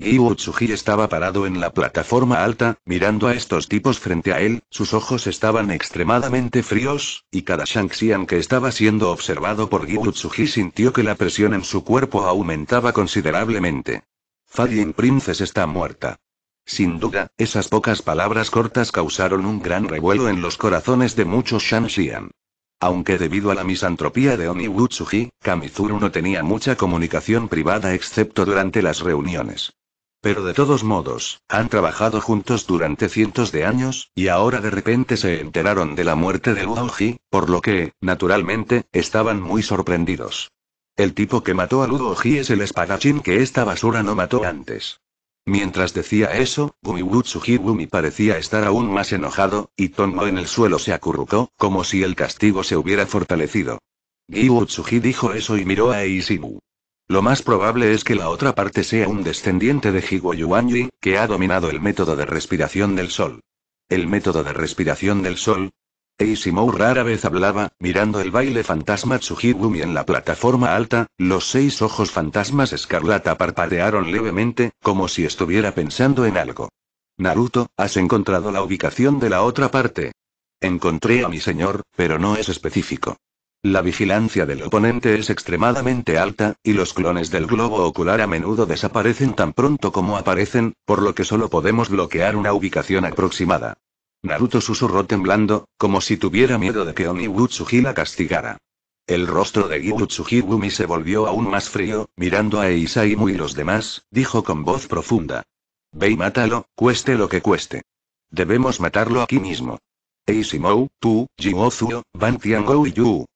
Giyu estaba parado en la plataforma alta, mirando a estos tipos frente a él, sus ojos estaban extremadamente fríos, y cada Shangxian que estaba siendo observado por Giyu sintió que la presión en su cuerpo aumentaba considerablemente. Fajin Princess está muerta. Sin duda, esas pocas palabras cortas causaron un gran revuelo en los corazones de muchos Shangxian. Aunque debido a la misantropía de Oni Utsuji, Kamizuru no tenía mucha comunicación privada excepto durante las reuniones pero de todos modos, han trabajado juntos durante cientos de años, y ahora de repente se enteraron de la muerte de Udoji, por lo que, naturalmente, estaban muy sorprendidos. El tipo que mató a Luo es el espadachín que esta basura no mató antes. Mientras decía eso, Wutsuji Gumi parecía estar aún más enojado, y Tonmo en el suelo se acurrucó, como si el castigo se hubiera fortalecido. Giwutsuji dijo eso y miró a Isimu. Lo más probable es que la otra parte sea un descendiente de Yuanji, que ha dominado el método de respiración del sol. El método de respiración del sol. Eisimou rara vez hablaba, mirando el baile fantasma Tsuhigumi en la plataforma alta, los seis ojos fantasmas escarlata parpadearon levemente, como si estuviera pensando en algo. Naruto, has encontrado la ubicación de la otra parte. Encontré a mi señor, pero no es específico. La vigilancia del oponente es extremadamente alta, y los clones del globo ocular a menudo desaparecen tan pronto como aparecen, por lo que solo podemos bloquear una ubicación aproximada. Naruto susurró temblando, como si tuviera miedo de que Oni la castigara. El rostro de Iwutsuji Gumi se volvió aún más frío, mirando a Eisaimu y los demás, dijo con voz profunda. Ve y mátalo, cueste lo que cueste. Debemos matarlo aquí mismo. Eisimou, tú, Ban y Yu,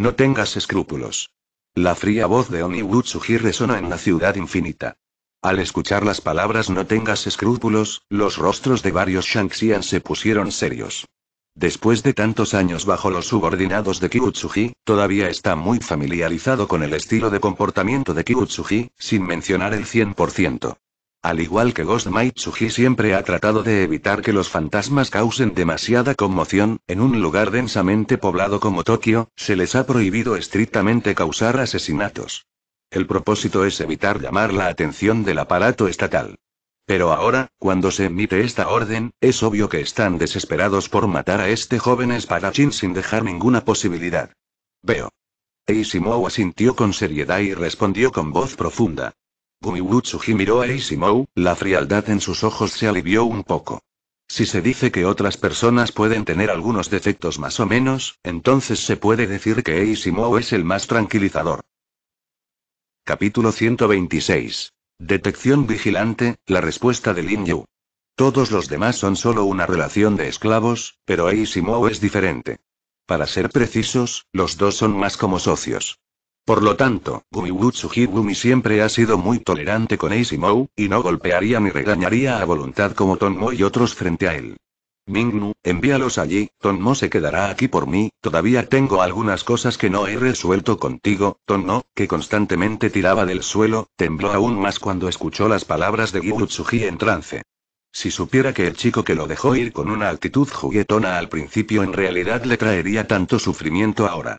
no tengas escrúpulos. La fría voz de Oni Wutsuji resona en la ciudad infinita. Al escuchar las palabras no tengas escrúpulos, los rostros de varios Shanxian se pusieron serios. Después de tantos años bajo los subordinados de Kyutsuji, todavía está muy familiarizado con el estilo de comportamiento de Kyutsuji, sin mencionar el 100%. Al igual que Ghost Maitsuji siempre ha tratado de evitar que los fantasmas causen demasiada conmoción, en un lugar densamente poblado como Tokio, se les ha prohibido estrictamente causar asesinatos. El propósito es evitar llamar la atención del aparato estatal. Pero ahora, cuando se emite esta orden, es obvio que están desesperados por matar a este joven espadachín sin dejar ninguna posibilidad. Veo. Eishimou asintió con seriedad y respondió con voz profunda. Wutsuji miró a Isimou, la frialdad en sus ojos se alivió un poco. Si se dice que otras personas pueden tener algunos defectos más o menos, entonces se puede decir que Isimou es el más tranquilizador. Capítulo 126. Detección vigilante, la respuesta de Lin Yu. Todos los demás son solo una relación de esclavos, pero Isimou es diferente. Para ser precisos, los dos son más como socios. Por lo tanto, Gumi siempre ha sido muy tolerante con Mo, y no golpearía ni regañaría a voluntad como Tonmo y otros frente a él. Mingnu, envíalos allí, Tonmo se quedará aquí por mí, todavía tengo algunas cosas que no he resuelto contigo, Tonmo, que constantemente tiraba del suelo, tembló aún más cuando escuchó las palabras de Wutsuji en trance. Si supiera que el chico que lo dejó ir con una actitud juguetona al principio en realidad le traería tanto sufrimiento ahora.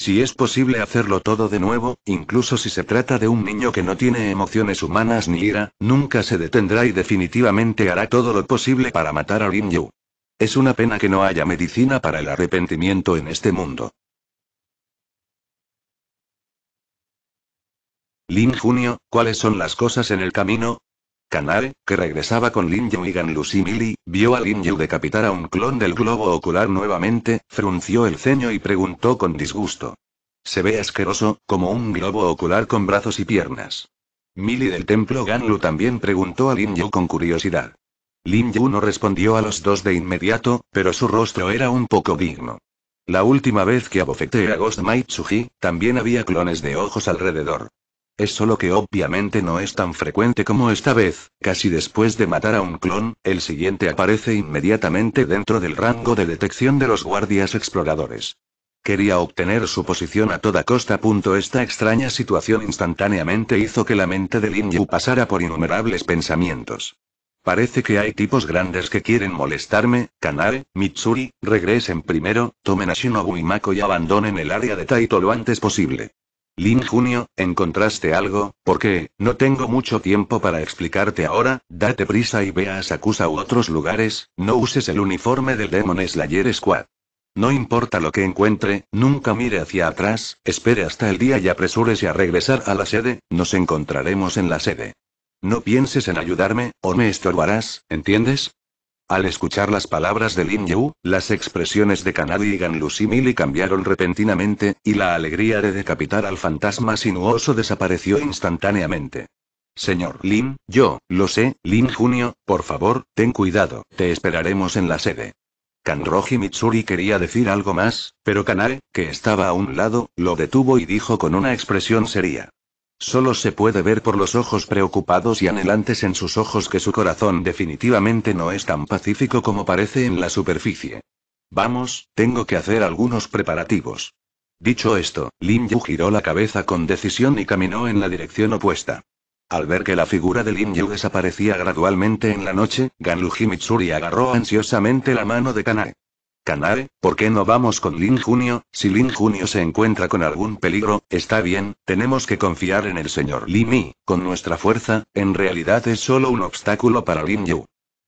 Si es posible hacerlo todo de nuevo, incluso si se trata de un niño que no tiene emociones humanas ni ira, nunca se detendrá y definitivamente hará todo lo posible para matar a Lin Yu. Es una pena que no haya medicina para el arrepentimiento en este mundo. Lin Junio, ¿cuáles son las cosas en el camino? Kanare, que regresaba con Lin Yu y Gan Mili, vio a Lin Yu decapitar a un clon del globo ocular nuevamente, frunció el ceño y preguntó con disgusto. Se ve asqueroso, como un globo ocular con brazos y piernas. Mili del templo Ganlu también preguntó a Lin Yu con curiosidad. Lin Yu no respondió a los dos de inmediato, pero su rostro era un poco digno. La última vez que abofeteé a Ghost Might también había clones de ojos alrededor. Es solo que obviamente no es tan frecuente como esta vez, casi después de matar a un clon, el siguiente aparece inmediatamente dentro del rango de detección de los guardias exploradores. Quería obtener su posición a toda costa. Esta extraña situación instantáneamente hizo que la mente de Lin Yu pasara por innumerables pensamientos. Parece que hay tipos grandes que quieren molestarme, Kanare, Mitsuri, regresen primero, tomen a Shinobu y Mako y abandonen el área de Taito lo antes posible. Lin Junio, ¿encontraste algo? Porque, no tengo mucho tiempo para explicarte ahora, date prisa y ve a Sakusa u otros lugares, no uses el uniforme del Demon Slayer Squad. No importa lo que encuentre, nunca mire hacia atrás, espere hasta el día y apresúrese a regresar a la sede, nos encontraremos en la sede. No pienses en ayudarme, o me estorbarás, ¿entiendes? Al escuchar las palabras de Lin Yu, las expresiones de Kanadi y Gan Simili cambiaron repentinamente, y la alegría de decapitar al fantasma sinuoso desapareció instantáneamente. Señor Lin, yo, lo sé, Lin Junio, por favor, ten cuidado, te esperaremos en la sede. Kanroji Mitsuri quería decir algo más, pero Kanae, que estaba a un lado, lo detuvo y dijo con una expresión seria. Solo se puede ver por los ojos preocupados y anhelantes en sus ojos que su corazón definitivamente no es tan pacífico como parece en la superficie. Vamos, tengo que hacer algunos preparativos. Dicho esto, Lin Yu giró la cabeza con decisión y caminó en la dirección opuesta. Al ver que la figura de Lin Yu desaparecía gradualmente en la noche, Ganluji Mitsuri agarró ansiosamente la mano de Kanai. Kanae, ¿por qué no vamos con Lin Junio? Si Lin Junio se encuentra con algún peligro, está bien, tenemos que confiar en el señor Mi. con nuestra fuerza, en realidad es solo un obstáculo para Lin Yu.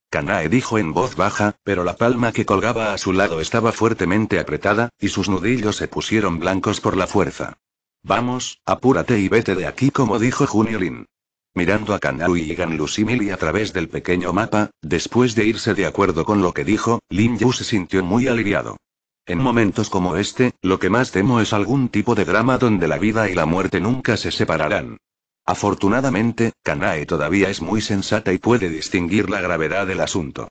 Kanae dijo en voz baja, pero la palma que colgaba a su lado estaba fuertemente apretada, y sus nudillos se pusieron blancos por la fuerza. Vamos, apúrate y vete de aquí como dijo Junio Lin mirando a Kanai y Simili a través del pequeño mapa, después de irse de acuerdo con lo que dijo, Lin Yu se sintió muy aliviado. En momentos como este, lo que más temo es algún tipo de drama donde la vida y la muerte nunca se separarán. Afortunadamente, Kanae todavía es muy sensata y puede distinguir la gravedad del asunto.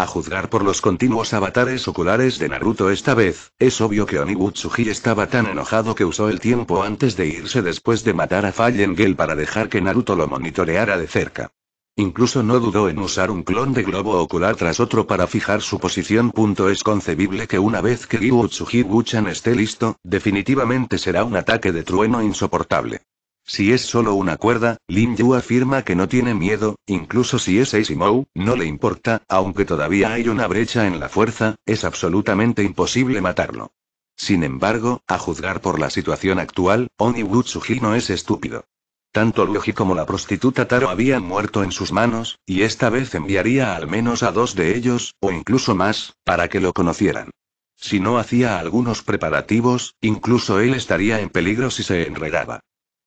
A juzgar por los continuos avatares oculares de Naruto esta vez, es obvio que Onigutsuji estaba tan enojado que usó el tiempo antes de irse después de matar a Fallen para dejar que Naruto lo monitoreara de cerca. Incluso no dudó en usar un clon de globo ocular tras otro para fijar su posición. Es concebible que una vez que Gyutsuji Buchan esté listo, definitivamente será un ataque de trueno insoportable. Si es solo una cuerda, Lin Yu afirma que no tiene miedo, incluso si es Ace no le importa, aunque todavía hay una brecha en la fuerza, es absolutamente imposible matarlo. Sin embargo, a juzgar por la situación actual, Oni Wutsuji no es estúpido. Tanto Luji como la prostituta Taro habían muerto en sus manos, y esta vez enviaría al menos a dos de ellos, o incluso más, para que lo conocieran. Si no hacía algunos preparativos, incluso él estaría en peligro si se enredaba.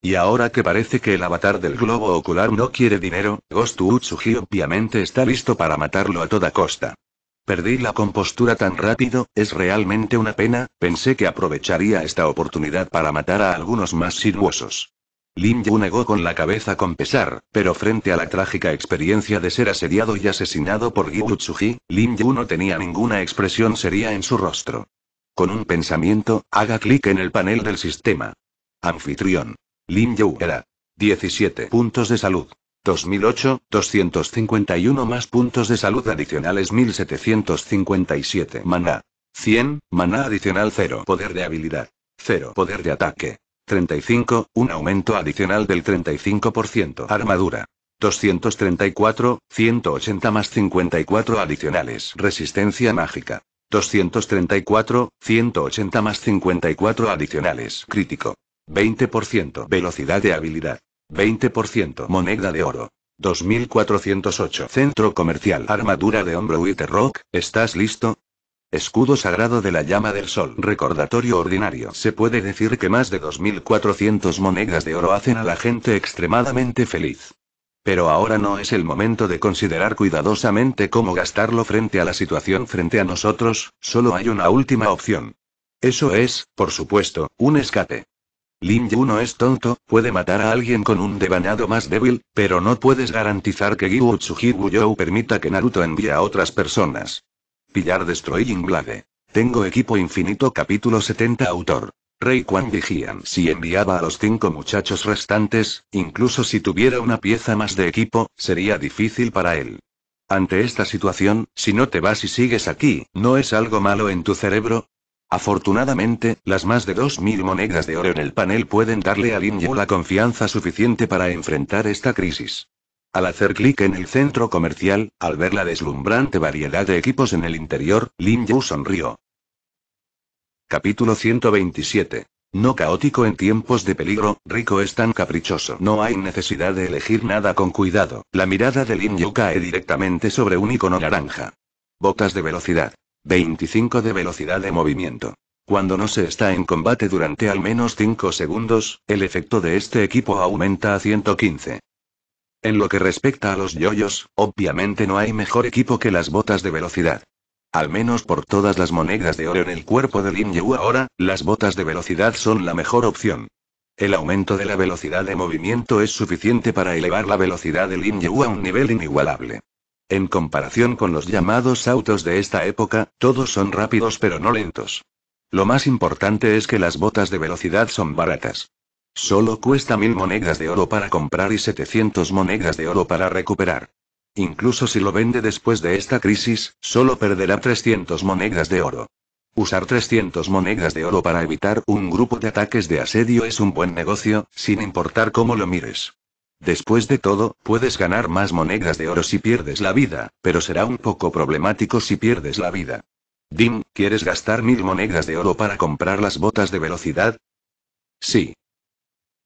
Y ahora que parece que el avatar del globo ocular no quiere dinero, Ghost Utsuji obviamente está listo para matarlo a toda costa. Perdí la compostura tan rápido, es realmente una pena, pensé que aprovecharía esta oportunidad para matar a algunos más sinuosos. Lin Yu negó con la cabeza con pesar, pero frente a la trágica experiencia de ser asediado y asesinado por Utsuji, Lin Yu no tenía ninguna expresión seria en su rostro. Con un pensamiento, haga clic en el panel del sistema. Anfitrión. Lin Yu era 17 puntos de salud. 2008, 251 más puntos de salud adicionales 1757 maná. 100, maná adicional 0 poder de habilidad. 0 poder de ataque. 35, un aumento adicional del 35% armadura. 234, 180 más 54 adicionales resistencia mágica. 234, 180 más 54 adicionales crítico. 20% velocidad de habilidad. 20% moneda de oro. 2408 Centro Comercial Armadura de Hombro Wither Rock, ¿estás listo? Escudo Sagrado de la Llama del Sol. Recordatorio ordinario. Se puede decir que más de 2.400 monedas de oro hacen a la gente extremadamente feliz. Pero ahora no es el momento de considerar cuidadosamente cómo gastarlo frente a la situación frente a nosotros, solo hay una última opción. Eso es, por supuesto, un escape. Lin Yu no es tonto, puede matar a alguien con un devanado más débil, pero no puedes garantizar que Gyu Yu permita que Naruto envíe a otras personas. Pillar Destroying Blade. Tengo equipo infinito capítulo 70 autor. Rey Quan dijían si enviaba a los cinco muchachos restantes, incluso si tuviera una pieza más de equipo, sería difícil para él. Ante esta situación, si no te vas y sigues aquí, ¿no es algo malo en tu cerebro? Afortunadamente, las más de 2.000 monedas de oro en el panel pueden darle a Lin Yu la confianza suficiente para enfrentar esta crisis. Al hacer clic en el centro comercial, al ver la deslumbrante variedad de equipos en el interior, Lin Yu sonrió. Capítulo 127. No caótico en tiempos de peligro, rico es tan caprichoso. No hay necesidad de elegir nada con cuidado. La mirada de Lin Yu cae directamente sobre un icono naranja. Botas de velocidad. 25 de velocidad de movimiento. Cuando no se está en combate durante al menos 5 segundos, el efecto de este equipo aumenta a 115. En lo que respecta a los yoyos, obviamente no hay mejor equipo que las botas de velocidad. Al menos por todas las monedas de oro en el cuerpo de Lin Yu ahora, las botas de velocidad son la mejor opción. El aumento de la velocidad de movimiento es suficiente para elevar la velocidad de Lin Yu a un nivel inigualable. En comparación con los llamados autos de esta época, todos son rápidos pero no lentos. Lo más importante es que las botas de velocidad son baratas. Solo cuesta 1000 monedas de oro para comprar y 700 monedas de oro para recuperar. Incluso si lo vende después de esta crisis, solo perderá 300 monedas de oro. Usar 300 monedas de oro para evitar un grupo de ataques de asedio es un buen negocio, sin importar cómo lo mires. Después de todo, puedes ganar más monedas de oro si pierdes la vida, pero será un poco problemático si pierdes la vida. Dim, ¿quieres gastar mil monedas de oro para comprar las botas de velocidad? Sí.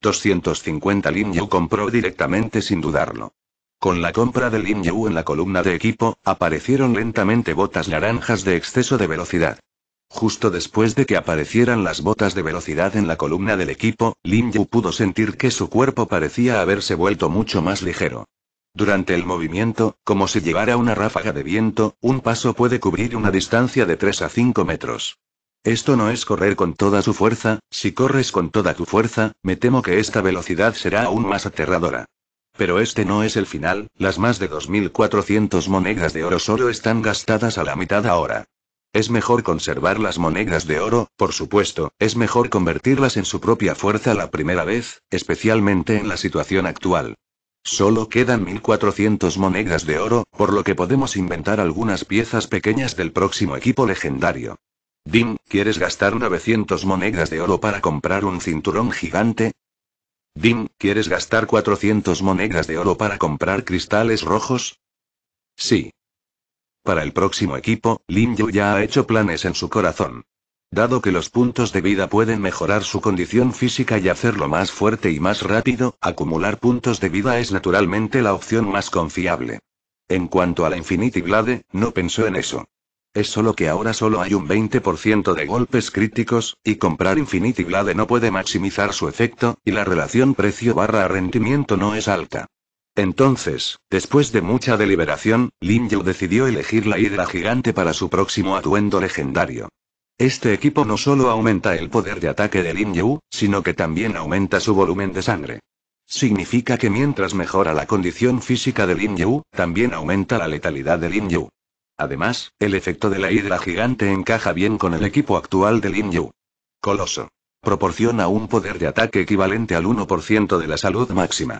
250 Lin Yu compró directamente sin dudarlo. Con la compra de Lin Yu en la columna de equipo, aparecieron lentamente botas naranjas de exceso de velocidad. Justo después de que aparecieran las botas de velocidad en la columna del equipo, Lin Yu pudo sentir que su cuerpo parecía haberse vuelto mucho más ligero. Durante el movimiento, como si llevara una ráfaga de viento, un paso puede cubrir una distancia de 3 a 5 metros. Esto no es correr con toda su fuerza, si corres con toda tu fuerza, me temo que esta velocidad será aún más aterradora. Pero este no es el final, las más de 2.400 monedas de oro solo están gastadas a la mitad ahora. Es mejor conservar las monedas de oro, por supuesto, es mejor convertirlas en su propia fuerza la primera vez, especialmente en la situación actual. Solo quedan 1400 monedas de oro, por lo que podemos inventar algunas piezas pequeñas del próximo equipo legendario. Dim, ¿quieres gastar 900 monedas de oro para comprar un cinturón gigante? Dim, ¿quieres gastar 400 monedas de oro para comprar cristales rojos? Sí, para el próximo equipo, Lin Yu ya ha hecho planes en su corazón. Dado que los puntos de vida pueden mejorar su condición física y hacerlo más fuerte y más rápido, acumular puntos de vida es naturalmente la opción más confiable. En cuanto a la Infinity Blade, no pensó en eso. Es solo que ahora solo hay un 20% de golpes críticos, y comprar Infinity Blade no puede maximizar su efecto, y la relación precio barra rendimiento no es alta. Entonces, después de mucha deliberación, Lin Yu decidió elegir la hidra gigante para su próximo atuendo legendario. Este equipo no solo aumenta el poder de ataque de Lin Yu, sino que también aumenta su volumen de sangre. Significa que mientras mejora la condición física de Lin Yu, también aumenta la letalidad de Lin Yu. Además, el efecto de la hidra gigante encaja bien con el equipo actual de Lin Yu. Coloso. Proporciona un poder de ataque equivalente al 1% de la salud máxima.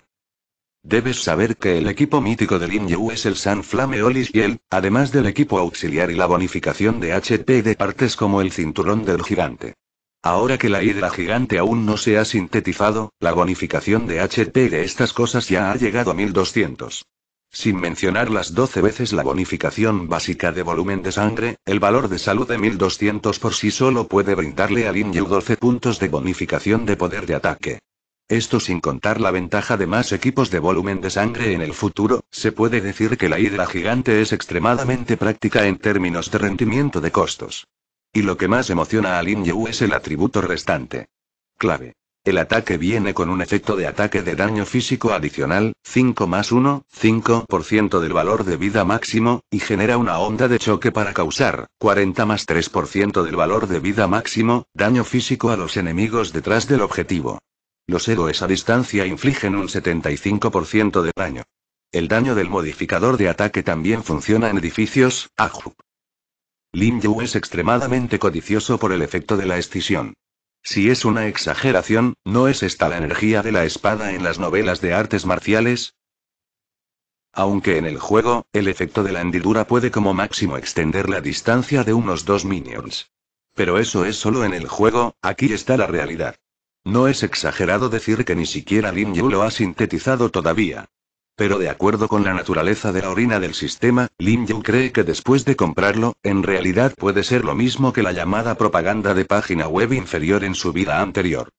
Debes saber que el equipo mítico del Yu es el San Flame Olis además del equipo auxiliar y la bonificación de HP de partes como el cinturón del gigante. Ahora que la hidra gigante aún no se ha sintetizado, la bonificación de HP de estas cosas ya ha llegado a 1200. Sin mencionar las 12 veces la bonificación básica de volumen de sangre, el valor de salud de 1200 por sí solo puede brindarle al Yu 12 puntos de bonificación de poder de ataque. Esto sin contar la ventaja de más equipos de volumen de sangre en el futuro, se puede decir que la hidra gigante es extremadamente práctica en términos de rendimiento de costos. Y lo que más emociona a Lin Yu es el atributo restante. Clave. El ataque viene con un efecto de ataque de daño físico adicional, 5 más 1, 5% del valor de vida máximo, y genera una onda de choque para causar, 40 más 3% del valor de vida máximo, daño físico a los enemigos detrás del objetivo. Los héroes a distancia infligen un 75% de daño. El daño del modificador de ataque también funciona en edificios, Ajup. Lin Yu es extremadamente codicioso por el efecto de la escisión. Si es una exageración, ¿no es esta la energía de la espada en las novelas de artes marciales? Aunque en el juego, el efecto de la hendidura puede como máximo extender la distancia de unos dos minions. Pero eso es solo en el juego, aquí está la realidad. No es exagerado decir que ni siquiera Lin Yu lo ha sintetizado todavía. Pero de acuerdo con la naturaleza de la orina del sistema, Lin Yu cree que después de comprarlo, en realidad puede ser lo mismo que la llamada propaganda de página web inferior en su vida anterior.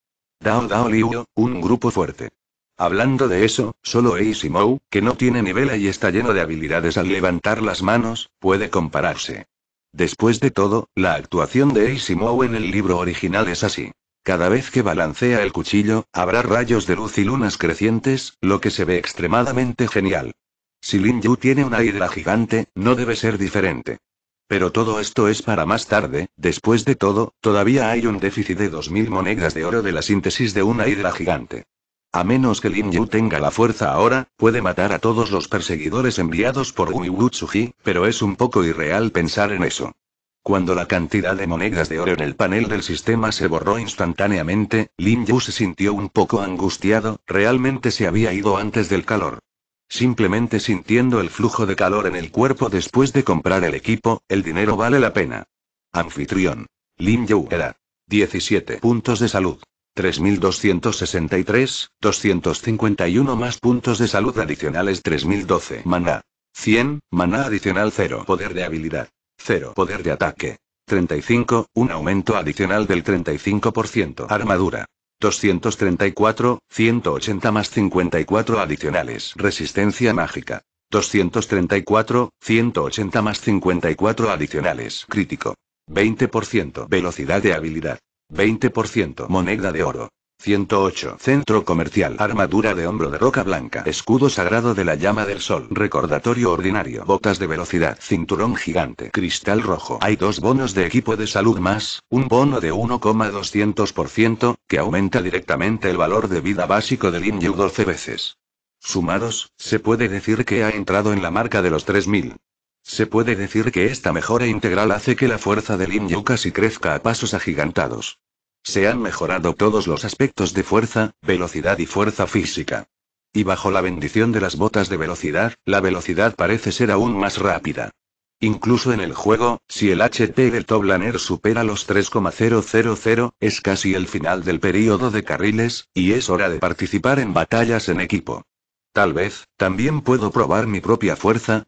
Dao Dao Liu, un grupo fuerte. Hablando de eso, solo Ace y Mou, que no tiene nivel y está lleno de habilidades al levantar las manos, puede compararse. Después de todo, la actuación de Ace y en el libro original es así. Cada vez que balancea el cuchillo, habrá rayos de luz y lunas crecientes, lo que se ve extremadamente genial. Si Lin Yu tiene una hidra gigante, no debe ser diferente. Pero todo esto es para más tarde, después de todo, todavía hay un déficit de 2.000 monedas de oro de la síntesis de una hidra gigante. A menos que Lin Yu tenga la fuerza ahora, puede matar a todos los perseguidores enviados por Wutsuji, pero es un poco irreal pensar en eso. Cuando la cantidad de monedas de oro en el panel del sistema se borró instantáneamente, Lin Yu se sintió un poco angustiado, realmente se había ido antes del calor. Simplemente sintiendo el flujo de calor en el cuerpo después de comprar el equipo, el dinero vale la pena. Anfitrión. Lin Yu era. 17 puntos de salud. 3263, 251 más puntos de salud adicionales 3012. Mana. 100, mana adicional 0. Poder de habilidad. 0. Poder de ataque. 35, un aumento adicional del 35%. Armadura. 234, 180 más 54 adicionales. Resistencia mágica. 234, 180 más 54 adicionales. Crítico. 20%. Velocidad de habilidad. 20%. Moneda de oro. 108. Centro Comercial. Armadura de hombro de roca blanca. Escudo sagrado de la llama del sol. Recordatorio ordinario. Botas de velocidad. Cinturón gigante. Cristal rojo. Hay dos bonos de equipo de salud más, un bono de 1,200%, que aumenta directamente el valor de vida básico del Yu 12 veces. Sumados, se puede decir que ha entrado en la marca de los 3000. Se puede decir que esta mejora integral hace que la fuerza del Yu casi crezca a pasos agigantados. Se han mejorado todos los aspectos de fuerza, velocidad y fuerza física. Y bajo la bendición de las botas de velocidad, la velocidad parece ser aún más rápida. Incluso en el juego, si el HP del Toblaner supera los 3,000, es casi el final del período de carriles, y es hora de participar en batallas en equipo. Tal vez, también puedo probar mi propia fuerza.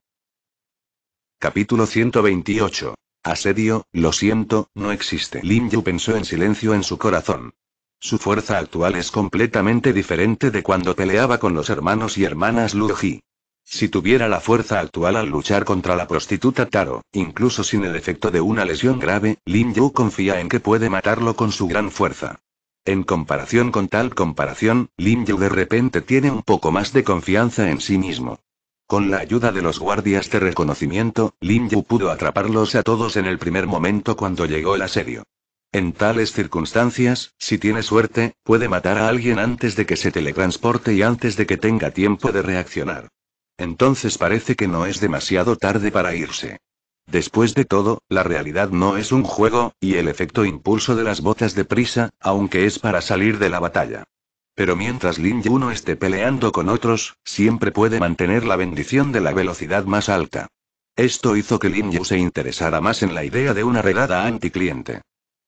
Capítulo 128. Asedio, lo siento, no existe. Lin Yu pensó en silencio en su corazón. Su fuerza actual es completamente diferente de cuando peleaba con los hermanos y hermanas Lu Ji. Si tuviera la fuerza actual al luchar contra la prostituta Taro, incluso sin el efecto de una lesión grave, Lin Yu confía en que puede matarlo con su gran fuerza. En comparación con tal comparación, Lin Yu de repente tiene un poco más de confianza en sí mismo. Con la ayuda de los guardias de reconocimiento, Lin Yu pudo atraparlos a todos en el primer momento cuando llegó el asedio. En tales circunstancias, si tiene suerte, puede matar a alguien antes de que se teletransporte y antes de que tenga tiempo de reaccionar. Entonces parece que no es demasiado tarde para irse. Después de todo, la realidad no es un juego, y el efecto impulso de las botas de prisa, aunque es para salir de la batalla. Pero mientras Lin no esté peleando con otros, siempre puede mantener la bendición de la velocidad más alta. Esto hizo que Lin Yu se interesara más en la idea de una redada anticliente.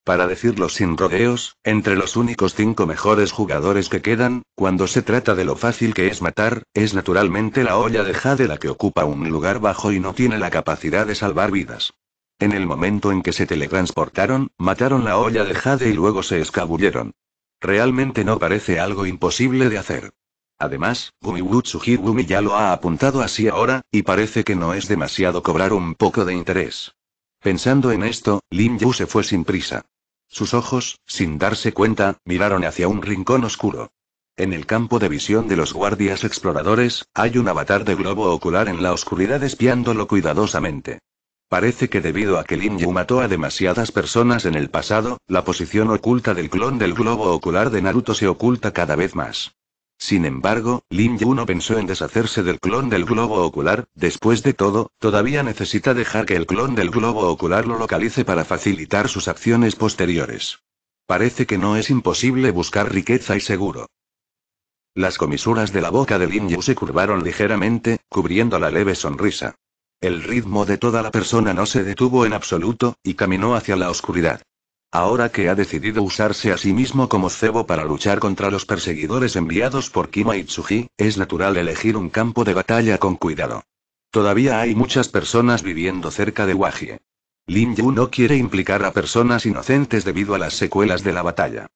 Para decirlo sin rodeos, entre los únicos cinco mejores jugadores que quedan, cuando se trata de lo fácil que es matar, es naturalmente la olla de Jade la que ocupa un lugar bajo y no tiene la capacidad de salvar vidas. En el momento en que se teletransportaron, mataron la olla de Jade y luego se escabulleron. Realmente no parece algo imposible de hacer. Además, Gumi Gumi ya lo ha apuntado así ahora, y parece que no es demasiado cobrar un poco de interés. Pensando en esto, Lin Yu se fue sin prisa. Sus ojos, sin darse cuenta, miraron hacia un rincón oscuro. En el campo de visión de los guardias exploradores, hay un avatar de globo ocular en la oscuridad espiándolo cuidadosamente. Parece que debido a que Lin Yu mató a demasiadas personas en el pasado, la posición oculta del clon del globo ocular de Naruto se oculta cada vez más. Sin embargo, Lin Yu no pensó en deshacerse del clon del globo ocular, después de todo, todavía necesita dejar que el clon del globo ocular lo localice para facilitar sus acciones posteriores. Parece que no es imposible buscar riqueza y seguro. Las comisuras de la boca de Lin Yu se curvaron ligeramente, cubriendo la leve sonrisa. El ritmo de toda la persona no se detuvo en absoluto, y caminó hacia la oscuridad. Ahora que ha decidido usarse a sí mismo como cebo para luchar contra los perseguidores enviados por Kima es natural elegir un campo de batalla con cuidado. Todavía hay muchas personas viviendo cerca de Wajie. Lin Yu no quiere implicar a personas inocentes debido a las secuelas de la batalla.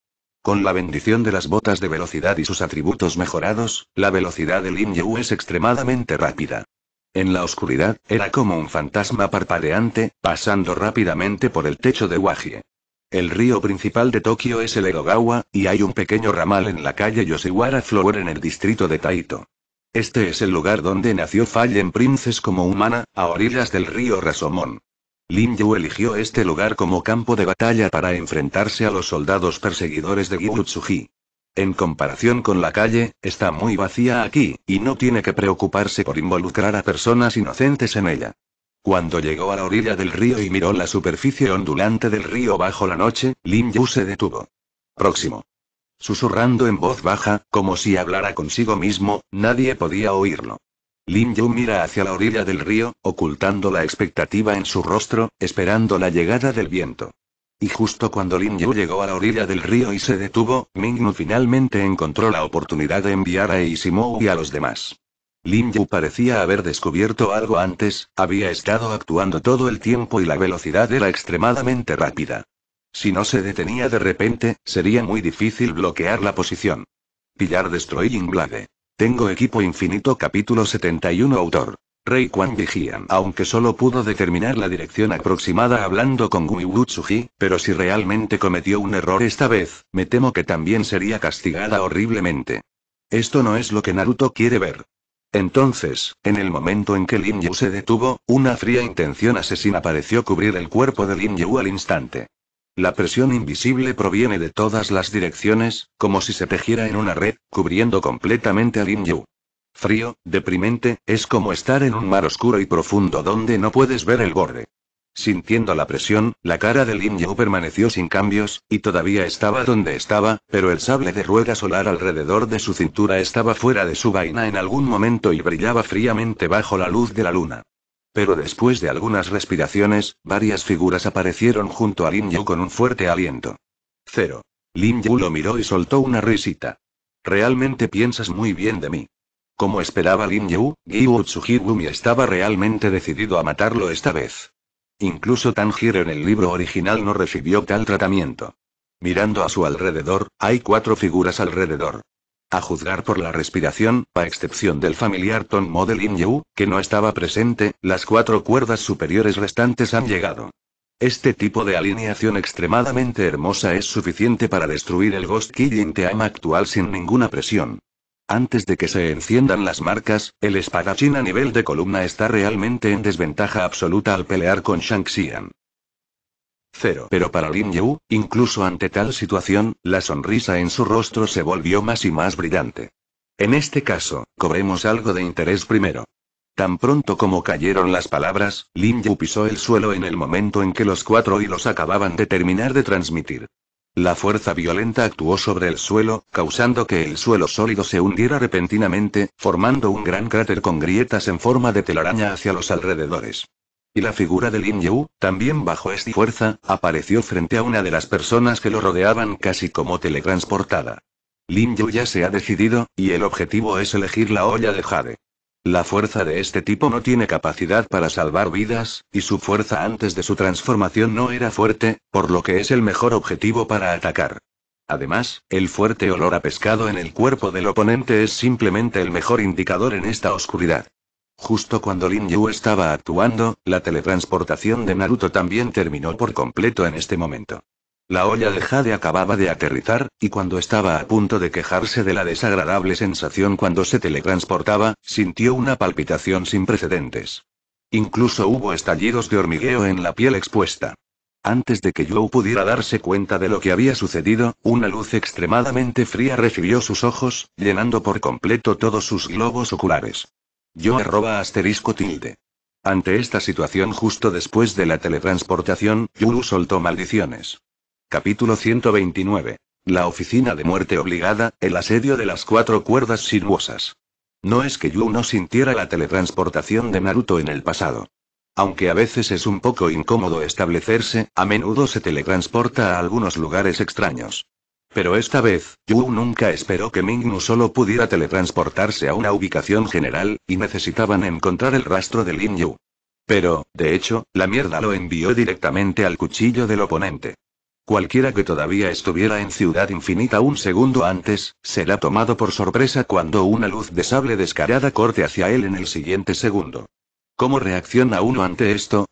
Con la bendición de las botas de velocidad y sus atributos mejorados, la velocidad de Lin Yu es extremadamente rápida. En la oscuridad, era como un fantasma parpadeante, pasando rápidamente por el techo de Wajie. El río principal de Tokio es el Edogawa, y hay un pequeño ramal en la calle Yoshiwara Flower en el distrito de Taito. Este es el lugar donde nació Fallen Princess como humana, a orillas del río Rasomon. Lin Yu eligió este lugar como campo de batalla para enfrentarse a los soldados perseguidores de en comparación con la calle, está muy vacía aquí, y no tiene que preocuparse por involucrar a personas inocentes en ella. Cuando llegó a la orilla del río y miró la superficie ondulante del río bajo la noche, Lin Yu se detuvo. Próximo. Susurrando en voz baja, como si hablara consigo mismo, nadie podía oírlo. Lin Yu mira hacia la orilla del río, ocultando la expectativa en su rostro, esperando la llegada del viento. Y justo cuando Lin Yu llegó a la orilla del río y se detuvo, Ming Nu finalmente encontró la oportunidad de enviar a Isimou y a los demás. Lin Yu parecía haber descubierto algo antes, había estado actuando todo el tiempo y la velocidad era extremadamente rápida. Si no se detenía de repente, sería muy difícil bloquear la posición. Pillar Destroying Blade. Tengo equipo infinito capítulo 71 autor. Rey Quan Vigian aunque solo pudo determinar la dirección aproximada hablando con Wutsuji, pero si realmente cometió un error esta vez, me temo que también sería castigada horriblemente. Esto no es lo que Naruto quiere ver. Entonces, en el momento en que Lin Yu se detuvo, una fría intención asesina pareció cubrir el cuerpo de Lin Yu al instante. La presión invisible proviene de todas las direcciones, como si se tejiera en una red, cubriendo completamente a Lin Yu. Frío, deprimente, es como estar en un mar oscuro y profundo donde no puedes ver el borde. Sintiendo la presión, la cara de Lin Yu permaneció sin cambios, y todavía estaba donde estaba, pero el sable de rueda solar alrededor de su cintura estaba fuera de su vaina en algún momento y brillaba fríamente bajo la luz de la luna. Pero después de algunas respiraciones, varias figuras aparecieron junto a Lin Yu con un fuerte aliento. Cero. Lin Yu lo miró y soltó una risita. Realmente piensas muy bien de mí. Como esperaba Lin Yu, Giyu Tsuhigumi estaba realmente decidido a matarlo esta vez. Incluso Tanjiro en el libro original no recibió tal tratamiento. Mirando a su alrededor, hay cuatro figuras alrededor. A juzgar por la respiración, a excepción del familiar Ton Lin Yu, que no estaba presente, las cuatro cuerdas superiores restantes han llegado. Este tipo de alineación extremadamente hermosa es suficiente para destruir el Ghost Killing Team actual sin ninguna presión. Antes de que se enciendan las marcas, el espadachín a nivel de columna está realmente en desventaja absoluta al pelear con Shang Xian. Cero. Pero para Lin Yu, incluso ante tal situación, la sonrisa en su rostro se volvió más y más brillante. En este caso, cobremos algo de interés primero. Tan pronto como cayeron las palabras, Lin Yu pisó el suelo en el momento en que los cuatro hilos acababan de terminar de transmitir. La fuerza violenta actuó sobre el suelo, causando que el suelo sólido se hundiera repentinamente, formando un gran cráter con grietas en forma de telaraña hacia los alrededores. Y la figura de Lin Yu, también bajo esta fuerza, apareció frente a una de las personas que lo rodeaban casi como teletransportada. Lin Yu ya se ha decidido, y el objetivo es elegir la olla de Jade. La fuerza de este tipo no tiene capacidad para salvar vidas, y su fuerza antes de su transformación no era fuerte, por lo que es el mejor objetivo para atacar. Además, el fuerte olor a pescado en el cuerpo del oponente es simplemente el mejor indicador en esta oscuridad. Justo cuando Lin Yu estaba actuando, la teletransportación de Naruto también terminó por completo en este momento. La olla de jade acababa de aterrizar, y cuando estaba a punto de quejarse de la desagradable sensación cuando se teletransportaba, sintió una palpitación sin precedentes. Incluso hubo estallidos de hormigueo en la piel expuesta. Antes de que Joe pudiera darse cuenta de lo que había sucedido, una luz extremadamente fría recibió sus ojos, llenando por completo todos sus globos oculares. Yo arroba asterisco tilde. Ante esta situación justo después de la teletransportación, Yulu soltó maldiciones. Capítulo 129. La oficina de muerte obligada, el asedio de las cuatro cuerdas sinuosas. No es que Yu no sintiera la teletransportación de Naruto en el pasado. Aunque a veces es un poco incómodo establecerse, a menudo se teletransporta a algunos lugares extraños. Pero esta vez, Yu nunca esperó que Mingnu solo pudiera teletransportarse a una ubicación general, y necesitaban encontrar el rastro de Lin Yu. Pero, de hecho, la mierda lo envió directamente al cuchillo del oponente. Cualquiera que todavía estuviera en Ciudad Infinita un segundo antes, será tomado por sorpresa cuando una luz de sable descarada corte hacia él en el siguiente segundo. ¿Cómo reacciona uno ante esto?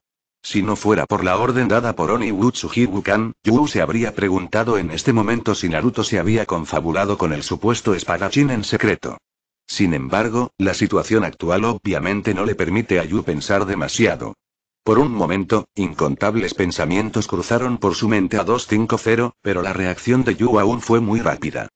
Si no fuera por la orden dada por Oni Wutsuhibukan, Yu se habría preguntado en este momento si Naruto se había confabulado con el supuesto espadachín en secreto. Sin embargo, la situación actual obviamente no le permite a Yu pensar demasiado. Por un momento, incontables pensamientos cruzaron por su mente a 250, pero la reacción de Yu aún fue muy rápida.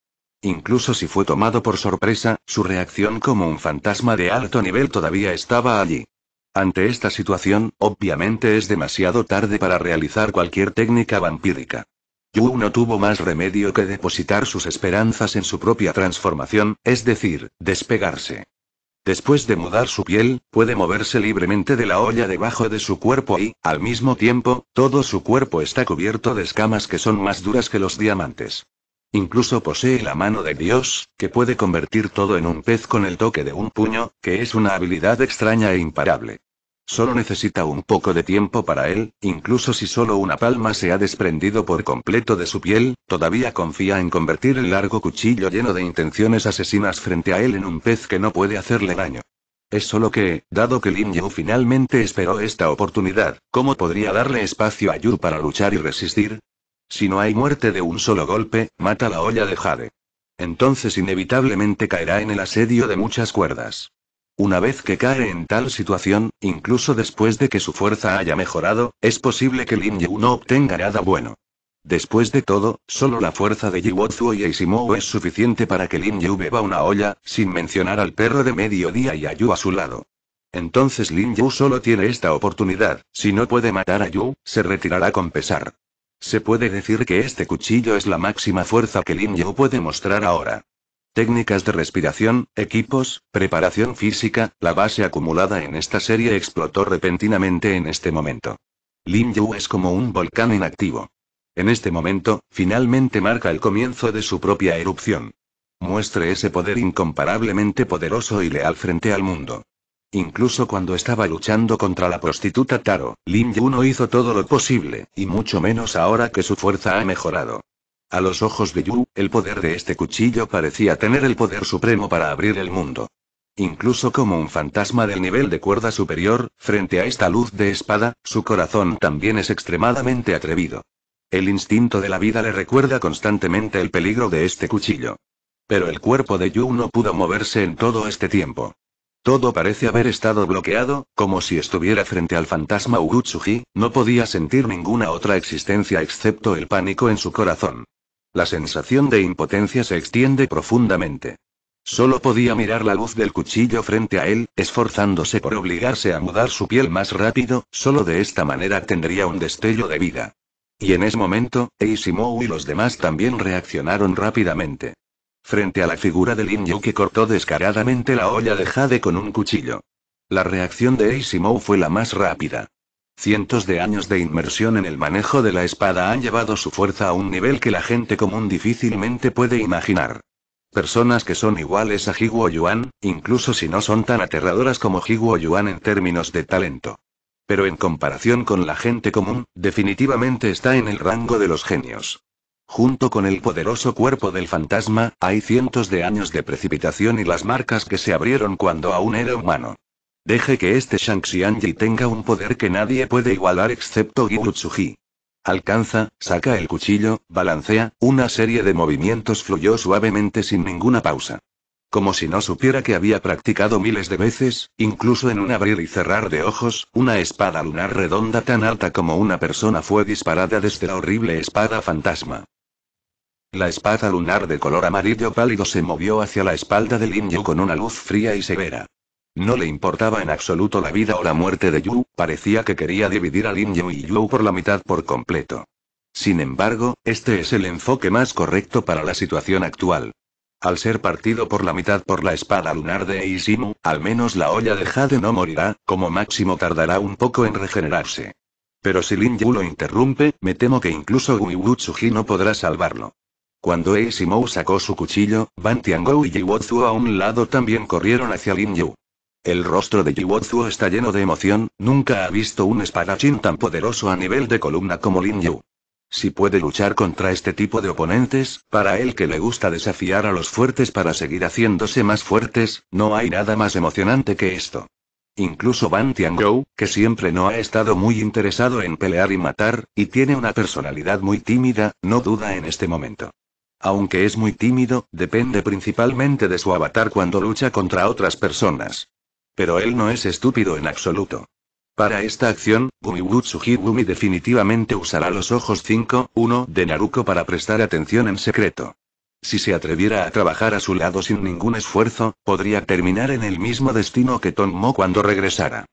Incluso si fue tomado por sorpresa, su reacción como un fantasma de alto nivel todavía estaba allí. Ante esta situación, obviamente es demasiado tarde para realizar cualquier técnica vampírica. Yu no tuvo más remedio que depositar sus esperanzas en su propia transformación, es decir, despegarse. Después de mudar su piel, puede moverse libremente de la olla debajo de su cuerpo y, al mismo tiempo, todo su cuerpo está cubierto de escamas que son más duras que los diamantes. Incluso posee la mano de Dios, que puede convertir todo en un pez con el toque de un puño, que es una habilidad extraña e imparable. Solo necesita un poco de tiempo para él, incluso si solo una palma se ha desprendido por completo de su piel, todavía confía en convertir el largo cuchillo lleno de intenciones asesinas frente a él en un pez que no puede hacerle daño. Es solo que, dado que Lin Yu finalmente esperó esta oportunidad, ¿cómo podría darle espacio a Yu para luchar y resistir? Si no hay muerte de un solo golpe, mata la olla de Jade. Entonces inevitablemente caerá en el asedio de muchas cuerdas. Una vez que cae en tal situación, incluso después de que su fuerza haya mejorado, es posible que Lin Yu no obtenga nada bueno. Después de todo, solo la fuerza de Jiwotsuo y eisimo es suficiente para que Lin Yu beba una olla, sin mencionar al perro de mediodía y a Yu a su lado. Entonces Lin Yu solo tiene esta oportunidad, si no puede matar a Yu, se retirará con pesar. Se puede decir que este cuchillo es la máxima fuerza que Lin Yu puede mostrar ahora. Técnicas de respiración, equipos, preparación física, la base acumulada en esta serie explotó repentinamente en este momento. Lin Yu es como un volcán inactivo. En este momento, finalmente marca el comienzo de su propia erupción. Muestre ese poder incomparablemente poderoso y leal frente al mundo. Incluso cuando estaba luchando contra la prostituta Taro, Lin Yu no hizo todo lo posible, y mucho menos ahora que su fuerza ha mejorado. A los ojos de Yu, el poder de este cuchillo parecía tener el poder supremo para abrir el mundo. Incluso como un fantasma del nivel de cuerda superior, frente a esta luz de espada, su corazón también es extremadamente atrevido. El instinto de la vida le recuerda constantemente el peligro de este cuchillo. Pero el cuerpo de Yu no pudo moverse en todo este tiempo. Todo parece haber estado bloqueado, como si estuviera frente al fantasma Ugutsuji, no podía sentir ninguna otra existencia excepto el pánico en su corazón. La sensación de impotencia se extiende profundamente. Solo podía mirar la luz del cuchillo frente a él, esforzándose por obligarse a mudar su piel más rápido, solo de esta manera tendría un destello de vida. Y en ese momento, Eisimou y los demás también reaccionaron rápidamente. Frente a la figura de Lin Yu que cortó descaradamente la olla de Jade con un cuchillo. La reacción de Eisimou fue la más rápida. Cientos de años de inmersión en el manejo de la espada han llevado su fuerza a un nivel que la gente común difícilmente puede imaginar. Personas que son iguales a Higuo Yuan, incluso si no son tan aterradoras como Higuo Yuan en términos de talento. Pero en comparación con la gente común, definitivamente está en el rango de los genios. Junto con el poderoso cuerpo del fantasma, hay cientos de años de precipitación y las marcas que se abrieron cuando aún era humano. Deje que este shang tenga un poder que nadie puede igualar excepto Girutsuji. Alcanza, saca el cuchillo, balancea, una serie de movimientos fluyó suavemente sin ninguna pausa. Como si no supiera que había practicado miles de veces, incluso en un abrir y cerrar de ojos, una espada lunar redonda tan alta como una persona fue disparada desde la horrible espada fantasma. La espada lunar de color amarillo pálido se movió hacia la espalda de Lin Yu con una luz fría y severa. No le importaba en absoluto la vida o la muerte de Yu, parecía que quería dividir a Lin Yu y Yu por la mitad por completo. Sin embargo, este es el enfoque más correcto para la situación actual. Al ser partido por la mitad por la espada lunar de Eisimu, al menos la olla de Jade no morirá, como máximo tardará un poco en regenerarse. Pero si Lin Yu lo interrumpe, me temo que incluso Wu Tsuji no podrá salvarlo. Cuando Eisimu sacó su cuchillo, Ban Tiangou y Jiwotsu a un lado también corrieron hacia Lin Yu. El rostro de Jiwozu está lleno de emoción, nunca ha visto un espadachín tan poderoso a nivel de columna como Lin Yu. Si puede luchar contra este tipo de oponentes, para él que le gusta desafiar a los fuertes para seguir haciéndose más fuertes, no hay nada más emocionante que esto. Incluso Ban Tiangou, que siempre no ha estado muy interesado en pelear y matar, y tiene una personalidad muy tímida, no duda en este momento. Aunque es muy tímido, depende principalmente de su avatar cuando lucha contra otras personas. Pero él no es estúpido en absoluto. Para esta acción, Wutsuji Gumi definitivamente usará los ojos 5-1 de Naruko para prestar atención en secreto. Si se atreviera a trabajar a su lado sin ningún esfuerzo, podría terminar en el mismo destino que Mo cuando regresara.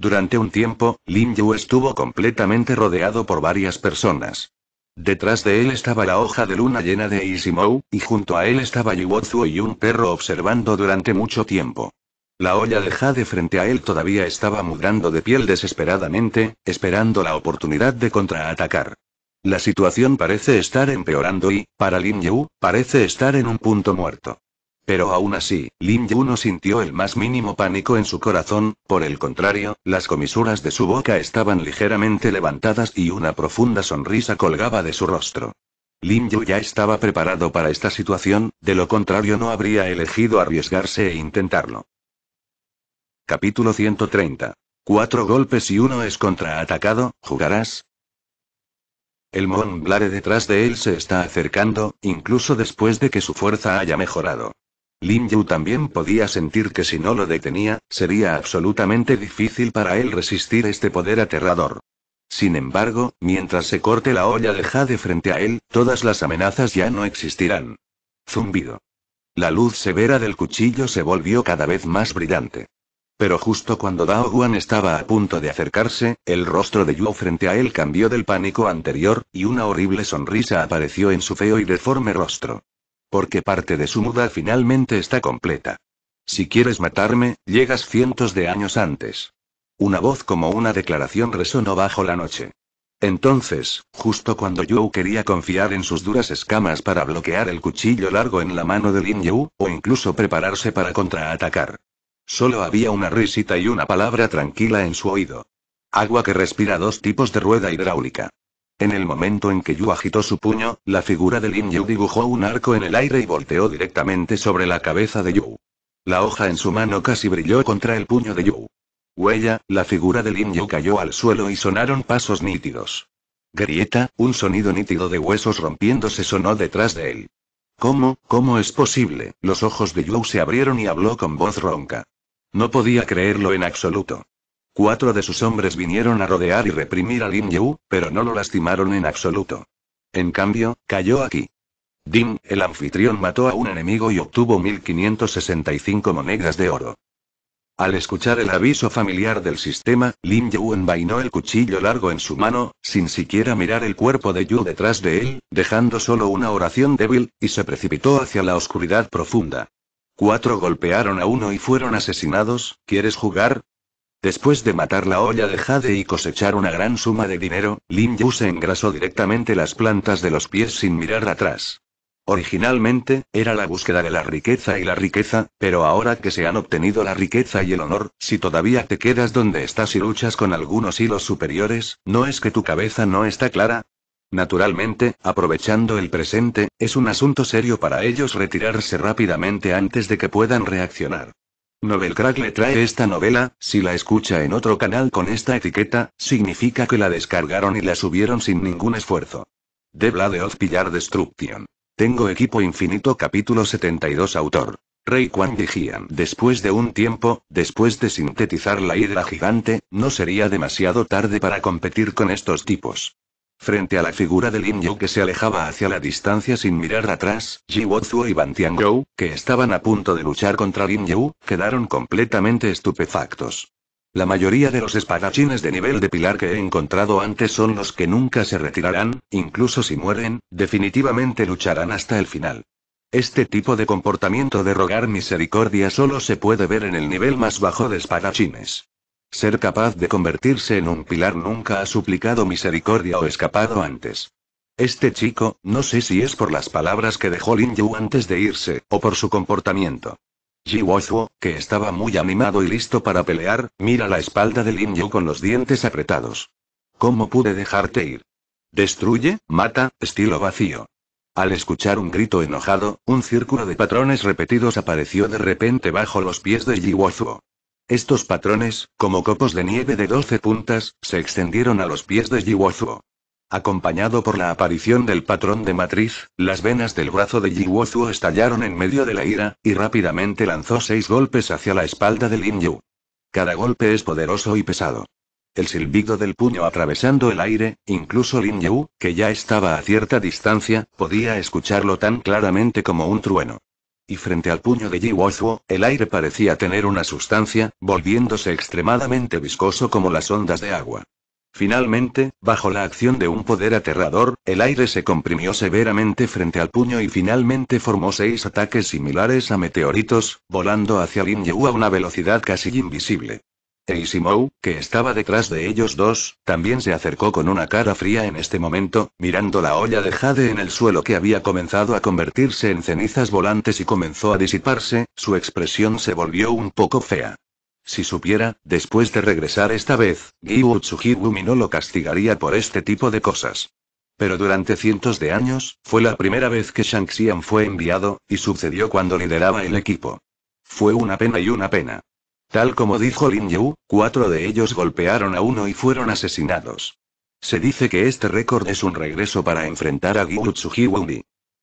Durante un tiempo, Lin Yu estuvo completamente rodeado por varias personas. Detrás de él estaba la hoja de luna llena de Isimou, y junto a él estaba Yuozuo y un perro observando durante mucho tiempo. La olla de jade frente a él todavía estaba mudando de piel desesperadamente, esperando la oportunidad de contraatacar. La situación parece estar empeorando y, para Lin Yu, parece estar en un punto muerto. Pero aún así, Lin Yu no sintió el más mínimo pánico en su corazón, por el contrario, las comisuras de su boca estaban ligeramente levantadas y una profunda sonrisa colgaba de su rostro. Lin Yu ya estaba preparado para esta situación, de lo contrario no habría elegido arriesgarse e intentarlo. Capítulo 130. Cuatro golpes y uno es contraatacado, ¿jugarás? El Mon Blare detrás de él se está acercando, incluso después de que su fuerza haya mejorado. Lin Yu también podía sentir que si no lo detenía, sería absolutamente difícil para él resistir este poder aterrador. Sin embargo, mientras se corte la olla de Jade frente a él, todas las amenazas ya no existirán. Zumbido. La luz severa del cuchillo se volvió cada vez más brillante. Pero justo cuando Dao Guan estaba a punto de acercarse, el rostro de Yuo frente a él cambió del pánico anterior, y una horrible sonrisa apareció en su feo y deforme rostro. Porque parte de su muda finalmente está completa. Si quieres matarme, llegas cientos de años antes. Una voz como una declaración resonó bajo la noche. Entonces, justo cuando Yu quería confiar en sus duras escamas para bloquear el cuchillo largo en la mano de Lin Yu, o incluso prepararse para contraatacar, Solo había una risita y una palabra tranquila en su oído. Agua que respira dos tipos de rueda hidráulica. En el momento en que Yu agitó su puño, la figura de Lin Yu dibujó un arco en el aire y volteó directamente sobre la cabeza de Yu. La hoja en su mano casi brilló contra el puño de Yu. Huella, la figura de Lin Yu cayó al suelo y sonaron pasos nítidos. Grieta, un sonido nítido de huesos rompiéndose sonó detrás de él. ¿Cómo, cómo es posible? Los ojos de Yu se abrieron y habló con voz ronca. No podía creerlo en absoluto. Cuatro de sus hombres vinieron a rodear y reprimir a Lin Yu, pero no lo lastimaron en absoluto. En cambio, cayó aquí. Dim, el anfitrión mató a un enemigo y obtuvo 1565 monedas de oro. Al escuchar el aviso familiar del sistema, Lin Yu envainó el cuchillo largo en su mano, sin siquiera mirar el cuerpo de Yu detrás de él, dejando solo una oración débil, y se precipitó hacia la oscuridad profunda. Cuatro golpearon a uno y fueron asesinados, ¿quieres jugar? Después de matar la olla de jade y cosechar una gran suma de dinero, Lin Yu se engrasó directamente las plantas de los pies sin mirar atrás. Originalmente, era la búsqueda de la riqueza y la riqueza, pero ahora que se han obtenido la riqueza y el honor, si todavía te quedas donde estás y luchas con algunos hilos superiores, ¿no es que tu cabeza no está clara? Naturalmente, aprovechando el presente, es un asunto serio para ellos retirarse rápidamente antes de que puedan reaccionar. Novelcrack le trae esta novela, si la escucha en otro canal con esta etiqueta, significa que la descargaron y la subieron sin ningún esfuerzo. De Blade Oz Pillar Destruction. Tengo equipo infinito capítulo 72 autor. Rey Quan Después de un tiempo, después de sintetizar la hidra gigante, no sería demasiado tarde para competir con estos tipos. Frente a la figura de Lin Yu que se alejaba hacia la distancia sin mirar atrás, Ji y Ban Tiangou, que estaban a punto de luchar contra Lin Yu, quedaron completamente estupefactos. La mayoría de los espadachines de nivel de pilar que he encontrado antes son los que nunca se retirarán, incluso si mueren, definitivamente lucharán hasta el final. Este tipo de comportamiento de rogar misericordia solo se puede ver en el nivel más bajo de espadachines. Ser capaz de convertirse en un pilar nunca ha suplicado misericordia o escapado antes. Este chico, no sé si es por las palabras que dejó Lin Yu antes de irse, o por su comportamiento. Ji Wozhuo, que estaba muy animado y listo para pelear, mira la espalda de Lin Yu con los dientes apretados. ¿Cómo pude dejarte ir? Destruye, mata, estilo vacío. Al escuchar un grito enojado, un círculo de patrones repetidos apareció de repente bajo los pies de Ji Wozhuo. Estos patrones, como copos de nieve de doce puntas, se extendieron a los pies de Jiwozuo. Acompañado por la aparición del patrón de matriz, las venas del brazo de Jiwozuo estallaron en medio de la ira, y rápidamente lanzó seis golpes hacia la espalda de Lin Yu. Cada golpe es poderoso y pesado. El silbido del puño atravesando el aire, incluso Lin Yu, que ya estaba a cierta distancia, podía escucharlo tan claramente como un trueno frente al puño de Jiwozuo, el aire parecía tener una sustancia, volviéndose extremadamente viscoso como las ondas de agua. Finalmente, bajo la acción de un poder aterrador, el aire se comprimió severamente frente al puño y finalmente formó seis ataques similares a meteoritos, volando hacia Lin a una velocidad casi invisible. Eisimou, que estaba detrás de ellos dos, también se acercó con una cara fría en este momento, mirando la olla de jade en el suelo que había comenzado a convertirse en cenizas volantes y comenzó a disiparse, su expresión se volvió un poco fea. Si supiera, después de regresar esta vez, Gyu Tsuhigumi no lo castigaría por este tipo de cosas. Pero durante cientos de años, fue la primera vez que Shang Xian fue enviado, y sucedió cuando lideraba el equipo. Fue una pena y una pena. Tal como dijo Lin Yu, cuatro de ellos golpearon a uno y fueron asesinados. Se dice que este récord es un regreso para enfrentar a Gyu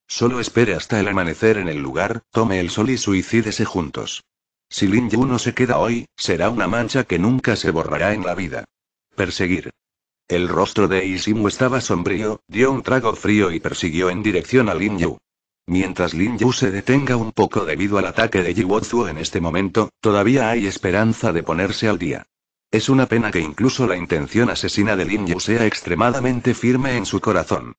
Solo espere hasta el amanecer en el lugar, tome el sol y suicídese juntos. Si Lin Yu no se queda hoy, será una mancha que nunca se borrará en la vida. Perseguir. El rostro de Isimu estaba sombrío, dio un trago frío y persiguió en dirección a Lin Yu. Mientras Lin Yu se detenga un poco debido al ataque de Jiwozu en este momento, todavía hay esperanza de ponerse al día. Es una pena que incluso la intención asesina de Lin Yu sea extremadamente firme en su corazón.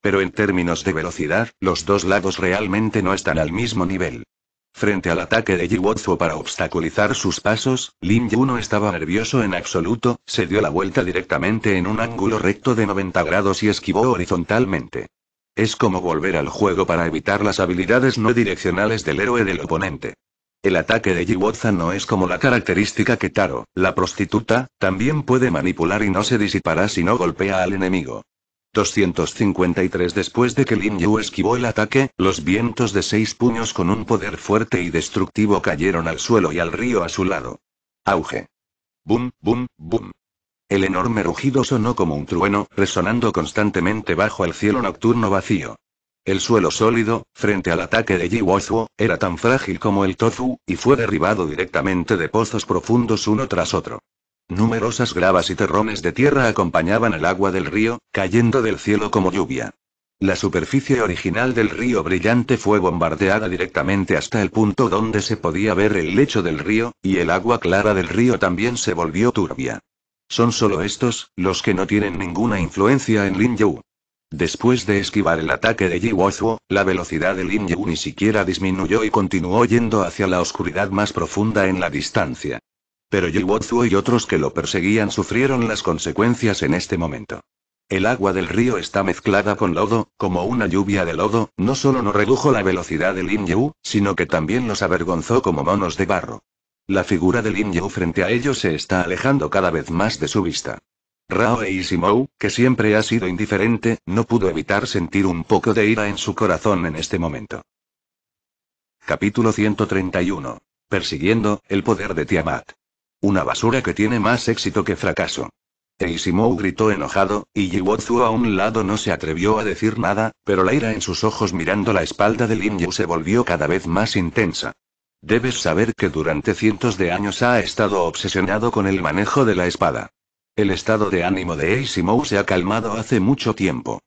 Pero en términos de velocidad, los dos lados realmente no están al mismo nivel. Frente al ataque de Jiwozu para obstaculizar sus pasos, Lin Yu no estaba nervioso en absoluto, se dio la vuelta directamente en un ángulo recto de 90 grados y esquivó horizontalmente. Es como volver al juego para evitar las habilidades no direccionales del héroe del oponente. El ataque de Jiwotza no es como la característica que Taro, la prostituta, también puede manipular y no se disipará si no golpea al enemigo. 253 Después de que Lin Yu esquivó el ataque, los vientos de seis puños con un poder fuerte y destructivo cayeron al suelo y al río a su lado. Auge. Boom, boom, boom. El enorme rugido sonó como un trueno, resonando constantemente bajo el cielo nocturno vacío. El suelo sólido, frente al ataque de Jiwozwo, era tan frágil como el Tozu, y fue derribado directamente de pozos profundos uno tras otro. Numerosas gravas y terrones de tierra acompañaban el agua del río, cayendo del cielo como lluvia. La superficie original del río brillante fue bombardeada directamente hasta el punto donde se podía ver el lecho del río, y el agua clara del río también se volvió turbia. Son solo estos, los que no tienen ninguna influencia en Lin Yu. Después de esquivar el ataque de Ji Wozhuo, la velocidad de Lin Yu ni siquiera disminuyó y continuó yendo hacia la oscuridad más profunda en la distancia. Pero Ji Wozhuo y otros que lo perseguían sufrieron las consecuencias en este momento. El agua del río está mezclada con lodo, como una lluvia de lodo, no solo no redujo la velocidad de Lin Yu, sino que también los avergonzó como monos de barro. La figura de Lin Yu frente a ellos se está alejando cada vez más de su vista. Rao e que siempre ha sido indiferente, no pudo evitar sentir un poco de ira en su corazón en este momento. Capítulo 131. Persiguiendo, el poder de Tiamat. Una basura que tiene más éxito que fracaso. Eishimou gritó enojado, y Yiwotsu a un lado no se atrevió a decir nada, pero la ira en sus ojos mirando la espalda de Lin Yu se volvió cada vez más intensa. Debes saber que durante cientos de años ha estado obsesionado con el manejo de la espada. El estado de ánimo de Ace se ha calmado hace mucho tiempo.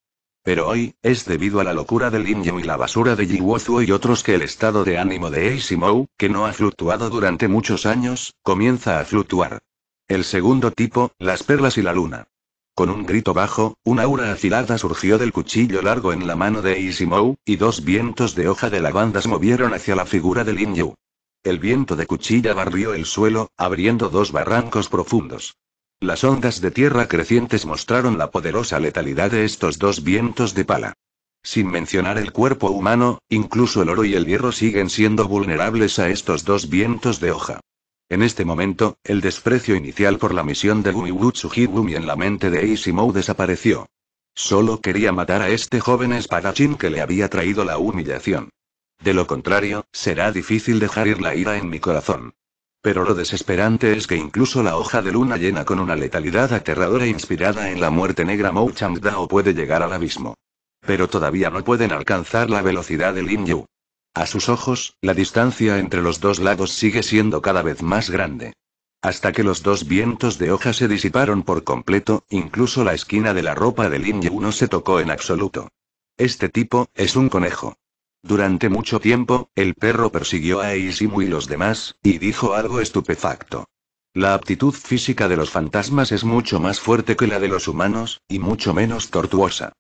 Pero hoy, es debido a la locura del Inyo y la basura de Jiwozu y otros que el estado de ánimo de Ace que no ha fluctuado durante muchos años, comienza a fluctuar. El segundo tipo, las perlas y la luna. Con un grito bajo, una aura afilada surgió del cuchillo largo en la mano de Aishimou, y dos vientos de hoja de se movieron hacia la figura del Inyu. El viento de cuchilla barrió el suelo, abriendo dos barrancos profundos. Las ondas de tierra crecientes mostraron la poderosa letalidad de estos dos vientos de pala. Sin mencionar el cuerpo humano, incluso el oro y el hierro siguen siendo vulnerables a estos dos vientos de hoja. En este momento, el desprecio inicial por la misión de Gumiwuru Higumi en la mente de Isimou desapareció. Solo quería matar a este joven espadachín que le había traído la humillación. De lo contrario, será difícil dejar ir la ira en mi corazón. Pero lo desesperante es que incluso la hoja de luna llena con una letalidad aterradora inspirada en la muerte negra Chang Dao puede llegar al abismo. Pero todavía no pueden alcanzar la velocidad de Lin Yu. A sus ojos, la distancia entre los dos lados sigue siendo cada vez más grande. Hasta que los dos vientos de hoja se disiparon por completo, incluso la esquina de la ropa de Lin Yu no se tocó en absoluto. Este tipo, es un conejo. Durante mucho tiempo, el perro persiguió a Isimu y los demás, y dijo algo estupefacto. La aptitud física de los fantasmas es mucho más fuerte que la de los humanos, y mucho menos tortuosa.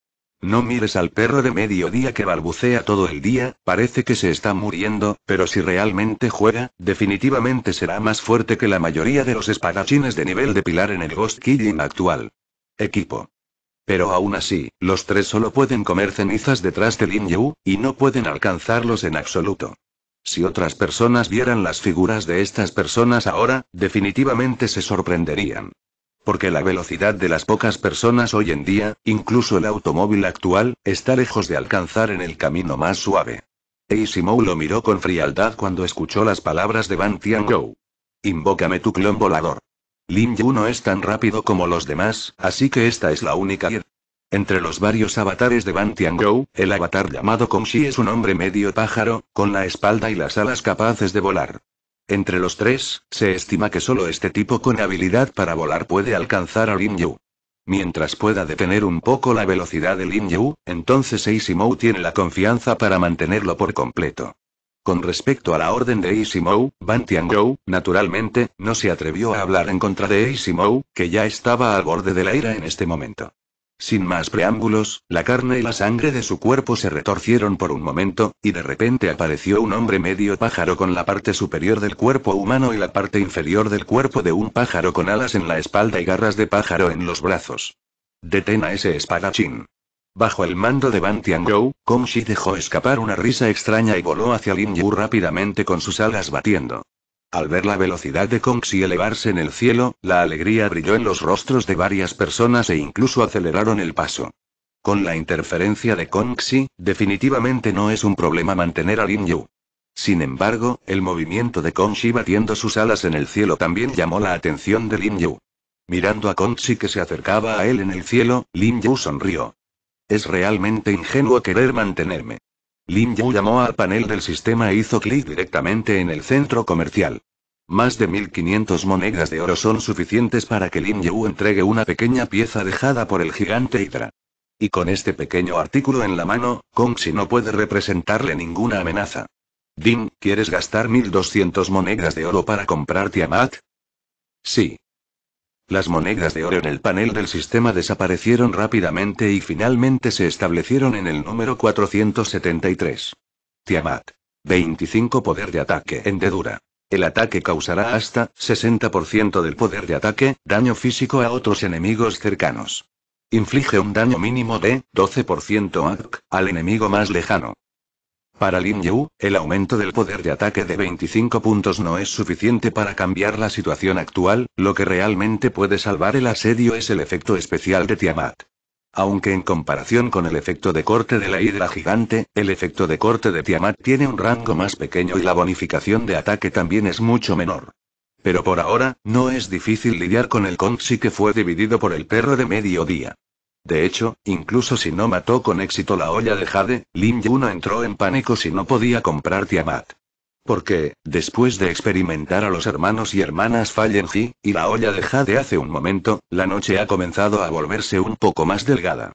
No mires al perro de mediodía que balbucea todo el día, parece que se está muriendo, pero si realmente juega, definitivamente será más fuerte que la mayoría de los espadachines de nivel de pilar en el Ghost Killing actual. Equipo. Pero aún así, los tres solo pueden comer cenizas detrás de Lin Yu, y no pueden alcanzarlos en absoluto. Si otras personas vieran las figuras de estas personas ahora, definitivamente se sorprenderían. Porque la velocidad de las pocas personas hoy en día, incluso el automóvil actual, está lejos de alcanzar en el camino más suave. Mou lo miró con frialdad cuando escuchó las palabras de Van Gou. Invócame tu clon volador. Lin Yu no es tan rápido como los demás, así que esta es la única. Entre los varios avatares de Bantian Tiangou, el avatar llamado Shi es un hombre medio pájaro, con la espalda y las alas capaces de volar. Entre los tres, se estima que solo este tipo con habilidad para volar puede alcanzar a Lin Yu. Mientras pueda detener un poco la velocidad de Lin Yu, entonces Mou tiene la confianza para mantenerlo por completo. Con respecto a la orden de Isimou, Ban Tiangou, naturalmente, no se atrevió a hablar en contra de Isimou, que ya estaba al borde de la ira en este momento. Sin más preámbulos, la carne y la sangre de su cuerpo se retorcieron por un momento, y de repente apareció un hombre medio pájaro con la parte superior del cuerpo humano y la parte inferior del cuerpo de un pájaro con alas en la espalda y garras de pájaro en los brazos. Detén a ese espadachín. Bajo el mando de Ban Tiangou, Shi dejó escapar una risa extraña y voló hacia Lin Yu rápidamente con sus alas batiendo. Al ver la velocidad de Kongxi elevarse en el cielo, la alegría brilló en los rostros de varias personas e incluso aceleraron el paso. Con la interferencia de Kongxi, definitivamente no es un problema mantener a Lin Yu. Sin embargo, el movimiento de Kongxi batiendo sus alas en el cielo también llamó la atención de Lin Yu. Mirando a Kongxi que se acercaba a él en el cielo, Lin Yu sonrió. Es realmente ingenuo querer mantenerme. Lin Yu llamó al panel del sistema e hizo clic directamente en el centro comercial. Más de 1500 monedas de oro son suficientes para que Lin Yu entregue una pequeña pieza dejada por el gigante Hydra. Y con este pequeño artículo en la mano, Kongxi no puede representarle ninguna amenaza. Din, ¿quieres gastar 1200 monedas de oro para a Matt? Sí. Las monedas de oro en el panel del sistema desaparecieron rápidamente y finalmente se establecieron en el número 473. Tiamat. 25 poder de ataque, en dedura. El ataque causará hasta 60% del poder de ataque, daño físico a otros enemigos cercanos. Inflige un daño mínimo de 12% al enemigo más lejano. Para Lin Yu, el aumento del poder de ataque de 25 puntos no es suficiente para cambiar la situación actual, lo que realmente puede salvar el asedio es el efecto especial de Tiamat. Aunque en comparación con el efecto de corte de la hidra gigante, el efecto de corte de Tiamat tiene un rango más pequeño y la bonificación de ataque también es mucho menor. Pero por ahora, no es difícil lidiar con el si que fue dividido por el perro de mediodía. De hecho, incluso si no mató con éxito la olla de Jade, Lin no entró en pánico si no podía comprar Tiamat. Porque, después de experimentar a los hermanos y hermanas Fallenji, y la olla de Jade hace un momento, la noche ha comenzado a volverse un poco más delgada.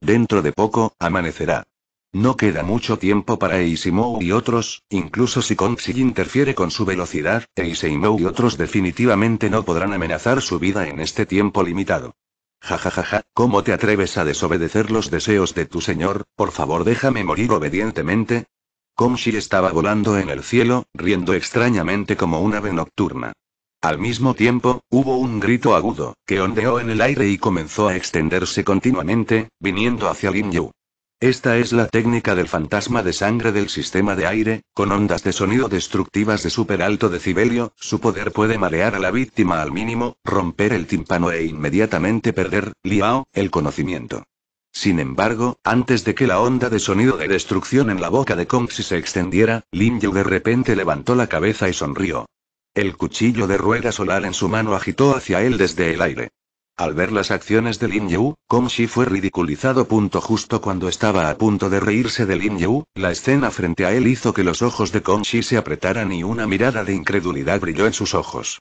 Dentro de poco, amanecerá. No queda mucho tiempo para Eisimou y otros, incluso si Konxi interfiere con su velocidad, Eisimou y otros definitivamente no podrán amenazar su vida en este tiempo limitado. Jajajaja, ja, ja, ¿cómo te atreves a desobedecer los deseos de tu señor? Por favor, déjame morir obedientemente. Komshi estaba volando en el cielo, riendo extrañamente como un ave nocturna. Al mismo tiempo, hubo un grito agudo, que ondeó en el aire y comenzó a extenderse continuamente, viniendo hacia Lin Yu. Esta es la técnica del fantasma de sangre del sistema de aire, con ondas de sonido destructivas de super alto decibelio, su poder puede marear a la víctima al mínimo, romper el tímpano e inmediatamente perder, liao, el conocimiento. Sin embargo, antes de que la onda de sonido de destrucción en la boca de Kongsi se extendiera, Lin Yu de repente levantó la cabeza y sonrió. El cuchillo de rueda solar en su mano agitó hacia él desde el aire. Al ver las acciones de Lin Yu, Kong Shi fue ridiculizado. justo cuando estaba a punto de reírse de Lin Yu, la escena frente a él hizo que los ojos de Kong Shi se apretaran y una mirada de incredulidad brilló en sus ojos.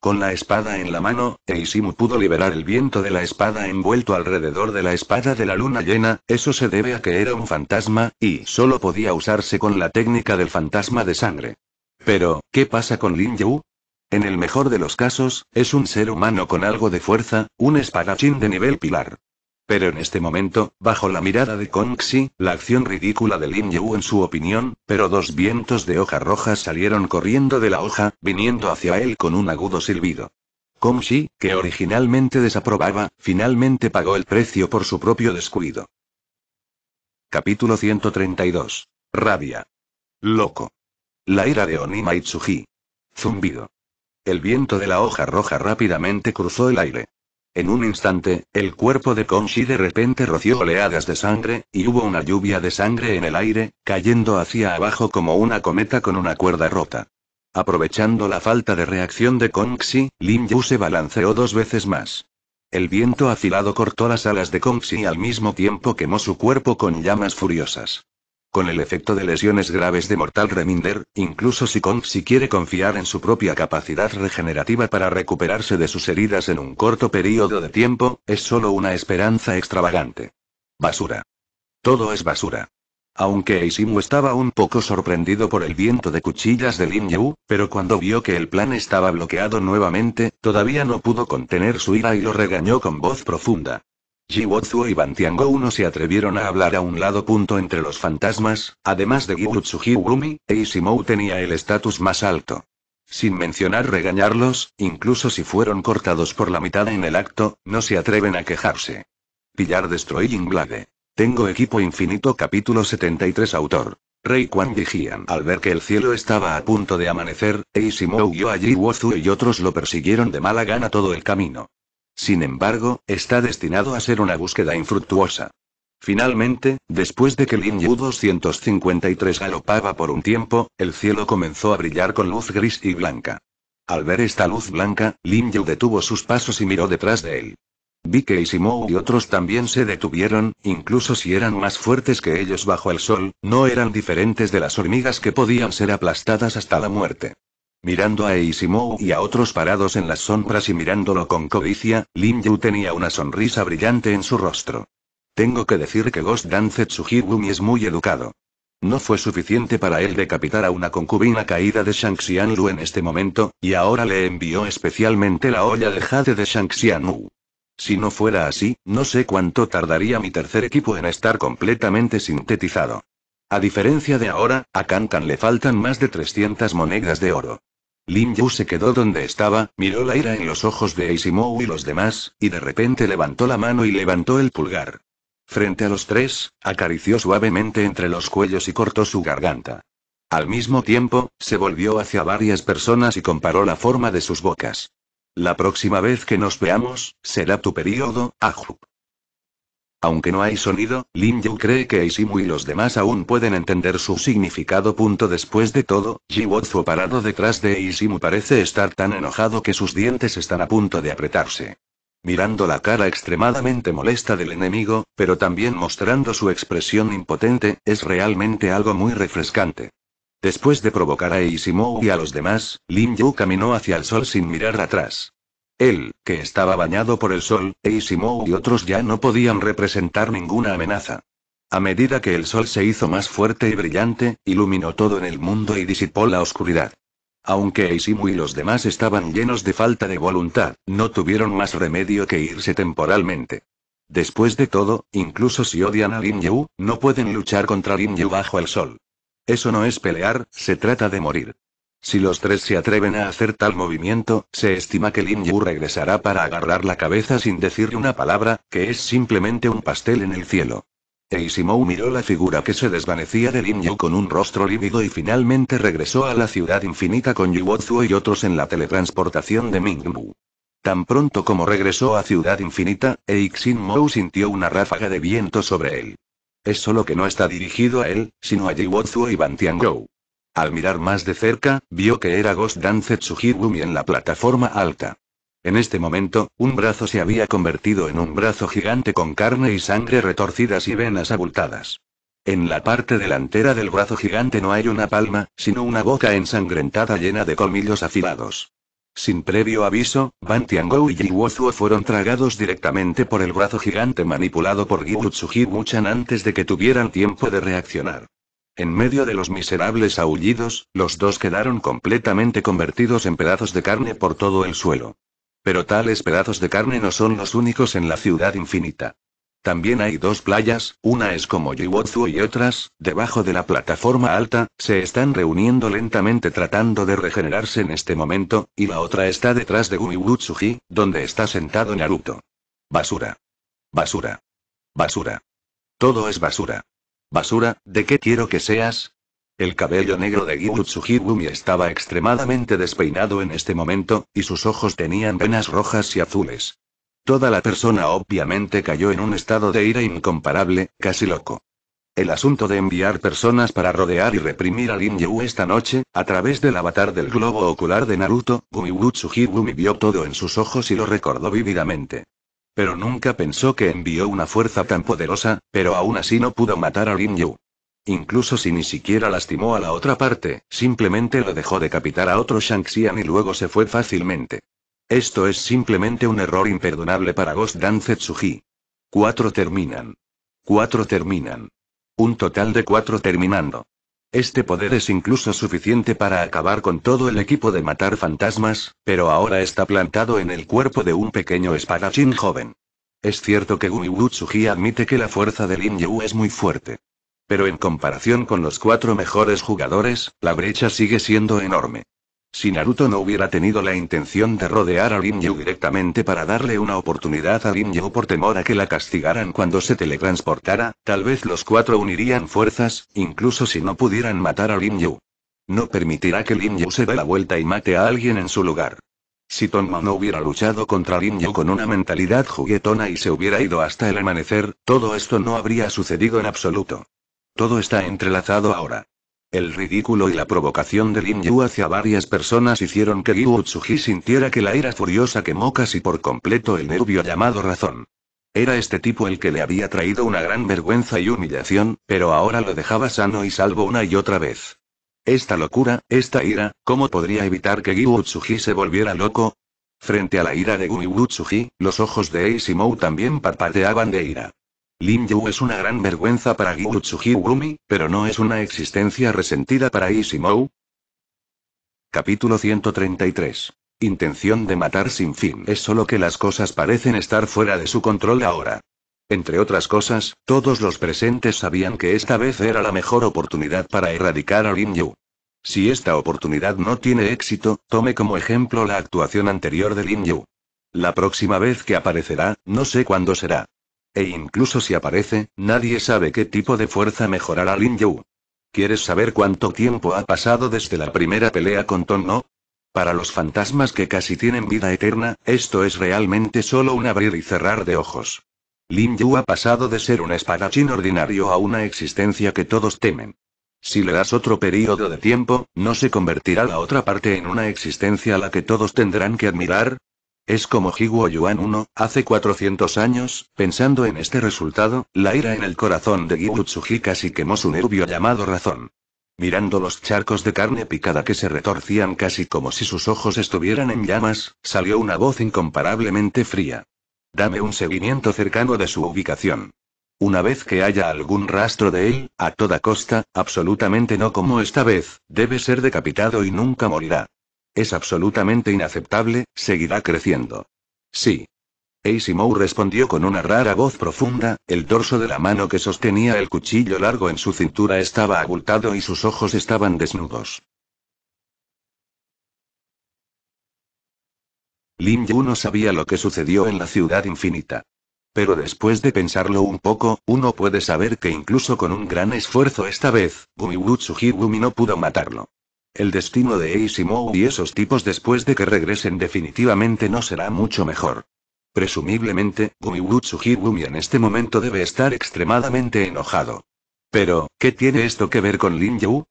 Con la espada en la mano, Eishimu pudo liberar el viento de la espada envuelto alrededor de la espada de la luna llena, eso se debe a que era un fantasma, y solo podía usarse con la técnica del fantasma de sangre. Pero, ¿qué pasa con Lin Yu? En el mejor de los casos, es un ser humano con algo de fuerza, un espadachín de nivel pilar. Pero en este momento, bajo la mirada de Kongxi, la acción ridícula de Lin Yu en su opinión, pero dos vientos de hoja rojas salieron corriendo de la hoja, viniendo hacia él con un agudo silbido. Kongxi, que originalmente desaprobaba, finalmente pagó el precio por su propio descuido. Capítulo 132. Rabia. Loco. La ira de Onima Zumbido. El viento de la hoja roja rápidamente cruzó el aire. En un instante, el cuerpo de Xi de repente roció oleadas de sangre, y hubo una lluvia de sangre en el aire, cayendo hacia abajo como una cometa con una cuerda rota. Aprovechando la falta de reacción de Kongxi, Lin Yu se balanceó dos veces más. El viento afilado cortó las alas de Kongxi y al mismo tiempo quemó su cuerpo con llamas furiosas con el efecto de lesiones graves de Mortal Reminder, incluso si si quiere confiar en su propia capacidad regenerativa para recuperarse de sus heridas en un corto periodo de tiempo, es solo una esperanza extravagante. Basura. Todo es basura. Aunque Eishimu estaba un poco sorprendido por el viento de cuchillas de Lin Yu, pero cuando vio que el plan estaba bloqueado nuevamente, todavía no pudo contener su ira y lo regañó con voz profunda. Jiwotsu y Bantiangou no se atrevieron a hablar a un lado. Punto entre los fantasmas, además de Ei Eishimou tenía el estatus más alto. Sin mencionar regañarlos, incluso si fueron cortados por la mitad en el acto, no se atreven a quejarse. Pillar Destroying Blade. Tengo equipo infinito capítulo 73 autor. Rei Quan Dijian Al ver que el cielo estaba a punto de amanecer, Eishimou guió a Jiwotsu y otros lo persiguieron de mala gana todo el camino. Sin embargo, está destinado a ser una búsqueda infructuosa. Finalmente, después de que Lin Yu 253 galopaba por un tiempo, el cielo comenzó a brillar con luz gris y blanca. Al ver esta luz blanca, Lin Yu detuvo sus pasos y miró detrás de él. Vi que Isimou y otros también se detuvieron, incluso si eran más fuertes que ellos bajo el sol, no eran diferentes de las hormigas que podían ser aplastadas hasta la muerte. Mirando a Eisimou y a otros parados en las sombras y mirándolo con codicia, Lin Yu tenía una sonrisa brillante en su rostro. Tengo que decir que Ghost Dance Tsuhigumi es muy educado. No fue suficiente para él decapitar a una concubina caída de An-Lu en este momento, y ahora le envió especialmente la olla de jade de An-Lu. Si no fuera así, no sé cuánto tardaría mi tercer equipo en estar completamente sintetizado. A diferencia de ahora, a Kankan le faltan más de 300 monedas de oro. Lin Yu se quedó donde estaba, miró la ira en los ojos de Isimou y los demás, y de repente levantó la mano y levantó el pulgar. Frente a los tres, acarició suavemente entre los cuellos y cortó su garganta. Al mismo tiempo, se volvió hacia varias personas y comparó la forma de sus bocas. La próxima vez que nos veamos, será tu periodo, Ajup. Aunque no hay sonido, Lin Yu cree que Isimu y los demás aún pueden entender su significado. Punto después de todo, Jiwotsu parado detrás de Isimu parece estar tan enojado que sus dientes están a punto de apretarse. Mirando la cara extremadamente molesta del enemigo, pero también mostrando su expresión impotente, es realmente algo muy refrescante. Después de provocar a Isimou y a los demás, Lin Yu caminó hacia el sol sin mirar atrás. Él, que estaba bañado por el sol, Eisimou y otros ya no podían representar ninguna amenaza. A medida que el sol se hizo más fuerte y brillante, iluminó todo en el mundo y disipó la oscuridad. Aunque Eishimu y los demás estaban llenos de falta de voluntad, no tuvieron más remedio que irse temporalmente. Después de todo, incluso si odian a Lin Yu, no pueden luchar contra Lin Yu bajo el sol. Eso no es pelear, se trata de morir. Si los tres se atreven a hacer tal movimiento, se estima que Lin Yu regresará para agarrar la cabeza sin decir una palabra, que es simplemente un pastel en el cielo. Eisimou miró la figura que se desvanecía de Lin Yu con un rostro lívido y finalmente regresó a la ciudad infinita con Yuozuo y otros en la teletransportación de Ming Mingmu. Tan pronto como regresó a Ciudad Infinita, Eixin sintió una ráfaga de viento sobre él. Es solo que no está dirigido a él, sino a Jiwozuo y Gou. Al mirar más de cerca, vio que era Ghost Dance Tsujiwumi en la plataforma alta. En este momento, un brazo se había convertido en un brazo gigante con carne y sangre retorcidas y venas abultadas. En la parte delantera del brazo gigante no hay una palma, sino una boca ensangrentada llena de colmillos afilados. Sin previo aviso, Bantian Gou y Jiwozuo fueron tragados directamente por el brazo gigante manipulado por Gibutsuji Muchan antes de que tuvieran tiempo de reaccionar. En medio de los miserables aullidos, los dos quedaron completamente convertidos en pedazos de carne por todo el suelo. Pero tales pedazos de carne no son los únicos en la ciudad infinita. También hay dos playas, una es como Jiwotsu y otras, debajo de la plataforma alta, se están reuniendo lentamente tratando de regenerarse en este momento, y la otra está detrás de Uiwutsuji, donde está sentado Naruto. Basura. Basura. Basura. Todo es basura. Basura, ¿de qué quiero que seas? El cabello negro de Higumi estaba extremadamente despeinado en este momento, y sus ojos tenían venas rojas y azules. Toda la persona obviamente cayó en un estado de ira incomparable, casi loco. El asunto de enviar personas para rodear y reprimir a Lin Yu esta noche, a través del avatar del globo ocular de Naruto, Higumi vio todo en sus ojos y lo recordó vívidamente pero nunca pensó que envió una fuerza tan poderosa, pero aún así no pudo matar a Lin Yu. Incluso si ni siquiera lastimó a la otra parte, simplemente lo dejó decapitar a otro Shanxian y luego se fue fácilmente. Esto es simplemente un error imperdonable para Ghost Dance Tsuji. Cuatro terminan. Cuatro terminan. Un total de cuatro terminando. Este poder es incluso suficiente para acabar con todo el equipo de matar fantasmas, pero ahora está plantado en el cuerpo de un pequeño espadachín joven. Es cierto que Gui Wutsuji admite que la fuerza de Lin Yu es muy fuerte. Pero en comparación con los cuatro mejores jugadores, la brecha sigue siendo enorme. Si Naruto no hubiera tenido la intención de rodear a Yu directamente para darle una oportunidad a Yu por temor a que la castigaran cuando se teletransportara, tal vez los cuatro unirían fuerzas, incluso si no pudieran matar a Yu. No permitirá que Yu se dé la vuelta y mate a alguien en su lugar. Si Tonma no hubiera luchado contra Yu con una mentalidad juguetona y se hubiera ido hasta el amanecer, todo esto no habría sucedido en absoluto. Todo está entrelazado ahora. El ridículo y la provocación de Lin Yu hacia varias personas hicieron que Gui Tsuji sintiera que la ira furiosa quemó casi por completo el nervio llamado razón. Era este tipo el que le había traído una gran vergüenza y humillación, pero ahora lo dejaba sano y salvo una y otra vez. Esta locura, esta ira, ¿cómo podría evitar que Gui Tsuji se volviera loco? Frente a la ira de Gyu Tsuji, los ojos de Ace también parpadeaban de ira. Lin Yu es una gran vergüenza para Gyutsuji-gumi, pero no es una existencia resentida para Isimou. Capítulo 133. Intención de matar sin fin. Es solo que las cosas parecen estar fuera de su control ahora. Entre otras cosas, todos los presentes sabían que esta vez era la mejor oportunidad para erradicar a Lin Yu. Si esta oportunidad no tiene éxito, tome como ejemplo la actuación anterior de Lin Yu. La próxima vez que aparecerá, no sé cuándo será. E incluso si aparece, nadie sabe qué tipo de fuerza mejorará Lin Yu. ¿Quieres saber cuánto tiempo ha pasado desde la primera pelea con ton No? Para los fantasmas que casi tienen vida eterna, esto es realmente solo un abrir y cerrar de ojos. Lin Yu ha pasado de ser un espadachín ordinario a una existencia que todos temen. Si le das otro periodo de tiempo, ¿no se convertirá la otra parte en una existencia a la que todos tendrán que admirar? Es como Higuo Yuan 1, hace 400 años, pensando en este resultado, la ira en el corazón de Gibu casi quemó su nervio llamado razón. Mirando los charcos de carne picada que se retorcían casi como si sus ojos estuvieran en llamas, salió una voz incomparablemente fría. Dame un seguimiento cercano de su ubicación. Una vez que haya algún rastro de él, a toda costa, absolutamente no como esta vez, debe ser decapitado y nunca morirá. Es absolutamente inaceptable, seguirá creciendo. Sí. Ace respondió con una rara voz profunda, el dorso de la mano que sostenía el cuchillo largo en su cintura estaba abultado y sus ojos estaban desnudos. Lin Yu no sabía lo que sucedió en la ciudad infinita. Pero después de pensarlo un poco, uno puede saber que incluso con un gran esfuerzo esta vez, Gumiwutsuhigumi no pudo matarlo. El destino de Ace y y esos tipos después de que regresen definitivamente no será mucho mejor. Presumiblemente, Gumiwutsu Higumi en este momento debe estar extremadamente enojado. Pero, ¿qué tiene esto que ver con Lin Yu?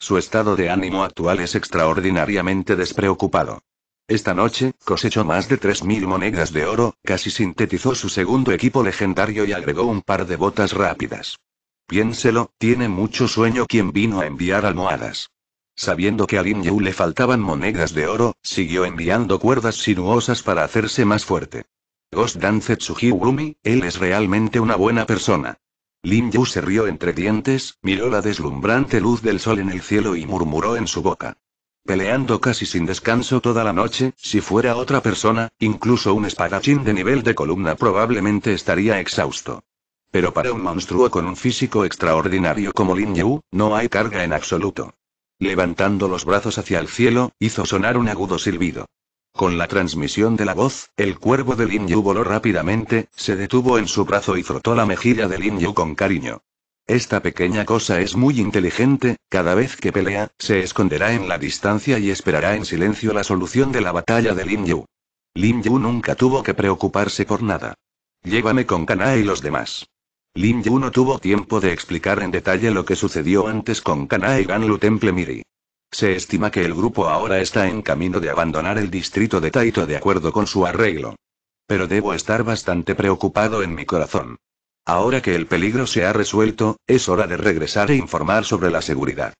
Su estado de ánimo actual es extraordinariamente despreocupado. Esta noche, cosechó más de 3.000 monedas de oro, casi sintetizó su segundo equipo legendario y agregó un par de botas rápidas. Piénselo, tiene mucho sueño quien vino a enviar almohadas. Sabiendo que a Lin Yu le faltaban monedas de oro, siguió enviando cuerdas sinuosas para hacerse más fuerte. Ghost Dance Urumi, él es realmente una buena persona. Lin Yu se rió entre dientes, miró la deslumbrante luz del sol en el cielo y murmuró en su boca. Peleando casi sin descanso toda la noche, si fuera otra persona, incluso un espadachín de nivel de columna probablemente estaría exhausto. Pero para un monstruo con un físico extraordinario como Lin Yu, no hay carga en absoluto. Levantando los brazos hacia el cielo, hizo sonar un agudo silbido. Con la transmisión de la voz, el cuervo de Lin Yu voló rápidamente, se detuvo en su brazo y frotó la mejilla de Lin Yu con cariño. Esta pequeña cosa es muy inteligente, cada vez que pelea, se esconderá en la distancia y esperará en silencio la solución de la batalla de Lin Yu. Lin Yu nunca tuvo que preocuparse por nada. Llévame con Kana y los demás. Lin Yu no tuvo tiempo de explicar en detalle lo que sucedió antes con Kanae Ganlu Temple Miri. Se estima que el grupo ahora está en camino de abandonar el distrito de Taito de acuerdo con su arreglo. Pero debo estar bastante preocupado en mi corazón. Ahora que el peligro se ha resuelto, es hora de regresar e informar sobre la seguridad.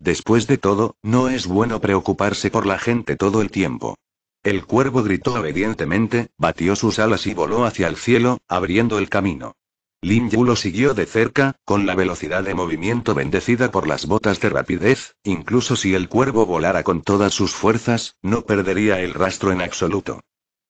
Después de todo, no es bueno preocuparse por la gente todo el tiempo. El cuervo gritó obedientemente, batió sus alas y voló hacia el cielo, abriendo el camino. Lin Yu lo siguió de cerca, con la velocidad de movimiento bendecida por las botas de rapidez, incluso si el cuervo volara con todas sus fuerzas, no perdería el rastro en absoluto.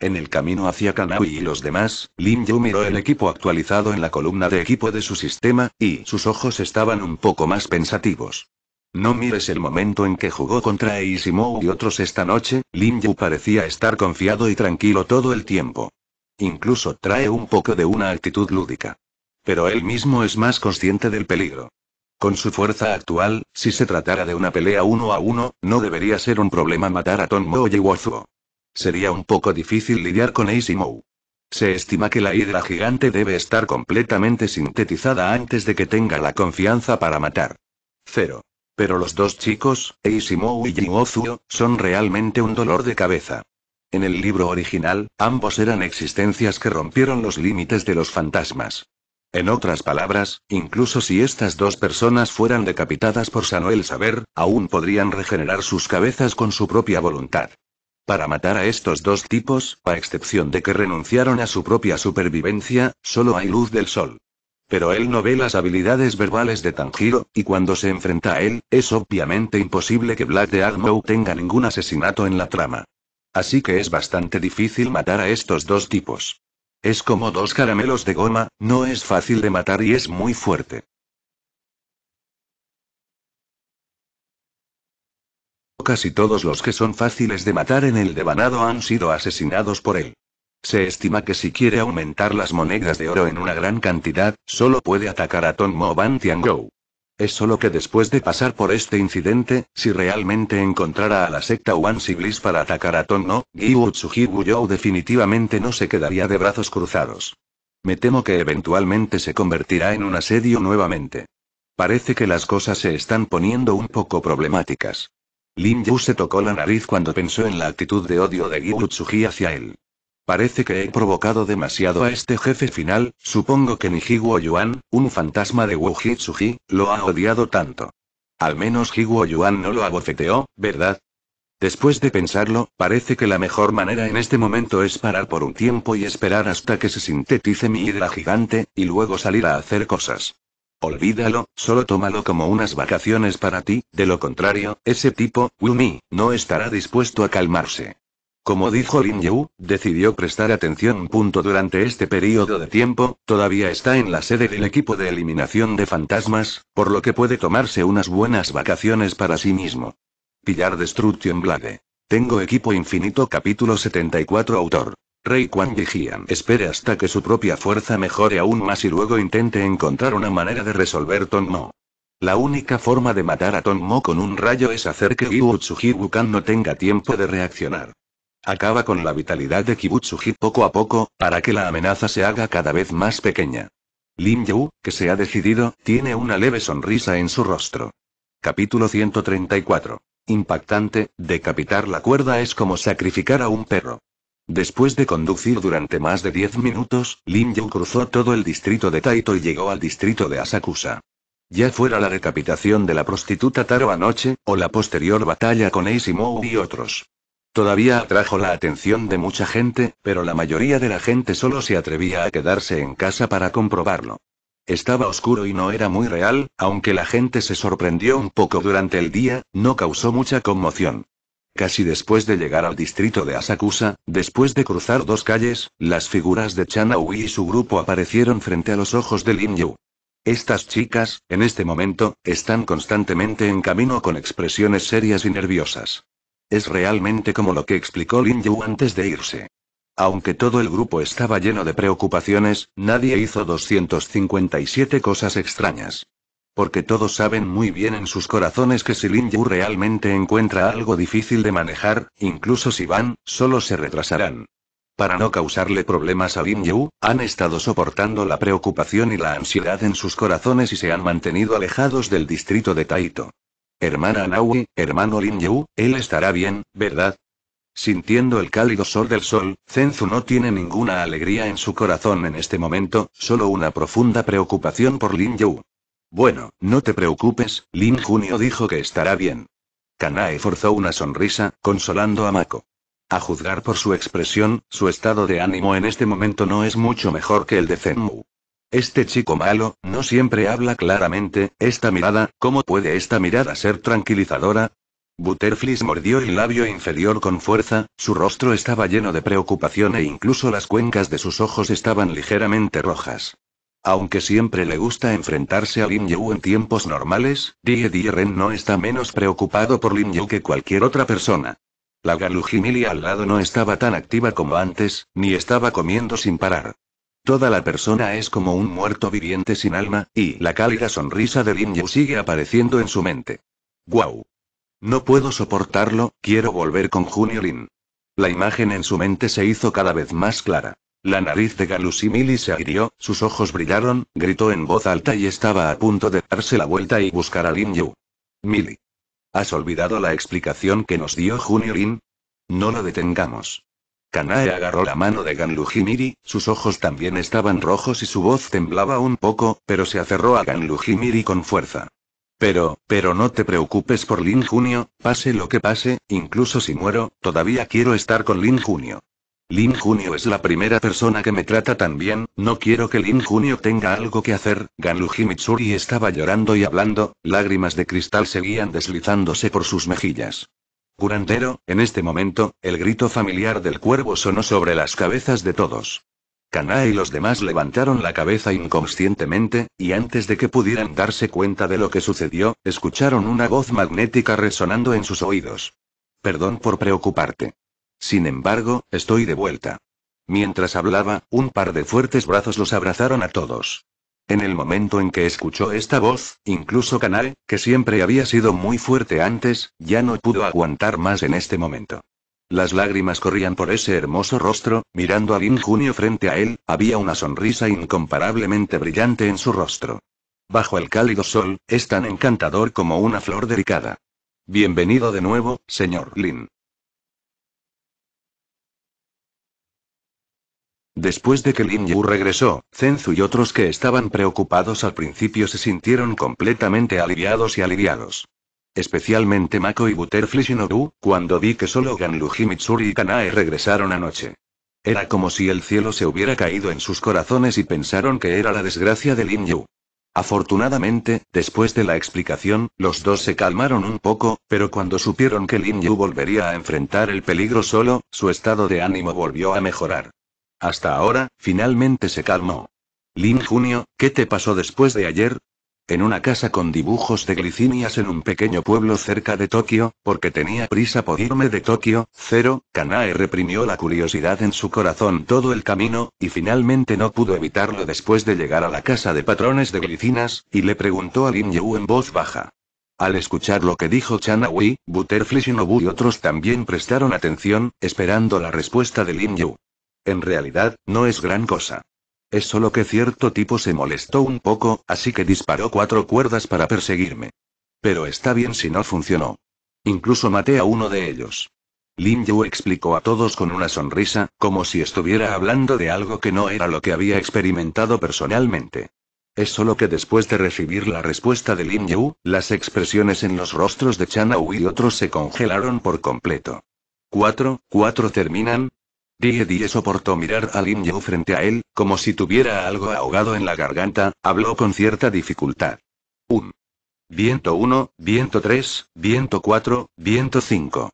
En el camino hacia Kanaui y los demás, Lin Yu miró el equipo actualizado en la columna de equipo de su sistema, y sus ojos estaban un poco más pensativos. No mires el momento en que jugó contra mo y otros esta noche, Lin Yu parecía estar confiado y tranquilo todo el tiempo. Incluso trae un poco de una actitud lúdica. Pero él mismo es más consciente del peligro. Con su fuerza actual, si se tratara de una pelea uno a uno, no debería ser un problema matar a Tonmo y Wozuo. Sería un poco difícil lidiar con Ace Se estima que la hidra gigante debe estar completamente sintetizada antes de que tenga la confianza para matar. Cero. Pero los dos chicos, Ace y Mou son realmente un dolor de cabeza. En el libro original, ambos eran existencias que rompieron los límites de los fantasmas. En otras palabras, incluso si estas dos personas fueran decapitadas por Sanoel Saber, aún podrían regenerar sus cabezas con su propia voluntad. Para matar a estos dos tipos, a excepción de que renunciaron a su propia supervivencia, solo hay luz del sol. Pero él no ve las habilidades verbales de Tanjiro, y cuando se enfrenta a él, es obviamente imposible que Black de Armou tenga ningún asesinato en la trama. Así que es bastante difícil matar a estos dos tipos. Es como dos caramelos de goma, no es fácil de matar y es muy fuerte. Casi todos los que son fáciles de matar en el devanado han sido asesinados por él. Se estima que si quiere aumentar las monedas de oro en una gran cantidad, solo puede atacar a Tom Mo Ban Tiangou. Es solo que después de pasar por este incidente, si realmente encontrara a la secta One Bliss para atacar a Tonno, Gyu Wuyou definitivamente no se quedaría de brazos cruzados. Me temo que eventualmente se convertirá en un asedio nuevamente. Parece que las cosas se están poniendo un poco problemáticas. Lin Yu se tocó la nariz cuando pensó en la actitud de odio de Gyu hacia él. Parece que he provocado demasiado a este jefe final, supongo que Nijiguo Yuan, un fantasma de Wu lo ha odiado tanto. Al menos Higuo Yuan no lo abofeteó, ¿verdad? Después de pensarlo, parece que la mejor manera en este momento es parar por un tiempo y esperar hasta que se sintetice mi hidra gigante, y luego salir a hacer cosas. Olvídalo, solo tómalo como unas vacaciones para ti, de lo contrario, ese tipo, Wumi, no estará dispuesto a calmarse. Como dijo Lin Yu, decidió prestar atención. Punto durante este periodo de tiempo, todavía está en la sede del equipo de eliminación de fantasmas, por lo que puede tomarse unas buenas vacaciones para sí mismo. Pillar Destruction Blade. Tengo equipo infinito capítulo 74 autor. Rey Quan Yijian. espere hasta que su propia fuerza mejore aún más y luego intente encontrar una manera de resolver Mo. La única forma de matar a Mo con un rayo es hacer que Tsuji Wukan no tenga tiempo de reaccionar. Acaba con la vitalidad de Kibutsuji poco a poco, para que la amenaza se haga cada vez más pequeña. Lin Yu, que se ha decidido, tiene una leve sonrisa en su rostro. Capítulo 134. Impactante, decapitar la cuerda es como sacrificar a un perro. Después de conducir durante más de 10 minutos, Lin Yu cruzó todo el distrito de Taito y llegó al distrito de Asakusa. Ya fuera la decapitación de la prostituta Taro anoche, o la posterior batalla con Ace y otros. Todavía atrajo la atención de mucha gente, pero la mayoría de la gente solo se atrevía a quedarse en casa para comprobarlo. Estaba oscuro y no era muy real, aunque la gente se sorprendió un poco durante el día, no causó mucha conmoción. Casi después de llegar al distrito de Asakusa, después de cruzar dos calles, las figuras de Chanaui y su grupo aparecieron frente a los ojos de Lin Yu. Estas chicas, en este momento, están constantemente en camino con expresiones serias y nerviosas. Es realmente como lo que explicó Lin Yu antes de irse. Aunque todo el grupo estaba lleno de preocupaciones, nadie hizo 257 cosas extrañas. Porque todos saben muy bien en sus corazones que si Lin Yu realmente encuentra algo difícil de manejar, incluso si van, solo se retrasarán. Para no causarle problemas a Lin Yu, han estado soportando la preocupación y la ansiedad en sus corazones y se han mantenido alejados del distrito de Taito. Hermana Naui, hermano Lin Yu, él estará bien, ¿verdad? Sintiendo el cálido sol del sol, Zenzu no tiene ninguna alegría en su corazón en este momento, solo una profunda preocupación por Lin Yu. Bueno, no te preocupes, Lin Junio dijo que estará bien. Kanae forzó una sonrisa, consolando a Mako. A juzgar por su expresión, su estado de ánimo en este momento no es mucho mejor que el de Zenmu. Este chico malo, no siempre habla claramente, esta mirada, ¿cómo puede esta mirada ser tranquilizadora? Butterflies mordió el labio inferior con fuerza, su rostro estaba lleno de preocupación e incluso las cuencas de sus ojos estaban ligeramente rojas. Aunque siempre le gusta enfrentarse a Lin Yu en tiempos normales, Die Die Ren no está menos preocupado por Lin Yu que cualquier otra persona. La galugimilia al lado no estaba tan activa como antes, ni estaba comiendo sin parar. Toda la persona es como un muerto viviente sin alma, y la cálida sonrisa de Lin Yu sigue apareciendo en su mente. ¡Guau! No puedo soportarlo, quiero volver con Junio Lin. La imagen en su mente se hizo cada vez más clara. La nariz de Galusimili se agrió, sus ojos brillaron, gritó en voz alta y estaba a punto de darse la vuelta y buscar a Lin Yu. Mili. ¿Has olvidado la explicación que nos dio Junio Lin? No lo detengamos. Kanae agarró la mano de Ganlujimiri, sus ojos también estaban rojos y su voz temblaba un poco, pero se aferró a Ganlujimiri con fuerza. Pero, pero no te preocupes por Lin Junio, pase lo que pase, incluso si muero, todavía quiero estar con Lin Junio. Lin Junio es la primera persona que me trata tan bien, no quiero que Lin Junio tenga algo que hacer. Ganluji Mitsuri estaba llorando y hablando, lágrimas de cristal seguían deslizándose por sus mejillas. Curandero, en este momento, el grito familiar del cuervo sonó sobre las cabezas de todos. Cana y los demás levantaron la cabeza inconscientemente, y antes de que pudieran darse cuenta de lo que sucedió, escucharon una voz magnética resonando en sus oídos. Perdón por preocuparte. Sin embargo, estoy de vuelta. Mientras hablaba, un par de fuertes brazos los abrazaron a todos. En el momento en que escuchó esta voz, incluso Canal, que siempre había sido muy fuerte antes, ya no pudo aguantar más en este momento. Las lágrimas corrían por ese hermoso rostro, mirando a Lin Junio frente a él, había una sonrisa incomparablemente brillante en su rostro. Bajo el cálido sol, es tan encantador como una flor delicada. Bienvenido de nuevo, señor Lin. Después de que Lin Yu regresó, Zenzu y otros que estaban preocupados al principio se sintieron completamente aliviados y aliviados. Especialmente Mako y Butterfly Shinobu, cuando vi que solo Ganlu Mitsuri y Kanae regresaron anoche. Era como si el cielo se hubiera caído en sus corazones y pensaron que era la desgracia de Lin Yu. Afortunadamente, después de la explicación, los dos se calmaron un poco, pero cuando supieron que Lin Yu volvería a enfrentar el peligro solo, su estado de ánimo volvió a mejorar. Hasta ahora, finalmente se calmó. Lin Junio, ¿qué te pasó después de ayer? En una casa con dibujos de glicinias en un pequeño pueblo cerca de Tokio, porque tenía prisa por irme de Tokio, cero, Kanae reprimió la curiosidad en su corazón todo el camino, y finalmente no pudo evitarlo después de llegar a la casa de patrones de glicinas, y le preguntó a Lin Yu en voz baja. Al escuchar lo que dijo Chanawi, Butterfly Shinobu y otros también prestaron atención, esperando la respuesta de Lin Yu. En realidad, no es gran cosa. Es solo que cierto tipo se molestó un poco, así que disparó cuatro cuerdas para perseguirme. Pero está bien si no funcionó. Incluso maté a uno de ellos. Lin Yu explicó a todos con una sonrisa, como si estuviera hablando de algo que no era lo que había experimentado personalmente. Es solo que después de recibir la respuesta de Lin Yu, las expresiones en los rostros de Chan y otros se congelaron por completo. Cuatro, cuatro terminan, Die Die soportó mirar a Lin Yu frente a él, como si tuviera algo ahogado en la garganta, habló con cierta dificultad. Un. Viento 1, viento 3, viento 4, viento 5.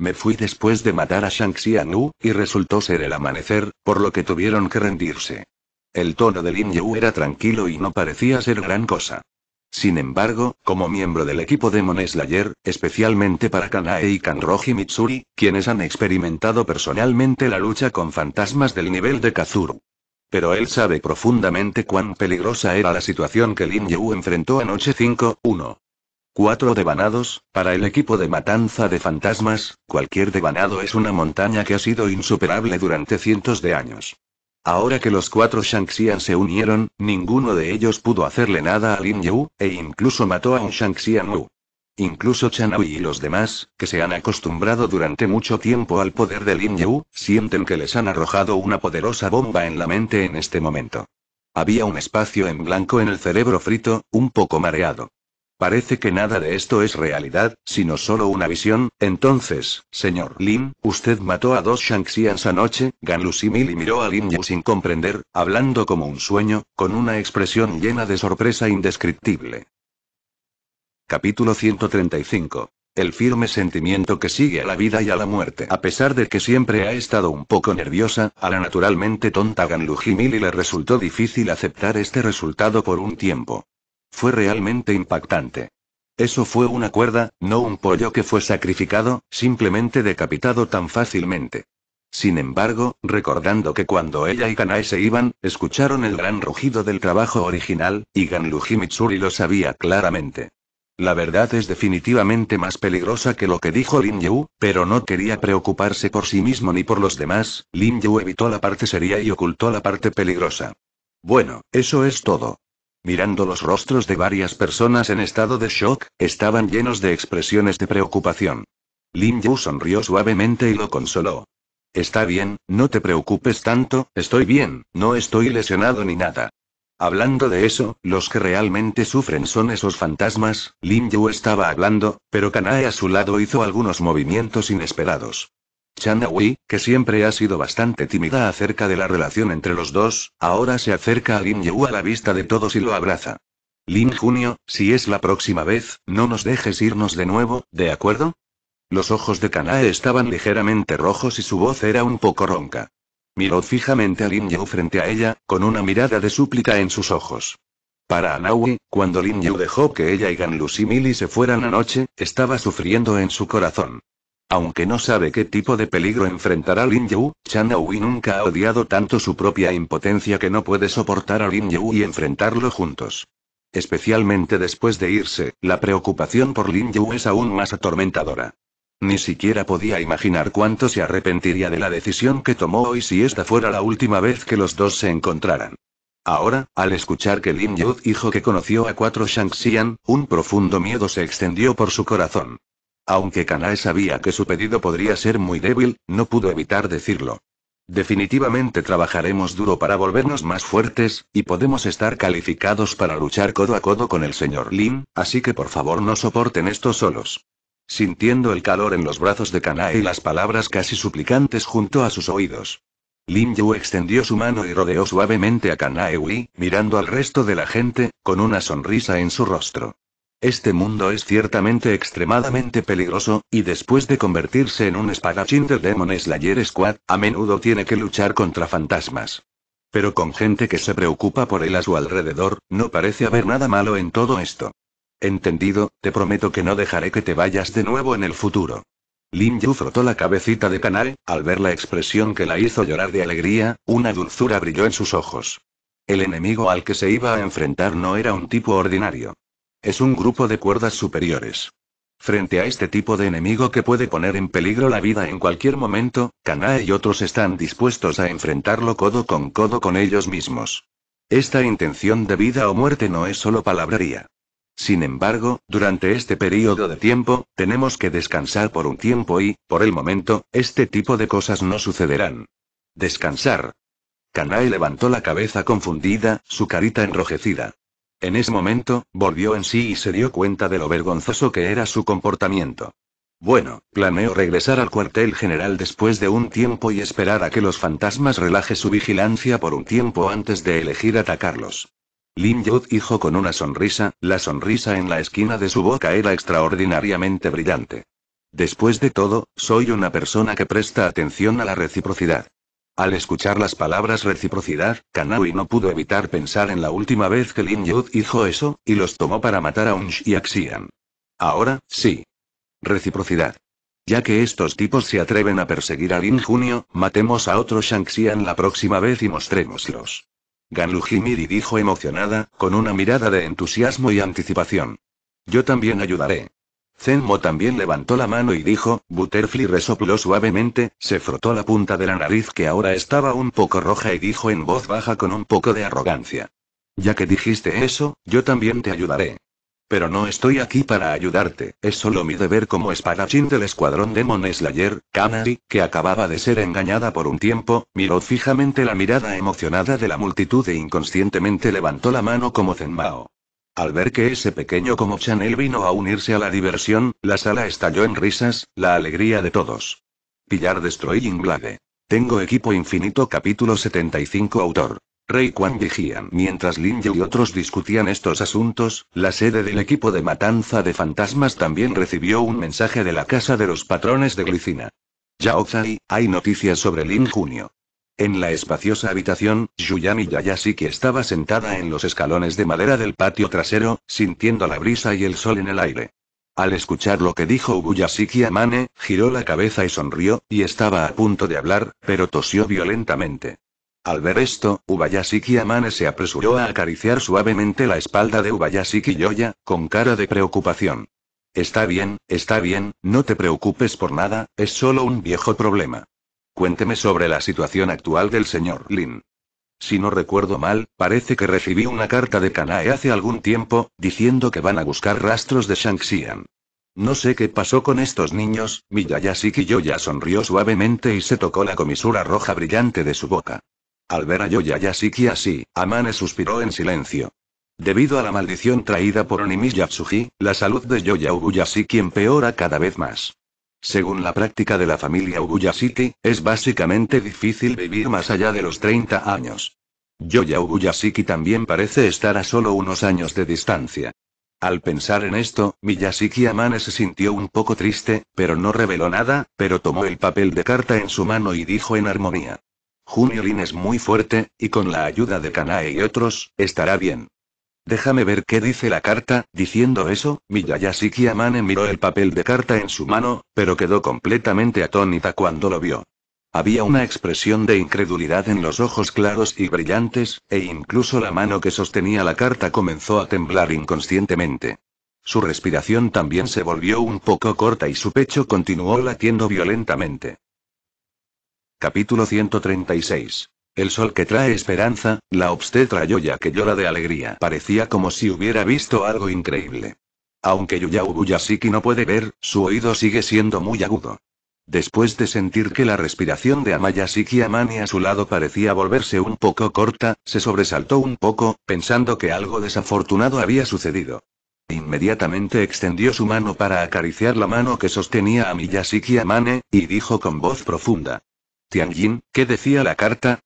Me fui después de matar a Shang Xianu, y resultó ser el amanecer, por lo que tuvieron que rendirse. El tono de Lin Yu era tranquilo y no parecía ser gran cosa. Sin embargo, como miembro del equipo de Slayer, especialmente para Kanae y Kanroji Mitsuri, quienes han experimentado personalmente la lucha con fantasmas del nivel de Kazuru. Pero él sabe profundamente cuán peligrosa era la situación que Lin Yu enfrentó anoche 5-1. Cuatro devanados, para el equipo de matanza de fantasmas, cualquier devanado es una montaña que ha sido insuperable durante cientos de años. Ahora que los cuatro Shanxian se unieron, ninguno de ellos pudo hacerle nada a Lin Yu, e incluso mató a un Shanxian Wu. Incluso Wei y los demás, que se han acostumbrado durante mucho tiempo al poder de Lin Yu, sienten que les han arrojado una poderosa bomba en la mente en este momento. Había un espacio en blanco en el cerebro frito, un poco mareado. Parece que nada de esto es realidad, sino solo una visión. Entonces, señor Lin, usted mató a dos Shangxians anoche. y miró a Lin Yu sin comprender, hablando como un sueño, con una expresión llena de sorpresa indescriptible. Capítulo 135. El firme sentimiento que sigue a la vida y a la muerte. A pesar de que siempre ha estado un poco nerviosa, a la naturalmente tonta Jimili, le resultó difícil aceptar este resultado por un tiempo. Fue realmente impactante. Eso fue una cuerda, no un pollo que fue sacrificado, simplemente decapitado tan fácilmente. Sin embargo, recordando que cuando ella y Kanai se iban, escucharon el gran rugido del trabajo original, y Ganluji Mitsuri lo sabía claramente. La verdad es definitivamente más peligrosa que lo que dijo Lin Yu, pero no quería preocuparse por sí mismo ni por los demás. Lin Yu evitó la parte seria y ocultó la parte peligrosa. Bueno, eso es todo. Mirando los rostros de varias personas en estado de shock, estaban llenos de expresiones de preocupación. Lin Yu sonrió suavemente y lo consoló. Está bien, no te preocupes tanto, estoy bien, no estoy lesionado ni nada. Hablando de eso, los que realmente sufren son esos fantasmas, Lin Yu estaba hablando, pero Kanae a su lado hizo algunos movimientos inesperados. Aui, que siempre ha sido bastante tímida acerca de la relación entre los dos, ahora se acerca a Lin Yu a la vista de todos y lo abraza. Lin Junio, si es la próxima vez, no nos dejes irnos de nuevo, ¿de acuerdo? Los ojos de Kanae estaban ligeramente rojos y su voz era un poco ronca. Miró fijamente a Lin Yu frente a ella, con una mirada de súplica en sus ojos. Para Anaui, cuando Lin Yu dejó que ella y Gan Simili se fueran anoche, estaba sufriendo en su corazón. Aunque no sabe qué tipo de peligro enfrentará Lin Yu, Chan Aui nunca ha odiado tanto su propia impotencia que no puede soportar a Lin Yu y enfrentarlo juntos. Especialmente después de irse, la preocupación por Lin Yu es aún más atormentadora. Ni siquiera podía imaginar cuánto se arrepentiría de la decisión que tomó hoy si esta fuera la última vez que los dos se encontraran. Ahora, al escuchar que Lin Yu dijo que conoció a cuatro Xi'an, un profundo miedo se extendió por su corazón. Aunque Kanae sabía que su pedido podría ser muy débil, no pudo evitar decirlo. Definitivamente trabajaremos duro para volvernos más fuertes, y podemos estar calificados para luchar codo a codo con el señor Lin, así que por favor no soporten esto solos. Sintiendo el calor en los brazos de Kanae y las palabras casi suplicantes junto a sus oídos. Lin Yu extendió su mano y rodeó suavemente a Kanae mirando al resto de la gente, con una sonrisa en su rostro. Este mundo es ciertamente extremadamente peligroso, y después de convertirse en un espadachín de Demon Slayer Squad, a menudo tiene que luchar contra fantasmas. Pero con gente que se preocupa por él a su alrededor, no parece haber nada malo en todo esto. Entendido, te prometo que no dejaré que te vayas de nuevo en el futuro. Lin Yu frotó la cabecita de Kanae, al ver la expresión que la hizo llorar de alegría, una dulzura brilló en sus ojos. El enemigo al que se iba a enfrentar no era un tipo ordinario. Es un grupo de cuerdas superiores. Frente a este tipo de enemigo que puede poner en peligro la vida en cualquier momento, Kanae y otros están dispuestos a enfrentarlo codo con codo con ellos mismos. Esta intención de vida o muerte no es solo palabrería. Sin embargo, durante este periodo de tiempo, tenemos que descansar por un tiempo y, por el momento, este tipo de cosas no sucederán. Descansar. Kanae levantó la cabeza confundida, su carita enrojecida. En ese momento, volvió en sí y se dio cuenta de lo vergonzoso que era su comportamiento. Bueno, planeo regresar al cuartel general después de un tiempo y esperar a que los fantasmas relaje su vigilancia por un tiempo antes de elegir atacarlos. Lin Yud dijo con una sonrisa, la sonrisa en la esquina de su boca era extraordinariamente brillante. Después de todo, soy una persona que presta atención a la reciprocidad. Al escuchar las palabras reciprocidad, Kanaui no pudo evitar pensar en la última vez que Lin Yud dijo eso, y los tomó para matar a Unsh y Axian. Ahora, sí. Reciprocidad. Ya que estos tipos se atreven a perseguir a Lin Junio, matemos a otro Shangxian la próxima vez y mostrémoslos. Ganlu dijo emocionada, con una mirada de entusiasmo y anticipación. Yo también ayudaré. Zenmo también levantó la mano y dijo, Butterfly resopló suavemente, se frotó la punta de la nariz que ahora estaba un poco roja y dijo en voz baja con un poco de arrogancia. Ya que dijiste eso, yo también te ayudaré. Pero no estoy aquí para ayudarte, es solo mi deber como espadachín del escuadrón Demon Slayer, canary que acababa de ser engañada por un tiempo, miró fijamente la mirada emocionada de la multitud e inconscientemente levantó la mano como Zenmao. Al ver que ese pequeño como Chanel vino a unirse a la diversión, la sala estalló en risas, la alegría de todos. Pillar Destroying Blade. Tengo equipo infinito capítulo 75 autor. Rey Quan vigían. Mientras Lin y otros discutían estos asuntos, la sede del equipo de matanza de fantasmas también recibió un mensaje de la casa de los patrones de glicina. Yao Zai, hay noticias sobre Lin Junio. En la espaciosa habitación, Yuyami Yayashiki estaba sentada en los escalones de madera del patio trasero, sintiendo la brisa y el sol en el aire. Al escuchar lo que dijo Ubuyasiki Amane, giró la cabeza y sonrió, y estaba a punto de hablar, pero tosió violentamente. Al ver esto, Ubayasiki Amane se apresuró a acariciar suavemente la espalda de Ubayasiki Yoya, con cara de preocupación. Está bien, está bien, no te preocupes por nada, es solo un viejo problema. Cuénteme sobre la situación actual del señor Lin. Si no recuerdo mal, parece que recibí una carta de Kanae hace algún tiempo, diciendo que van a buscar rastros de Shangxian. No sé qué pasó con estos niños, Miyayashiki Yoya sonrió suavemente y se tocó la comisura roja brillante de su boca. Al ver a Yoyayashiki así, Amane suspiró en silencio. Debido a la maldición traída por Onimi Yatsuji, la salud de Yoya Ubuyashiki empeora cada vez más. Según la práctica de la familia Uguya es básicamente difícil vivir más allá de los 30 años. Yoya Ubuyasiki también parece estar a solo unos años de distancia. Al pensar en esto, Miyashiki Amane se sintió un poco triste, pero no reveló nada, pero tomó el papel de carta en su mano y dijo en armonía. Juniorin es muy fuerte, y con la ayuda de Kanae y otros, estará bien. Déjame ver qué dice la carta, diciendo eso, Villayasiki Amane miró el papel de carta en su mano, pero quedó completamente atónita cuando lo vio. Había una expresión de incredulidad en los ojos claros y brillantes, e incluso la mano que sostenía la carta comenzó a temblar inconscientemente. Su respiración también se volvió un poco corta y su pecho continuó latiendo violentamente. Capítulo 136. El sol que trae esperanza, la obstetra Yoya que llora de alegría. Parecía como si hubiera visto algo increíble. Aunque Yuya Ubuyashiki no puede ver, su oído sigue siendo muy agudo. Después de sentir que la respiración de Amayasiki Amani a su lado parecía volverse un poco corta, se sobresaltó un poco, pensando que algo desafortunado había sucedido. Inmediatamente extendió su mano para acariciar la mano que sostenía a Miyashiki Amane, y dijo con voz profunda. Tianjin, ¿qué decía la carta?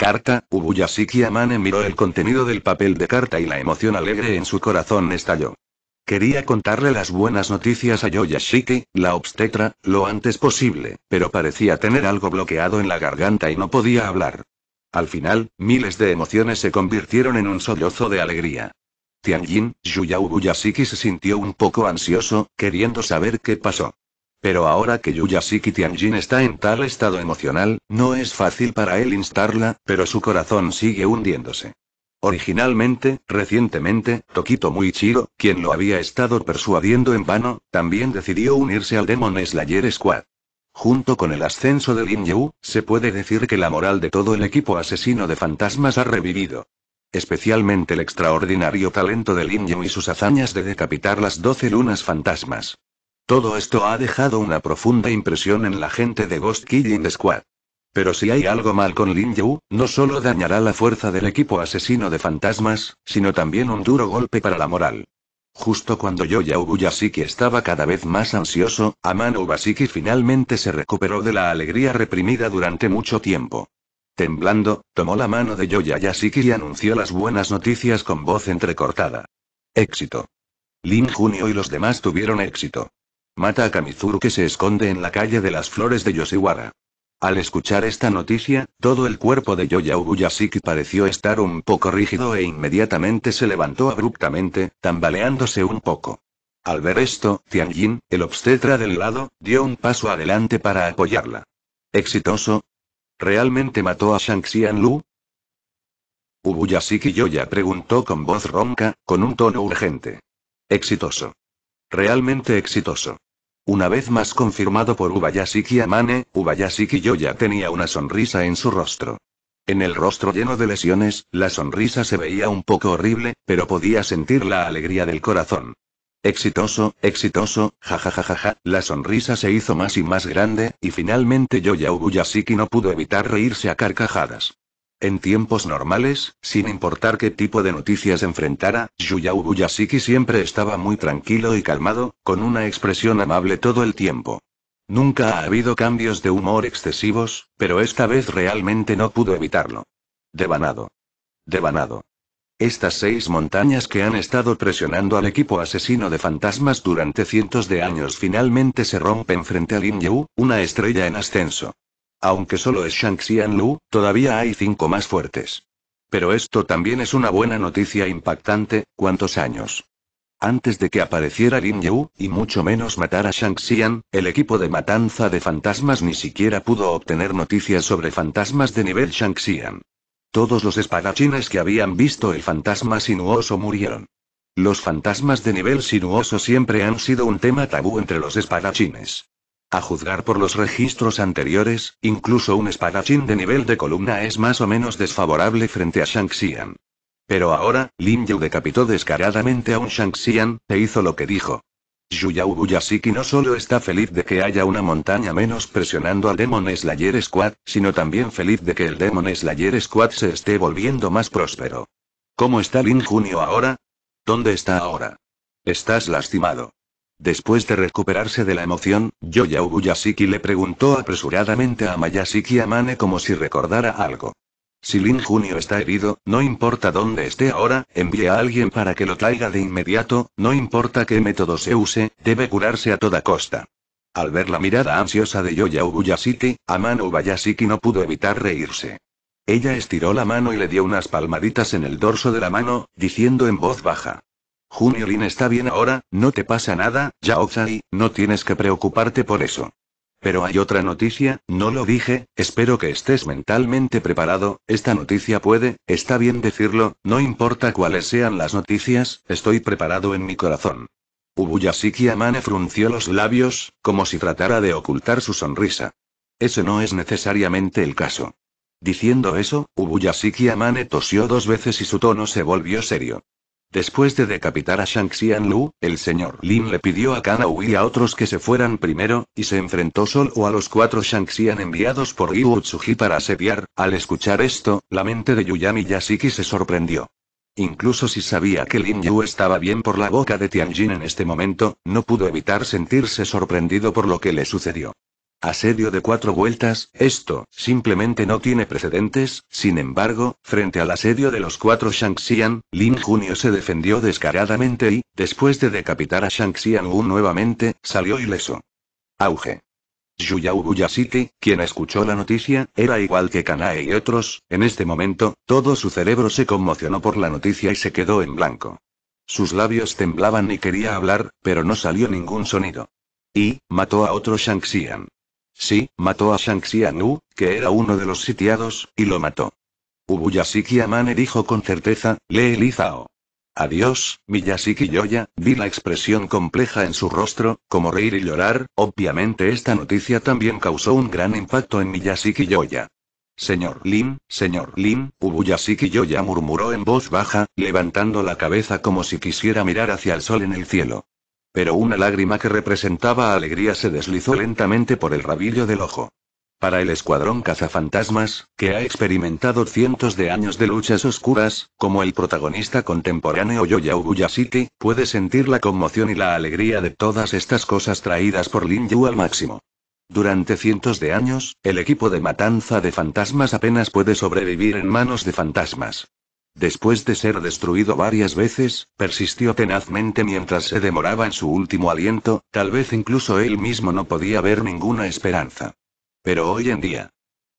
Carta, Ubuyasiki Amane miró el contenido del papel de carta y la emoción alegre en su corazón estalló. Quería contarle las buenas noticias a Yoyashiki, la obstetra, lo antes posible, pero parecía tener algo bloqueado en la garganta y no podía hablar. Al final, miles de emociones se convirtieron en un sollozo de alegría. Tianjin, Yuya Ubuyashiki se sintió un poco ansioso, queriendo saber qué pasó. Pero ahora que Yuyasiki Tianjin está en tal estado emocional, no es fácil para él instarla, pero su corazón sigue hundiéndose. Originalmente, recientemente, Tokito Muichiro, quien lo había estado persuadiendo en vano, también decidió unirse al Demon Slayer Squad. Junto con el ascenso de Lin Yu, se puede decir que la moral de todo el equipo asesino de fantasmas ha revivido. Especialmente el extraordinario talento de Lin Yu y sus hazañas de decapitar las 12 lunas fantasmas. Todo esto ha dejado una profunda impresión en la gente de Ghost Killing Squad. Pero si hay algo mal con Lin Yu, no solo dañará la fuerza del equipo asesino de fantasmas, sino también un duro golpe para la moral. Justo cuando Yoya que estaba cada vez más ansioso, Amano Ubasiki finalmente se recuperó de la alegría reprimida durante mucho tiempo. Temblando, tomó la mano de Yoya Yasiki y anunció las buenas noticias con voz entrecortada. Éxito. Lin Junio y los demás tuvieron éxito. Mata a Kamizuru que se esconde en la calle de las flores de Yoshiwara. Al escuchar esta noticia, todo el cuerpo de Yoya Uruyashiki pareció estar un poco rígido e inmediatamente se levantó abruptamente, tambaleándose un poco. Al ver esto, Tianjin, el obstetra del lado, dio un paso adelante para apoyarla. ¿Exitoso? ¿Realmente mató a Shangxian Lu? Ubuyashiki Yoya preguntó con voz ronca, con un tono urgente. Exitoso. Realmente exitoso. Una vez más confirmado por Ubayashiki Amane, Ubayashiki Yoya tenía una sonrisa en su rostro. En el rostro lleno de lesiones, la sonrisa se veía un poco horrible, pero podía sentir la alegría del corazón. Exitoso, exitoso, jajajajaja, la sonrisa se hizo más y más grande, y finalmente Yoya Ubuyashiki no pudo evitar reírse a carcajadas. En tiempos normales, sin importar qué tipo de noticias enfrentara, Buyasiki siempre estaba muy tranquilo y calmado, con una expresión amable todo el tiempo. Nunca ha habido cambios de humor excesivos, pero esta vez realmente no pudo evitarlo. Devanado. Devanado. Estas seis montañas que han estado presionando al equipo asesino de fantasmas durante cientos de años finalmente se rompen frente a Lin Yu, una estrella en ascenso. Aunque solo es Shang Lu, todavía hay cinco más fuertes. Pero esto también es una buena noticia impactante, ¿cuántos años? Antes de que apareciera Lin Yu, y mucho menos matara a Shang Xian, el equipo de matanza de fantasmas ni siquiera pudo obtener noticias sobre fantasmas de nivel Shang Xian. Todos los espadachines que habían visto el fantasma sinuoso murieron. Los fantasmas de nivel sinuoso siempre han sido un tema tabú entre los espadachines. A juzgar por los registros anteriores, incluso un espadachín de nivel de columna es más o menos desfavorable frente a shang Pero ahora, Lin Yu decapitó descaradamente a un Shang-Xian, e hizo lo que dijo. Yuyao Buyasiki no solo está feliz de que haya una montaña menos presionando al Demon Slayer Squad, sino también feliz de que el Demon Slayer Squad se esté volviendo más próspero. ¿Cómo está Lin Junio ahora? ¿Dónde está ahora? Estás lastimado. Después de recuperarse de la emoción, Yoya Ubuyashiki le preguntó apresuradamente a Mayasiki Amane como si recordara algo. Si Lin Junio está herido, no importa dónde esté ahora, envíe a alguien para que lo traiga de inmediato, no importa qué método se use, debe curarse a toda costa. Al ver la mirada ansiosa de Yoya Ubuyasiki, Amano Bayasiki no pudo evitar reírse. Ella estiró la mano y le dio unas palmaditas en el dorso de la mano, diciendo en voz baja. Junio está bien ahora, no te pasa nada, Yao no tienes que preocuparte por eso. Pero hay otra noticia, no lo dije, espero que estés mentalmente preparado, esta noticia puede, está bien decirlo, no importa cuáles sean las noticias, estoy preparado en mi corazón. Ubuyasiki Amane frunció los labios, como si tratara de ocultar su sonrisa. Eso no es necesariamente el caso. Diciendo eso, Ubuyasiki Amane tosió dos veces y su tono se volvió serio. Después de decapitar a Shang Lu, el señor Lin le pidió a Kanaui y a otros que se fueran primero, y se enfrentó solo a los cuatro Xian enviados por Yu Tsuji para asediar. Al escuchar esto, la mente de Yuyami Yasiki se sorprendió. Incluso si sabía que Lin Yu estaba bien por la boca de Tianjin en este momento, no pudo evitar sentirse sorprendido por lo que le sucedió. Asedio de cuatro vueltas, esto, simplemente no tiene precedentes, sin embargo, frente al asedio de los cuatro Shangxian, Lin Junio se defendió descaradamente y, después de decapitar a Shangxian Wu nuevamente, salió ileso. Auge. Yu Buyasiti, quien escuchó la noticia, era igual que Kanae y otros, en este momento, todo su cerebro se conmocionó por la noticia y se quedó en blanco. Sus labios temblaban y quería hablar, pero no salió ningún sonido. Y, mató a otro Shangxian. Sí, mató a Anu, que era uno de los sitiados, y lo mató. Ubuyasiki Amane dijo con certeza, lee Lizao, Adiós, Miyasiki Yoya, vi la expresión compleja en su rostro, como reír y llorar, obviamente esta noticia también causó un gran impacto en Miyasiki Yoya. Señor Lin, señor Lin, Ubuyasiki Yoya murmuró en voz baja, levantando la cabeza como si quisiera mirar hacia el sol en el cielo. Pero una lágrima que representaba alegría se deslizó lentamente por el rabillo del ojo. Para el escuadrón cazafantasmas, que ha experimentado cientos de años de luchas oscuras, como el protagonista contemporáneo Yoya Uguya City, puede sentir la conmoción y la alegría de todas estas cosas traídas por Lin Yu al máximo. Durante cientos de años, el equipo de matanza de fantasmas apenas puede sobrevivir en manos de fantasmas. Después de ser destruido varias veces, persistió tenazmente mientras se demoraba en su último aliento, tal vez incluso él mismo no podía ver ninguna esperanza. Pero hoy en día.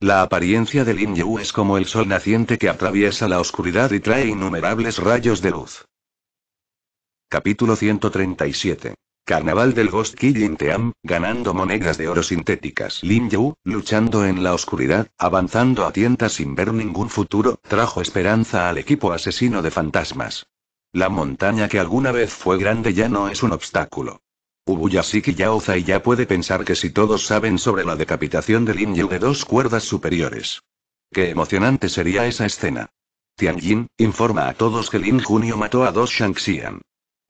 La apariencia de Lin Yu es como el sol naciente que atraviesa la oscuridad y trae innumerables rayos de luz. Capítulo 137 Carnaval del Ghost Killing Team, ganando monedas de oro sintéticas. Lin Yu, luchando en la oscuridad, avanzando a tientas sin ver ningún futuro, trajo esperanza al equipo asesino de fantasmas. La montaña que alguna vez fue grande ya no es un obstáculo. Ubuyashiki ya oza y ya puede pensar que si todos saben sobre la decapitación de Lin Yu de dos cuerdas superiores. Qué emocionante sería esa escena. Tianjin, informa a todos que Lin Junio mató a dos Shanxian.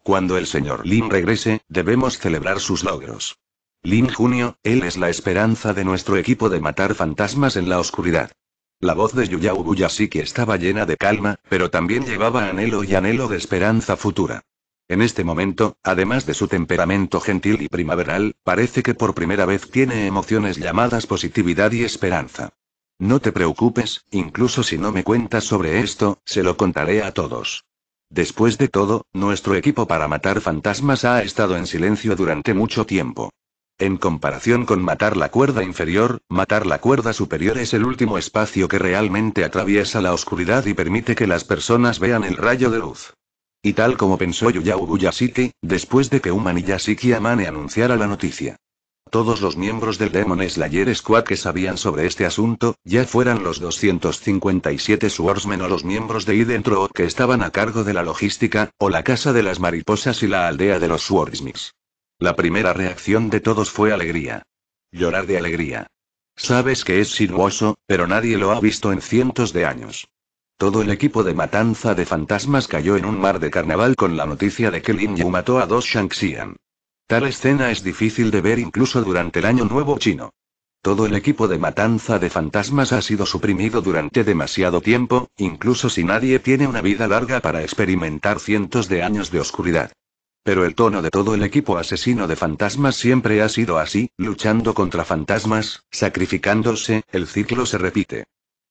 Cuando el señor Lin regrese, debemos celebrar sus logros. Lin Junio, él es la esperanza de nuestro equipo de matar fantasmas en la oscuridad. La voz de Yuyao Buya sí que estaba llena de calma, pero también llevaba anhelo y anhelo de esperanza futura. En este momento, además de su temperamento gentil y primaveral, parece que por primera vez tiene emociones llamadas positividad y esperanza. No te preocupes, incluso si no me cuentas sobre esto, se lo contaré a todos. Después de todo, nuestro equipo para matar fantasmas ha estado en silencio durante mucho tiempo. En comparación con matar la cuerda inferior, matar la cuerda superior es el último espacio que realmente atraviesa la oscuridad y permite que las personas vean el rayo de luz. Y tal como pensó Yuya Ubuyashiki, después de que Human y Amane anunciara la noticia, todos los miembros del Demon Slayer Squad que sabían sobre este asunto, ya fueran los 257 Swordsmen o los miembros de Identro que estaban a cargo de la logística, o la Casa de las Mariposas y la aldea de los Swordsmiths. La primera reacción de todos fue alegría. Llorar de alegría. Sabes que es sinuoso, pero nadie lo ha visto en cientos de años. Todo el equipo de matanza de fantasmas cayó en un mar de carnaval con la noticia de que Lin Yu mató a dos Shanxian. Tal escena es difícil de ver incluso durante el Año Nuevo chino. Todo el equipo de matanza de fantasmas ha sido suprimido durante demasiado tiempo, incluso si nadie tiene una vida larga para experimentar cientos de años de oscuridad. Pero el tono de todo el equipo asesino de fantasmas siempre ha sido así, luchando contra fantasmas, sacrificándose, el ciclo se repite.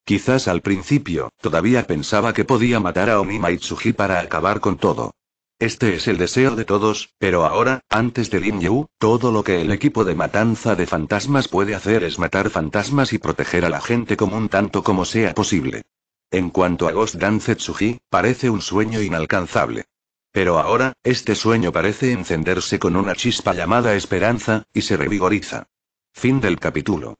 Quizás al principio, todavía pensaba que podía matar a Omi Maitsuji para acabar con todo. Este es el deseo de todos, pero ahora, antes de Lin Yu, todo lo que el equipo de matanza de fantasmas puede hacer es matar fantasmas y proteger a la gente común tanto como sea posible. En cuanto a Ghost Dance Tsuji, parece un sueño inalcanzable. Pero ahora, este sueño parece encenderse con una chispa llamada esperanza, y se revigoriza. Fin del capítulo.